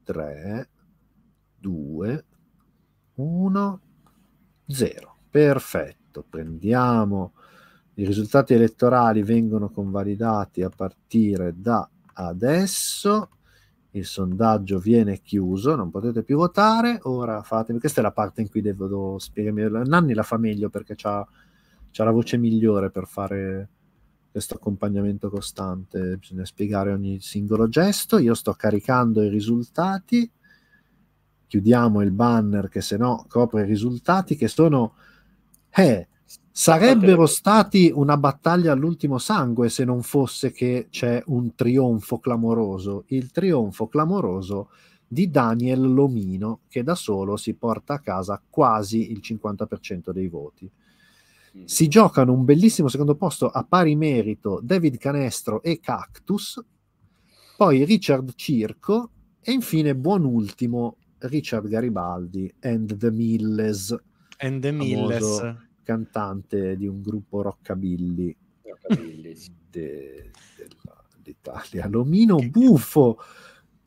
3, 2, 1, 0. Perfetto, prendiamo. I risultati elettorali vengono convalidati a partire da adesso. Il sondaggio viene chiuso, non potete più votare. Ora fatemi, questa è la parte in cui devo, devo spiegarmi. Nanni la fa meglio perché ha la voce migliore per fare questo accompagnamento costante. Bisogna spiegare ogni singolo gesto. Io sto caricando i risultati chiudiamo il banner che se no copre i risultati che sono eh, sarebbero stati una battaglia all'ultimo sangue se non fosse che c'è un trionfo clamoroso il trionfo clamoroso di Daniel Lomino che da solo si porta a casa quasi il 50% dei voti mm. si giocano un bellissimo secondo posto a pari merito David Canestro e Cactus poi Richard Circo e infine buon ultimo Richard Garibaldi and the Milles. And the Milles. Cantante di un gruppo rockabilly, rockabilly de, dell'Italia. L'omino che... buffo.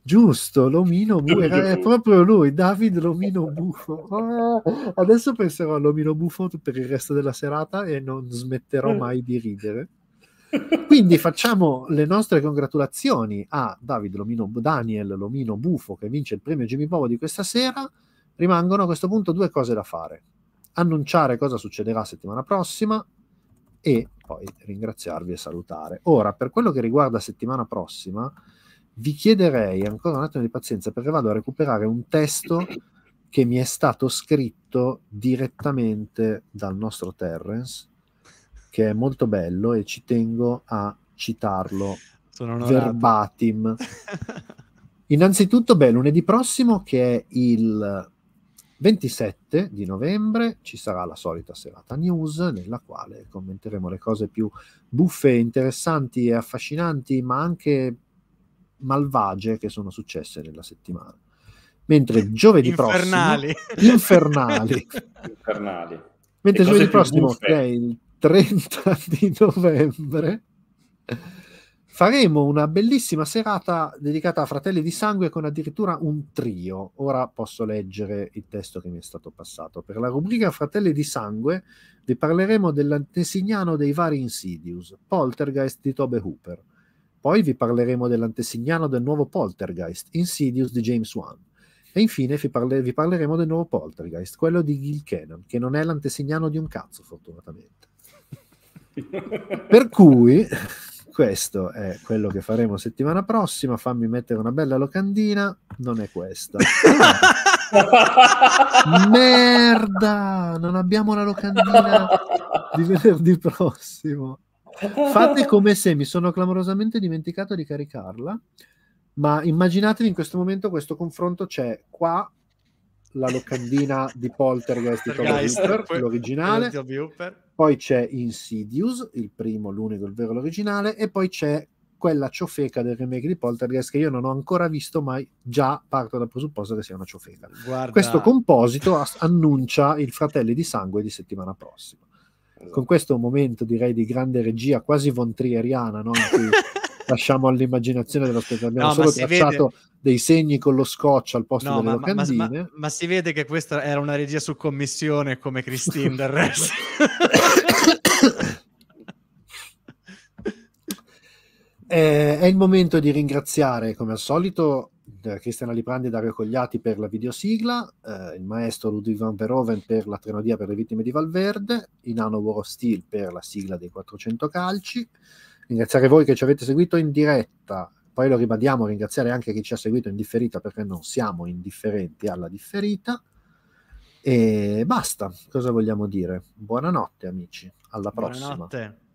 Giusto, l'omino buffo, era, è proprio lui, David l'omino buffo. Ah, adesso penserò all'omino buffo per il resto della serata e non smetterò eh. mai di ridere. Quindi facciamo le nostre congratulazioni a David Lomino, Daniel Lomino Bufo che vince il premio Jimmy Bobo di questa sera. Rimangono a questo punto due cose da fare. Annunciare cosa succederà settimana prossima e poi ringraziarvi e salutare. Ora, per quello che riguarda settimana prossima, vi chiederei ancora un attimo di pazienza perché vado a recuperare un testo che mi è stato scritto direttamente dal nostro Terrence che è molto bello e ci tengo a citarlo verbatim. Innanzitutto, beh, lunedì prossimo, che è il 27 di novembre, ci sarà la solita serata news, nella quale commenteremo le cose più buffe, interessanti e affascinanti, ma anche malvagie che sono successe nella settimana. Mentre giovedì infernali. prossimo... Infernali. infernali. Mentre giovedì prossimo, che è il 30 di novembre faremo una bellissima serata dedicata a Fratelli di Sangue con addirittura un trio. Ora posso leggere il testo che mi è stato passato. Per la rubrica Fratelli di Sangue vi parleremo dell'antesignano dei vari Insidious, Poltergeist di Tobe Hooper. Poi vi parleremo dell'antesignano del nuovo Poltergeist, Insidious di James Wan. E infine vi, parle- vi parleremo del nuovo Poltergeist, quello di Gil Cannon, che non è l'antesignano di un cazzo, fortunatamente per cui questo è quello che faremo settimana prossima. Fammi mettere una bella locandina. Non è questa. Merda, non abbiamo la locandina di venerdì prossimo. Fate come se mi sono clamorosamente dimenticato di caricarla. Ma immaginatevi in questo momento questo confronto c'è qua la locandina di Poltergeist, Poltergeist l'originale poi c'è Insidious, il primo, l'unico, il vero, l'originale, e poi c'è quella ciofeca del remake di Poltergeist che io non ho ancora visto, ma già parto dal presupposto che sia una ciofeca. Guarda. Questo composito annuncia il Fratelli di Sangue di settimana prossima. Esatto. Con questo momento direi di grande regia quasi vontrieriana, no? lasciamo all'immaginazione dello spettatore. Abbiamo no, solo tracciato vede dei segni con lo scotch al posto no, delle ma, locandine. Ma, ma, ma, si vede che questa era una regia su commissione come Christine del resto. eh, è il momento di ringraziare, come al solito, eh, Cristiana Liprandi e Dario Cogliati per la videosigla, eh, il maestro Ludwig van Verhoeven per la trenodia per le vittime di Valverde, Inano War of Steel per la sigla dei 400 calci. Ringraziare voi che ci avete seguito in diretta poi lo ribadiamo, ringraziare anche chi ci ha seguito in differita perché non siamo indifferenti alla differita. E basta, cosa vogliamo dire? Buonanotte amici, alla prossima. Buonanotte.